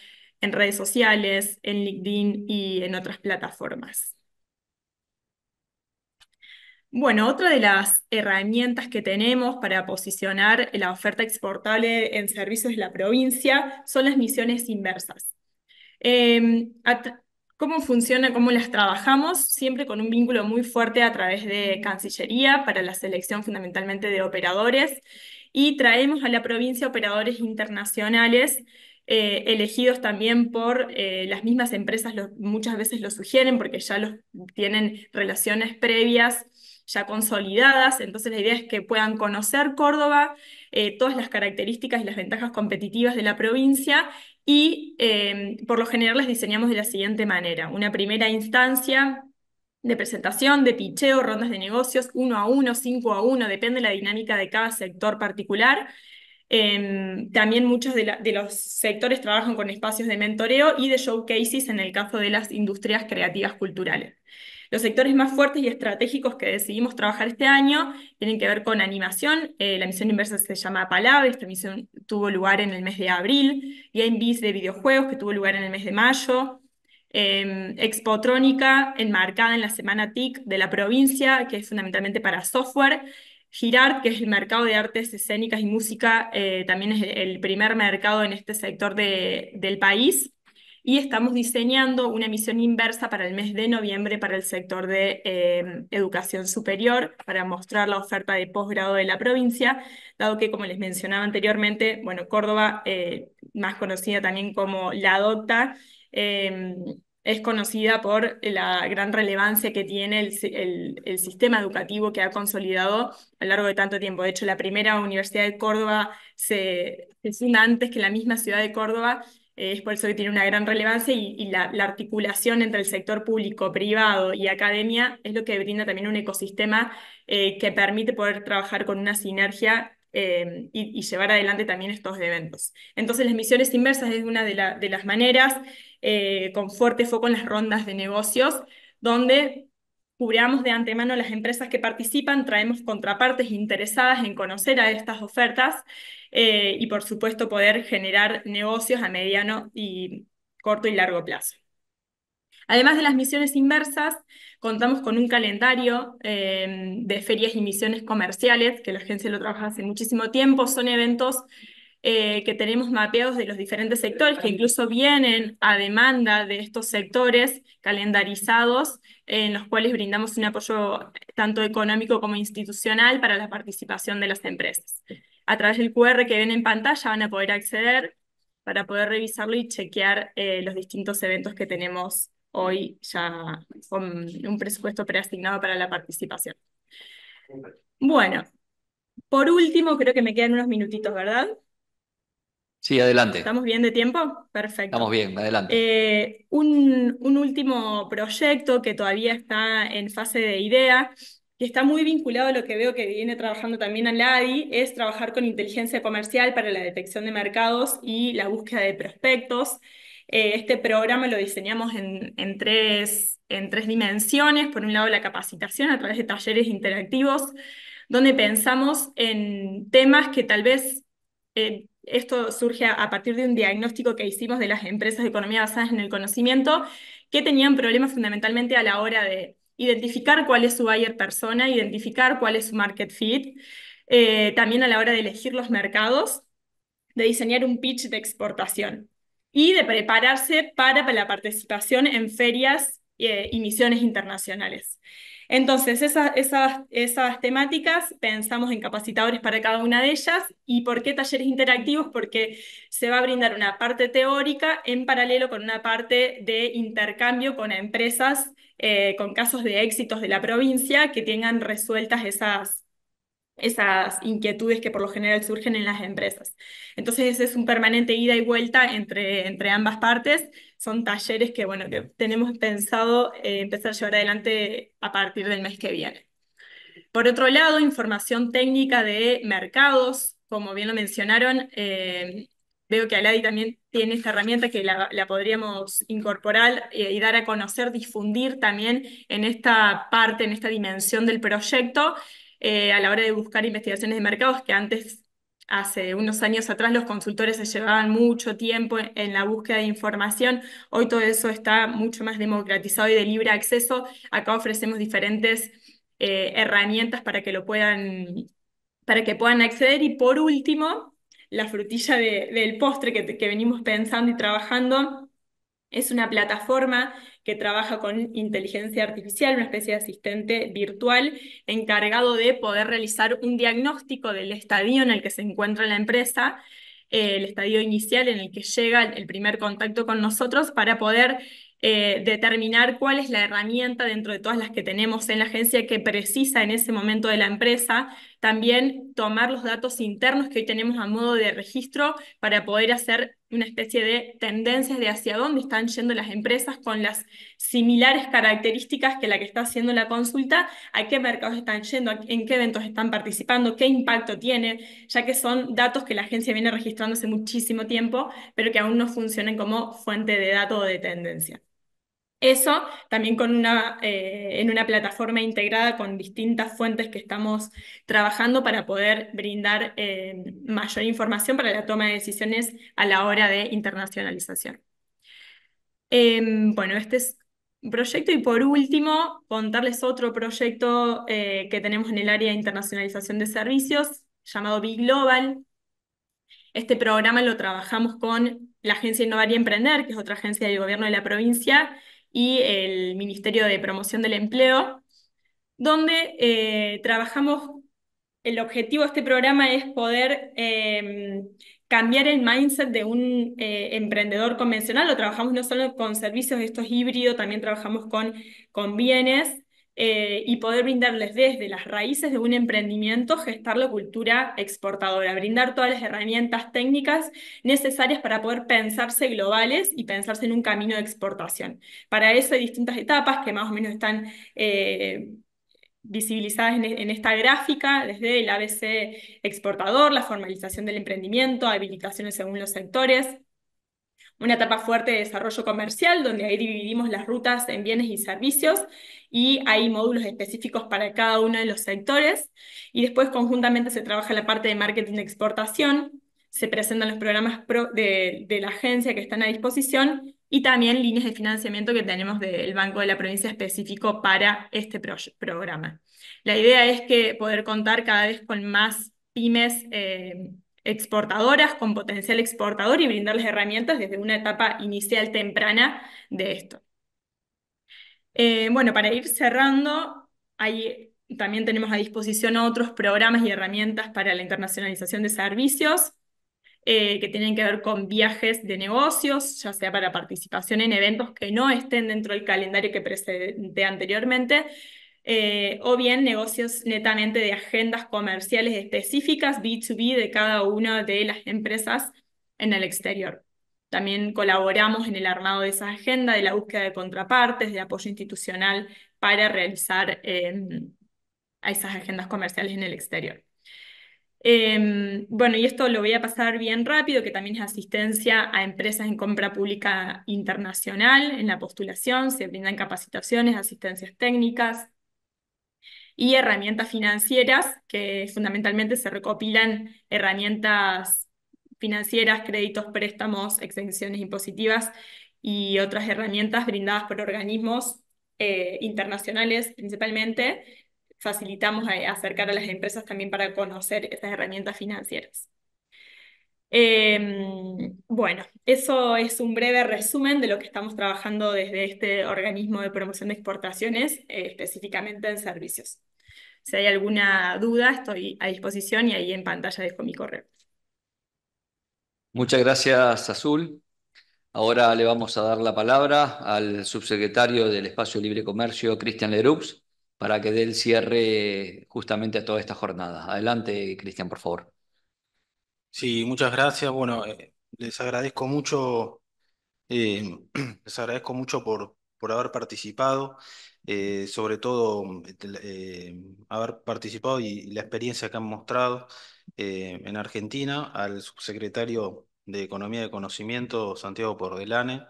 en redes sociales, en LinkedIn y en otras plataformas. Bueno, otra de las herramientas que tenemos para posicionar la oferta exportable en servicios de la provincia son las misiones inversas. Em, ¿Cómo funciona? ¿Cómo las trabajamos? Siempre con un vínculo muy fuerte a través de Cancillería para la selección fundamentalmente de operadores y traemos a la provincia operadores internacionales eh, elegidos también por eh, las mismas empresas, muchas veces lo sugieren porque ya los tienen relaciones previas ya consolidadas, entonces la idea es que puedan conocer Córdoba, eh, todas las características y las ventajas competitivas de la provincia y em, por lo general las diseñamos de la siguiente manera. Una primera instancia de presentación, de picheo, rondas de negocios, uno a uno, cinco a uno, depende de la dinámica de cada sector particular. Em, también muchos de, los sectores trabajan con espacios de mentoreo y de showcases en el caso de las industrias creativas culturales. Los sectores más fuertes y estratégicos que decidimos trabajar este año tienen que ver con animación. Eh, la misión inversa se llama Palabra, esta misión tuvo lugar en el mes de abril. Game Biz de videojuegos, que tuvo lugar en el mes de mayo. Eh, Expotrónica, enmarcada en la semana TIC de la provincia, que es fundamentalmente para software. Girard, que es el mercado de artes escénicas y música, eh, también es el primer mercado en este sector del país y estamos diseñando una misión inversa para el mes de noviembre para el sector de eh, educación superior, para mostrar la oferta de posgrado de la provincia, dado que, como les mencionaba anteriormente, bueno, Córdoba, eh, más conocida también como la DOCTA, em, es conocida por la gran relevancia que tiene el, sistema educativo que ha consolidado a lo largo de tanto tiempo. De hecho, la primera Universidad de Córdoba se, se funda antes que la misma ciudad de Córdoba eh, es por eso que tiene una gran relevancia y, la, articulación entre el sector público, privado y academia es lo que brinda también un ecosistema eh, que permite poder trabajar con una sinergia eh, y, llevar adelante también estos eventos. Entonces las misiones inversas es una de, las maneras, con fuerte foco en las rondas de negocios, donde cubreamos de antemano las empresas que participan, traemos contrapartes interesadas en conocer a estas ofertas eh, y por supuesto poder generar negocios a mediano y corto y largo plazo. Además de las misiones inversas, contamos con un calendario eh, de ferias y misiones comerciales, que la agencia lo trabaja hace muchísimo tiempo, son eventos eh, que tenemos mapeados de los diferentes sectores, que incluso vienen a demanda de estos sectores calendarizados, en los cuales brindamos un apoyo eh, tanto económico como institucional para la participación de las empresas. A través del QR que ven en pantalla van a poder acceder para poder revisarlo y chequear eh, los distintos eventos que tenemos hoy ya con un presupuesto preasignado para la participación. Bueno, por último, creo que me quedan unos minutitos, ¿verdad? Sí, adelante. ¿Estamos bien de tiempo? Perfecto. Estamos bien, adelante. Eh, un, último proyecto que todavía está en fase de idea, que está muy vinculado a lo que veo que viene trabajando también Aladi, es trabajar con inteligencia comercial para la detección de mercados y la búsqueda de prospectos. Eh, este programa lo diseñamos en, en, tres, en tres dimensiones. Por un lado, la capacitación a través de talleres interactivos, donde pensamos en temas que tal vez eh, esto surge a, partir de un diagnóstico que hicimos de las empresas de economía basadas en el conocimiento, que tenían problemas fundamentalmente a la hora de identificar cuál es su buyer persona, identificar cuál es su market fit, eh, también a la hora de elegir los mercados, de diseñar un pitch de exportación y de prepararse para la participación en ferias eh, y misiones internacionales. Entonces, esas, esas temáticas pensamos en capacitadores para cada una de ellas. ¿Y por qué talleres interactivos? Porque se va a brindar una parte teórica en paralelo con una parte de intercambio con empresas eh, con casos de éxitos de la provincia que tengan resueltas esas, esas inquietudes que por lo general surgen en las empresas. Entonces es un permanente ida y vuelta entre, entre ambas partes son talleres que, bueno, que tenemos pensado eh, empezar a llevar adelante a partir del mes que viene. Por otro lado, información técnica de mercados, como bien lo mencionaron, eh, veo que Aladi también tiene esta herramienta que la, podríamos incorporar eh, y dar a conocer, difundir también en esta parte, en esta dimensión del proyecto, a la hora de buscar investigaciones de mercados que antes hace unos años atrás los consultores se llevaban mucho tiempo en la búsqueda de información, hoy todo eso está mucho más democratizado y de libre acceso. Acá ofrecemos diferentes eh, herramientas para que lo puedan, para que puedan acceder. Y por último, la frutilla del postre que venimos pensando y trabajando es una plataforma que trabaja con inteligencia artificial, una especie de asistente virtual encargado de poder realizar un diagnóstico del estadio en el que se encuentra la empresa, eh, el estadio inicial en el que llega el primer contacto con nosotros para poder eh, determinar cuál es la herramienta dentro de todas las que tenemos en la agencia que precisa en ese momento de la empresa también tomar los datos internos que hoy tenemos a modo de registro para poder hacer una especie de tendencias de hacia dónde están yendo las empresas con las similares características que la que está haciendo la consulta, a qué mercados están yendo, en qué eventos están participando, qué impacto tiene, ya que son datos que la agencia viene registrando hace muchísimo tiempo, pero que aún no funcionan como fuente de datos o de tendencia. Eso también con una, eh, en una plataforma integrada con distintas fuentes que estamos trabajando para poder brindar eh, mayor información para la toma de decisiones a la hora de internacionalización. Em, bueno, este es un proyecto y por último, contarles otro proyecto eh, que tenemos en el área de internacionalización de servicios llamado Big Global. Este programa lo trabajamos con la agencia Innovar y Emprender, que es otra agencia del gobierno de la provincia, y el Ministerio de Promoción del Empleo, donde eh, trabajamos, el objetivo de este programa es poder em, cambiar el mindset de un eh, emprendedor convencional, lo trabajamos no solo con servicios, esto es híbrido, también trabajamos con, con bienes, eh, y poder brindarles desde las raíces de un emprendimiento, gestar la cultura exportadora, brindar todas las herramientas técnicas necesarias para poder pensarse globales y pensarse en un camino de exportación. Para eso hay distintas etapas que más o menos están... Eh, visibilizadas en, e, en, esta gráfica, desde el ABC exportador, la formalización del emprendimiento, habilitaciones según los sectores, una etapa fuerte de desarrollo comercial, donde ahí dividimos las rutas en bienes y servicios, y hay módulos específicos para cada uno de los sectores. Y después conjuntamente se trabaja la parte de marketing de exportación, se presentan los programas de, la agencia que están a disposición y también líneas de financiamiento que tenemos del Banco de la Provincia específico para este programa. La idea es que poder contar cada vez con más pymes eh, exportadoras, con potencial exportador y brindarles herramientas desde una etapa inicial temprana de esto. Eh, bueno, para ir cerrando, también tenemos a disposición otros programas y herramientas para la internacionalización de servicios eh, que tienen que ver con viajes de negocios, ya sea para participación en eventos que no estén dentro del calendario que presenté anteriormente, eh, o bien negocios netamente de agendas comerciales específicas, B2B, de cada una de las empresas en el exterior. También colaboramos en el armado de esa agenda, de la búsqueda de contrapartes, de apoyo institucional para realizar em, esas agendas comerciales en el exterior. Em, bueno, y esto lo voy a pasar bien rápido, que también es asistencia a empresas en compra pública internacional en la postulación, se brindan capacitaciones, asistencias técnicas y herramientas financieras, que fundamentalmente se recopilan herramientas financieras, créditos, préstamos, exenciones impositivas y otras herramientas brindadas por organismos eh, internacionales principalmente. Facilitamos eh, acercar a las empresas también para conocer estas herramientas financieras. Em, bueno, eso es un breve resumen de lo que estamos trabajando desde este organismo de promoción de exportaciones, eh, específicamente en servicios. Si hay alguna duda, estoy a disposición y ahí en pantalla dejo mi correo. Muchas gracias, Azul. Ahora le vamos a dar la palabra al subsecretario del Espacio Libre Comercio, Cristian Lerux, para que dé el cierre justamente a toda esta jornada. Adelante, Cristian, por favor. Sí, muchas gracias. Bueno, eh, les agradezco mucho, eh, [CLEARS THROAT] les agradezco mucho por, por haber participado, eh, sobre todo haber participado y la experiencia que han mostrado. Eh, en Argentina al subsecretario de Economía de Conocimiento, Santiago Pordelane.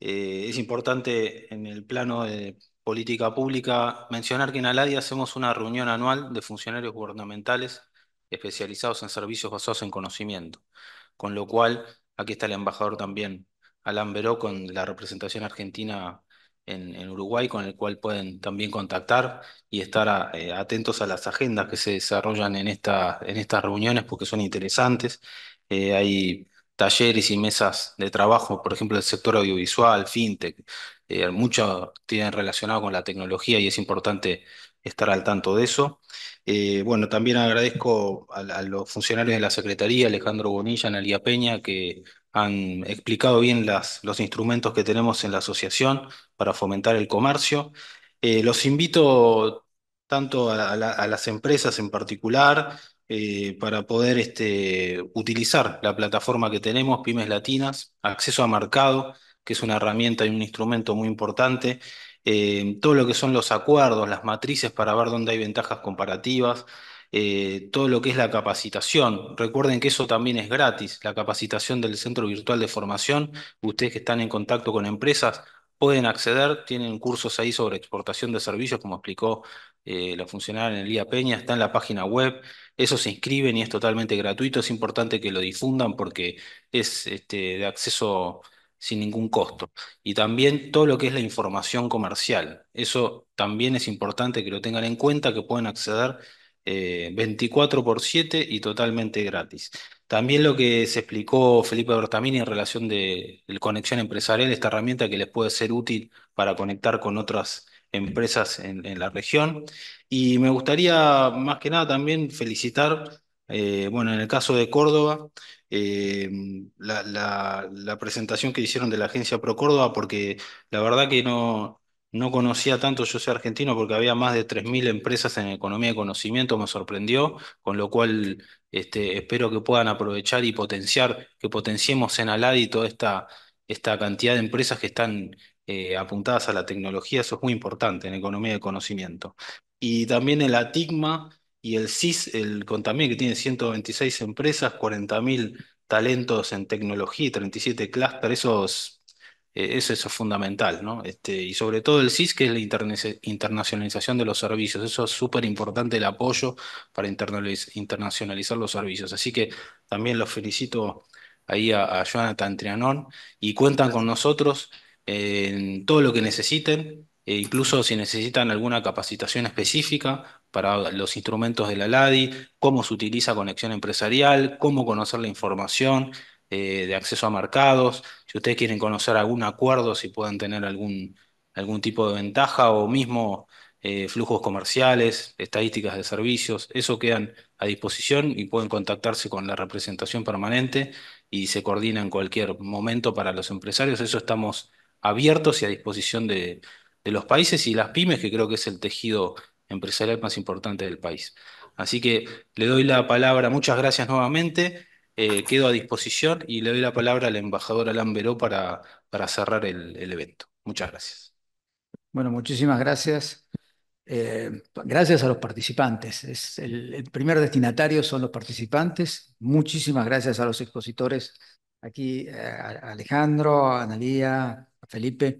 Eh, es importante en el plano de política pública mencionar que en Aladia hacemos una reunión anual de funcionarios gubernamentales especializados en servicios basados en conocimiento, con lo cual aquí está el embajador también, Alan Veró, con la representación argentina en, Uruguay con el cual pueden también contactar y estar eh, atentos a las agendas que se desarrollan en, esta, en estas reuniones porque son interesantes. Eh, hay talleres y mesas de trabajo, por ejemplo, del sector audiovisual, fintech, eh, muchos tienen relacionado con la tecnología y es importante estar al tanto de eso. bueno, también agradezco a, los funcionarios de la Secretaría, Alejandro Bonilla, Analia Peña, que han explicado bien las, los instrumentos que tenemos en la asociación para fomentar el comercio. Eh, los invito tanto a, las empresas en particular eh, para poder este, utilizar la plataforma que tenemos, Pymes Latinas, acceso a mercado, que es una herramienta y un instrumento muy importante, eh, todo lo que son los acuerdos, las matrices para ver dónde hay ventajas comparativas. todo lo que es la capacitación. Recuerden que eso también es gratis, la capacitación del Centro Virtual de Formación. Ustedes que están en contacto con empresas, pueden acceder, tienen cursos ahí sobre exportación de servicios, como explicó eh, la funcionaria Elia Peña, está en la página web, eso se inscriben y es totalmente gratuito, es importante que lo difundan porque es este, de acceso sin ningún costo. Y también todo lo que es la información comercial, eso también es importante que lo tengan en cuenta, que pueden acceder 24 eh, por 7 y totalmente gratis. También lo que se explicó Felipe Bertamini en relación de, la conexión empresarial, esta herramienta que les puede ser útil para conectar con otras empresas en, la región. Y me gustaría más que nada también felicitar, eh, bueno, en el caso de Córdoba, eh, la, presentación que hicieron de la agencia Pro Córdoba, porque la verdad que no, no conocía tanto, yo soy argentino, porque había más de 3.000 empresas en economía de conocimiento, me sorprendió, con lo cual este, espero que puedan aprovechar y potenciar, que potenciemos en Aladi toda esta, esta cantidad de empresas que están eh, apuntadas a la tecnología. Eso es muy importante en economía de conocimiento. Y también el ATIGMA y el CIS, el Contamine, que tiene 126 empresas, 40.000 talentos en tecnología y 37 clústeres. esos e-, es fundamental, ¿no? Este, y sobre todo el CIS, que es la internacionalización de los servicios. Eso es súper importante el apoyo para internacionalizar los servicios. Así que también los felicito ahí a, a Jonathan Trianón y cuentan con nosotros en todo lo que necesiten. E incluso si necesitan alguna capacitación específica para los instrumentos de la LADI, cómo se utiliza conexión empresarial, cómo conocer la información eh, de acceso a mercados, si ustedes quieren conocer algún acuerdo, si pueden tener algún, algún tipo de ventaja o mismo eh, flujos comerciales, estadísticas de servicios, eso quedan a disposición y pueden contactarse con la representación permanente y se coordina en cualquier momento para los empresarios. Eso estamos abiertos y a disposición de, de los países y las pymes, que creo que es el tejido empresarial más importante del país. Así que le doy la palabra, muchas gracias nuevamente eh, quedo a disposición y le doy la palabra al embajador Alain Beró para, para cerrar el, evento. Muchas gracias. Bueno, muchísimas gracias. Eh, gracias a los participantes. Es el, primer destinatario son los participantes. Muchísimas gracias a los expositores aquí, eh, Alejandro, a Analía, Felipe.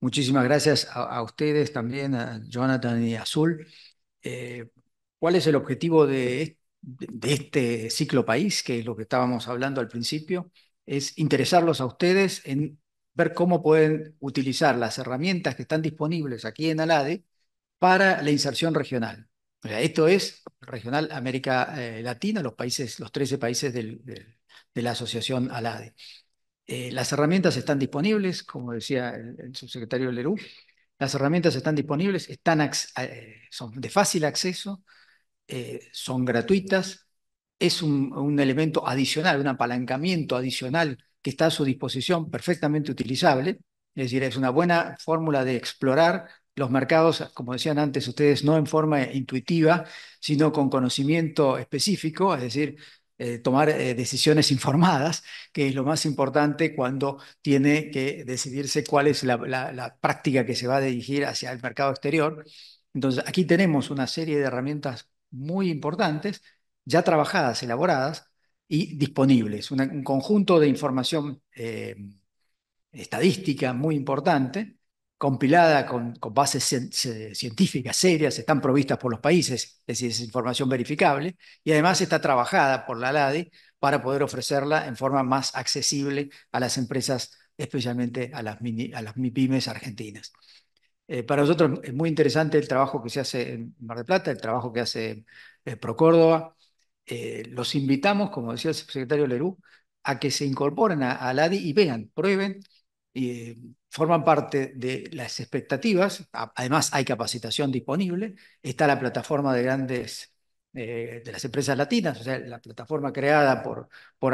Muchísimas gracias a, ustedes también, a Jonathan y Azul. ¿Cuál es el objetivo de, de este ciclo país, que es lo que estábamos hablando al principio, es interesarlos a ustedes en ver cómo pueden utilizar las herramientas que están disponibles aquí en ALADE para la inserción regional. esto es regional América eh, Latina, los países, los 13 países de la asociación ALADE. Eh, las herramientas están disponibles, como decía el, subsecretario Leroux, las herramientas están disponibles, están, eh, son de fácil acceso, eh, son gratuitas, es un, elemento adicional, un apalancamiento adicional que está a su disposición, perfectamente utilizable, es decir, es una buena fórmula de explorar los mercados, como decían antes ustedes, no en forma intuitiva, sino con conocimiento específico, es decir, eh, tomar eh, decisiones informadas, que es lo más importante cuando tiene que decidirse cuál es la práctica que se va a dirigir hacia el mercado exterior. Entonces, aquí tenemos una serie de herramientas muy importantes, ya trabajadas, elaboradas y disponibles. un conjunto de información eh, estadística muy importante, compilada con, bases científicas serias, están provistas por los países, es decir, es información verificable, y además está trabajada por la LADI para poder ofrecerla en forma más accesible a las empresas, especialmente a las, a las MIPIMES argentinas. Eh, para nosotros es muy interesante el trabajo que se hace en Mar del Plata, el trabajo que hace eh, ProCórdoba. Eh, los invitamos, como decía el secretario Lerú, a que se incorporen a, ALADI y vean, prueben, y forman parte de las expectativas. Además, hay capacitación disponible. Está la plataforma de grandes de las empresas latinas, o sea, la plataforma creada por, por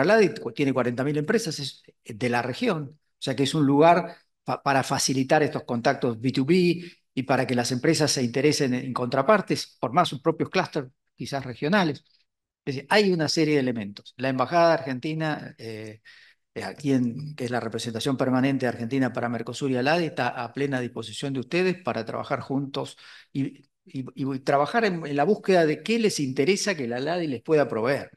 tiene 40.000 empresas, de la región, o sea que es un lugar para facilitar estos contactos B2B y para que las empresas se interesen en, contrapartes contrapartes, formar sus propios clústeres, quizás regionales. hay una serie de elementos. La Embajada Argentina, eh, eh, que es la representación permanente de Argentina para Mercosur y ALADI está a plena disposición de ustedes para trabajar juntos y, trabajar en, la búsqueda de qué les interesa que la ALADI les pueda proveer.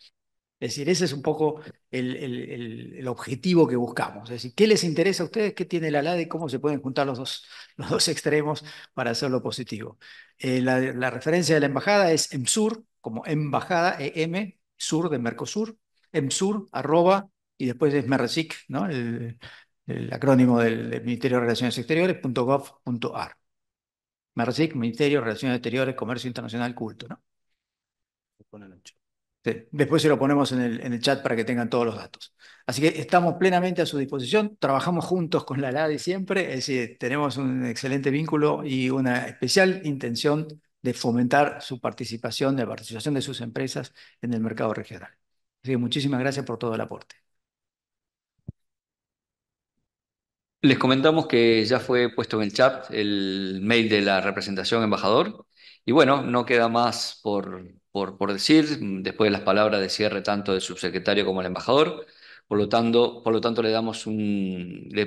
Es decir, ese es un poco el, el, objetivo que buscamos. Es decir, ¿qué les interesa a ustedes? ¿Qué tiene la LADE? ¿Cómo se pueden juntar los dos, los dos extremos para hacerlo positivo? Eh, la, referencia de la embajada es EMSUR, como embajada, EM, sur de Mercosur, EMSUR, arroba, y después es MERSIC, ¿no? el, acrónimo del, Ministerio de Relaciones Exteriores, punto ar. MERSIC, Ministerio de Relaciones Exteriores, Comercio Internacional, Culto. ¿no? Después se lo ponemos en el, chat para que tengan todos los datos. Así que estamos plenamente a su disposición, trabajamos juntos con la LADI siempre, es decir, tenemos un excelente vínculo y una especial intención de fomentar su participación, la participación de sus empresas en el mercado regional. Así que muchísimas gracias por todo el aporte. Les comentamos que ya fue puesto en el chat el mail de la representación embajador y bueno, no queda más por por, decir, después de las palabras de cierre tanto del subsecretario como del embajador. Por lo tanto, por lo tanto le, damos un, le,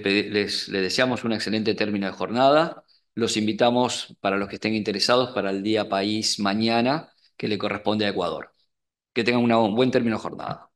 deseamos un excelente término de jornada. Los invitamos, para los que estén interesados, para el día país mañana que le corresponde a Ecuador. Que tengan una, un buen término de jornada.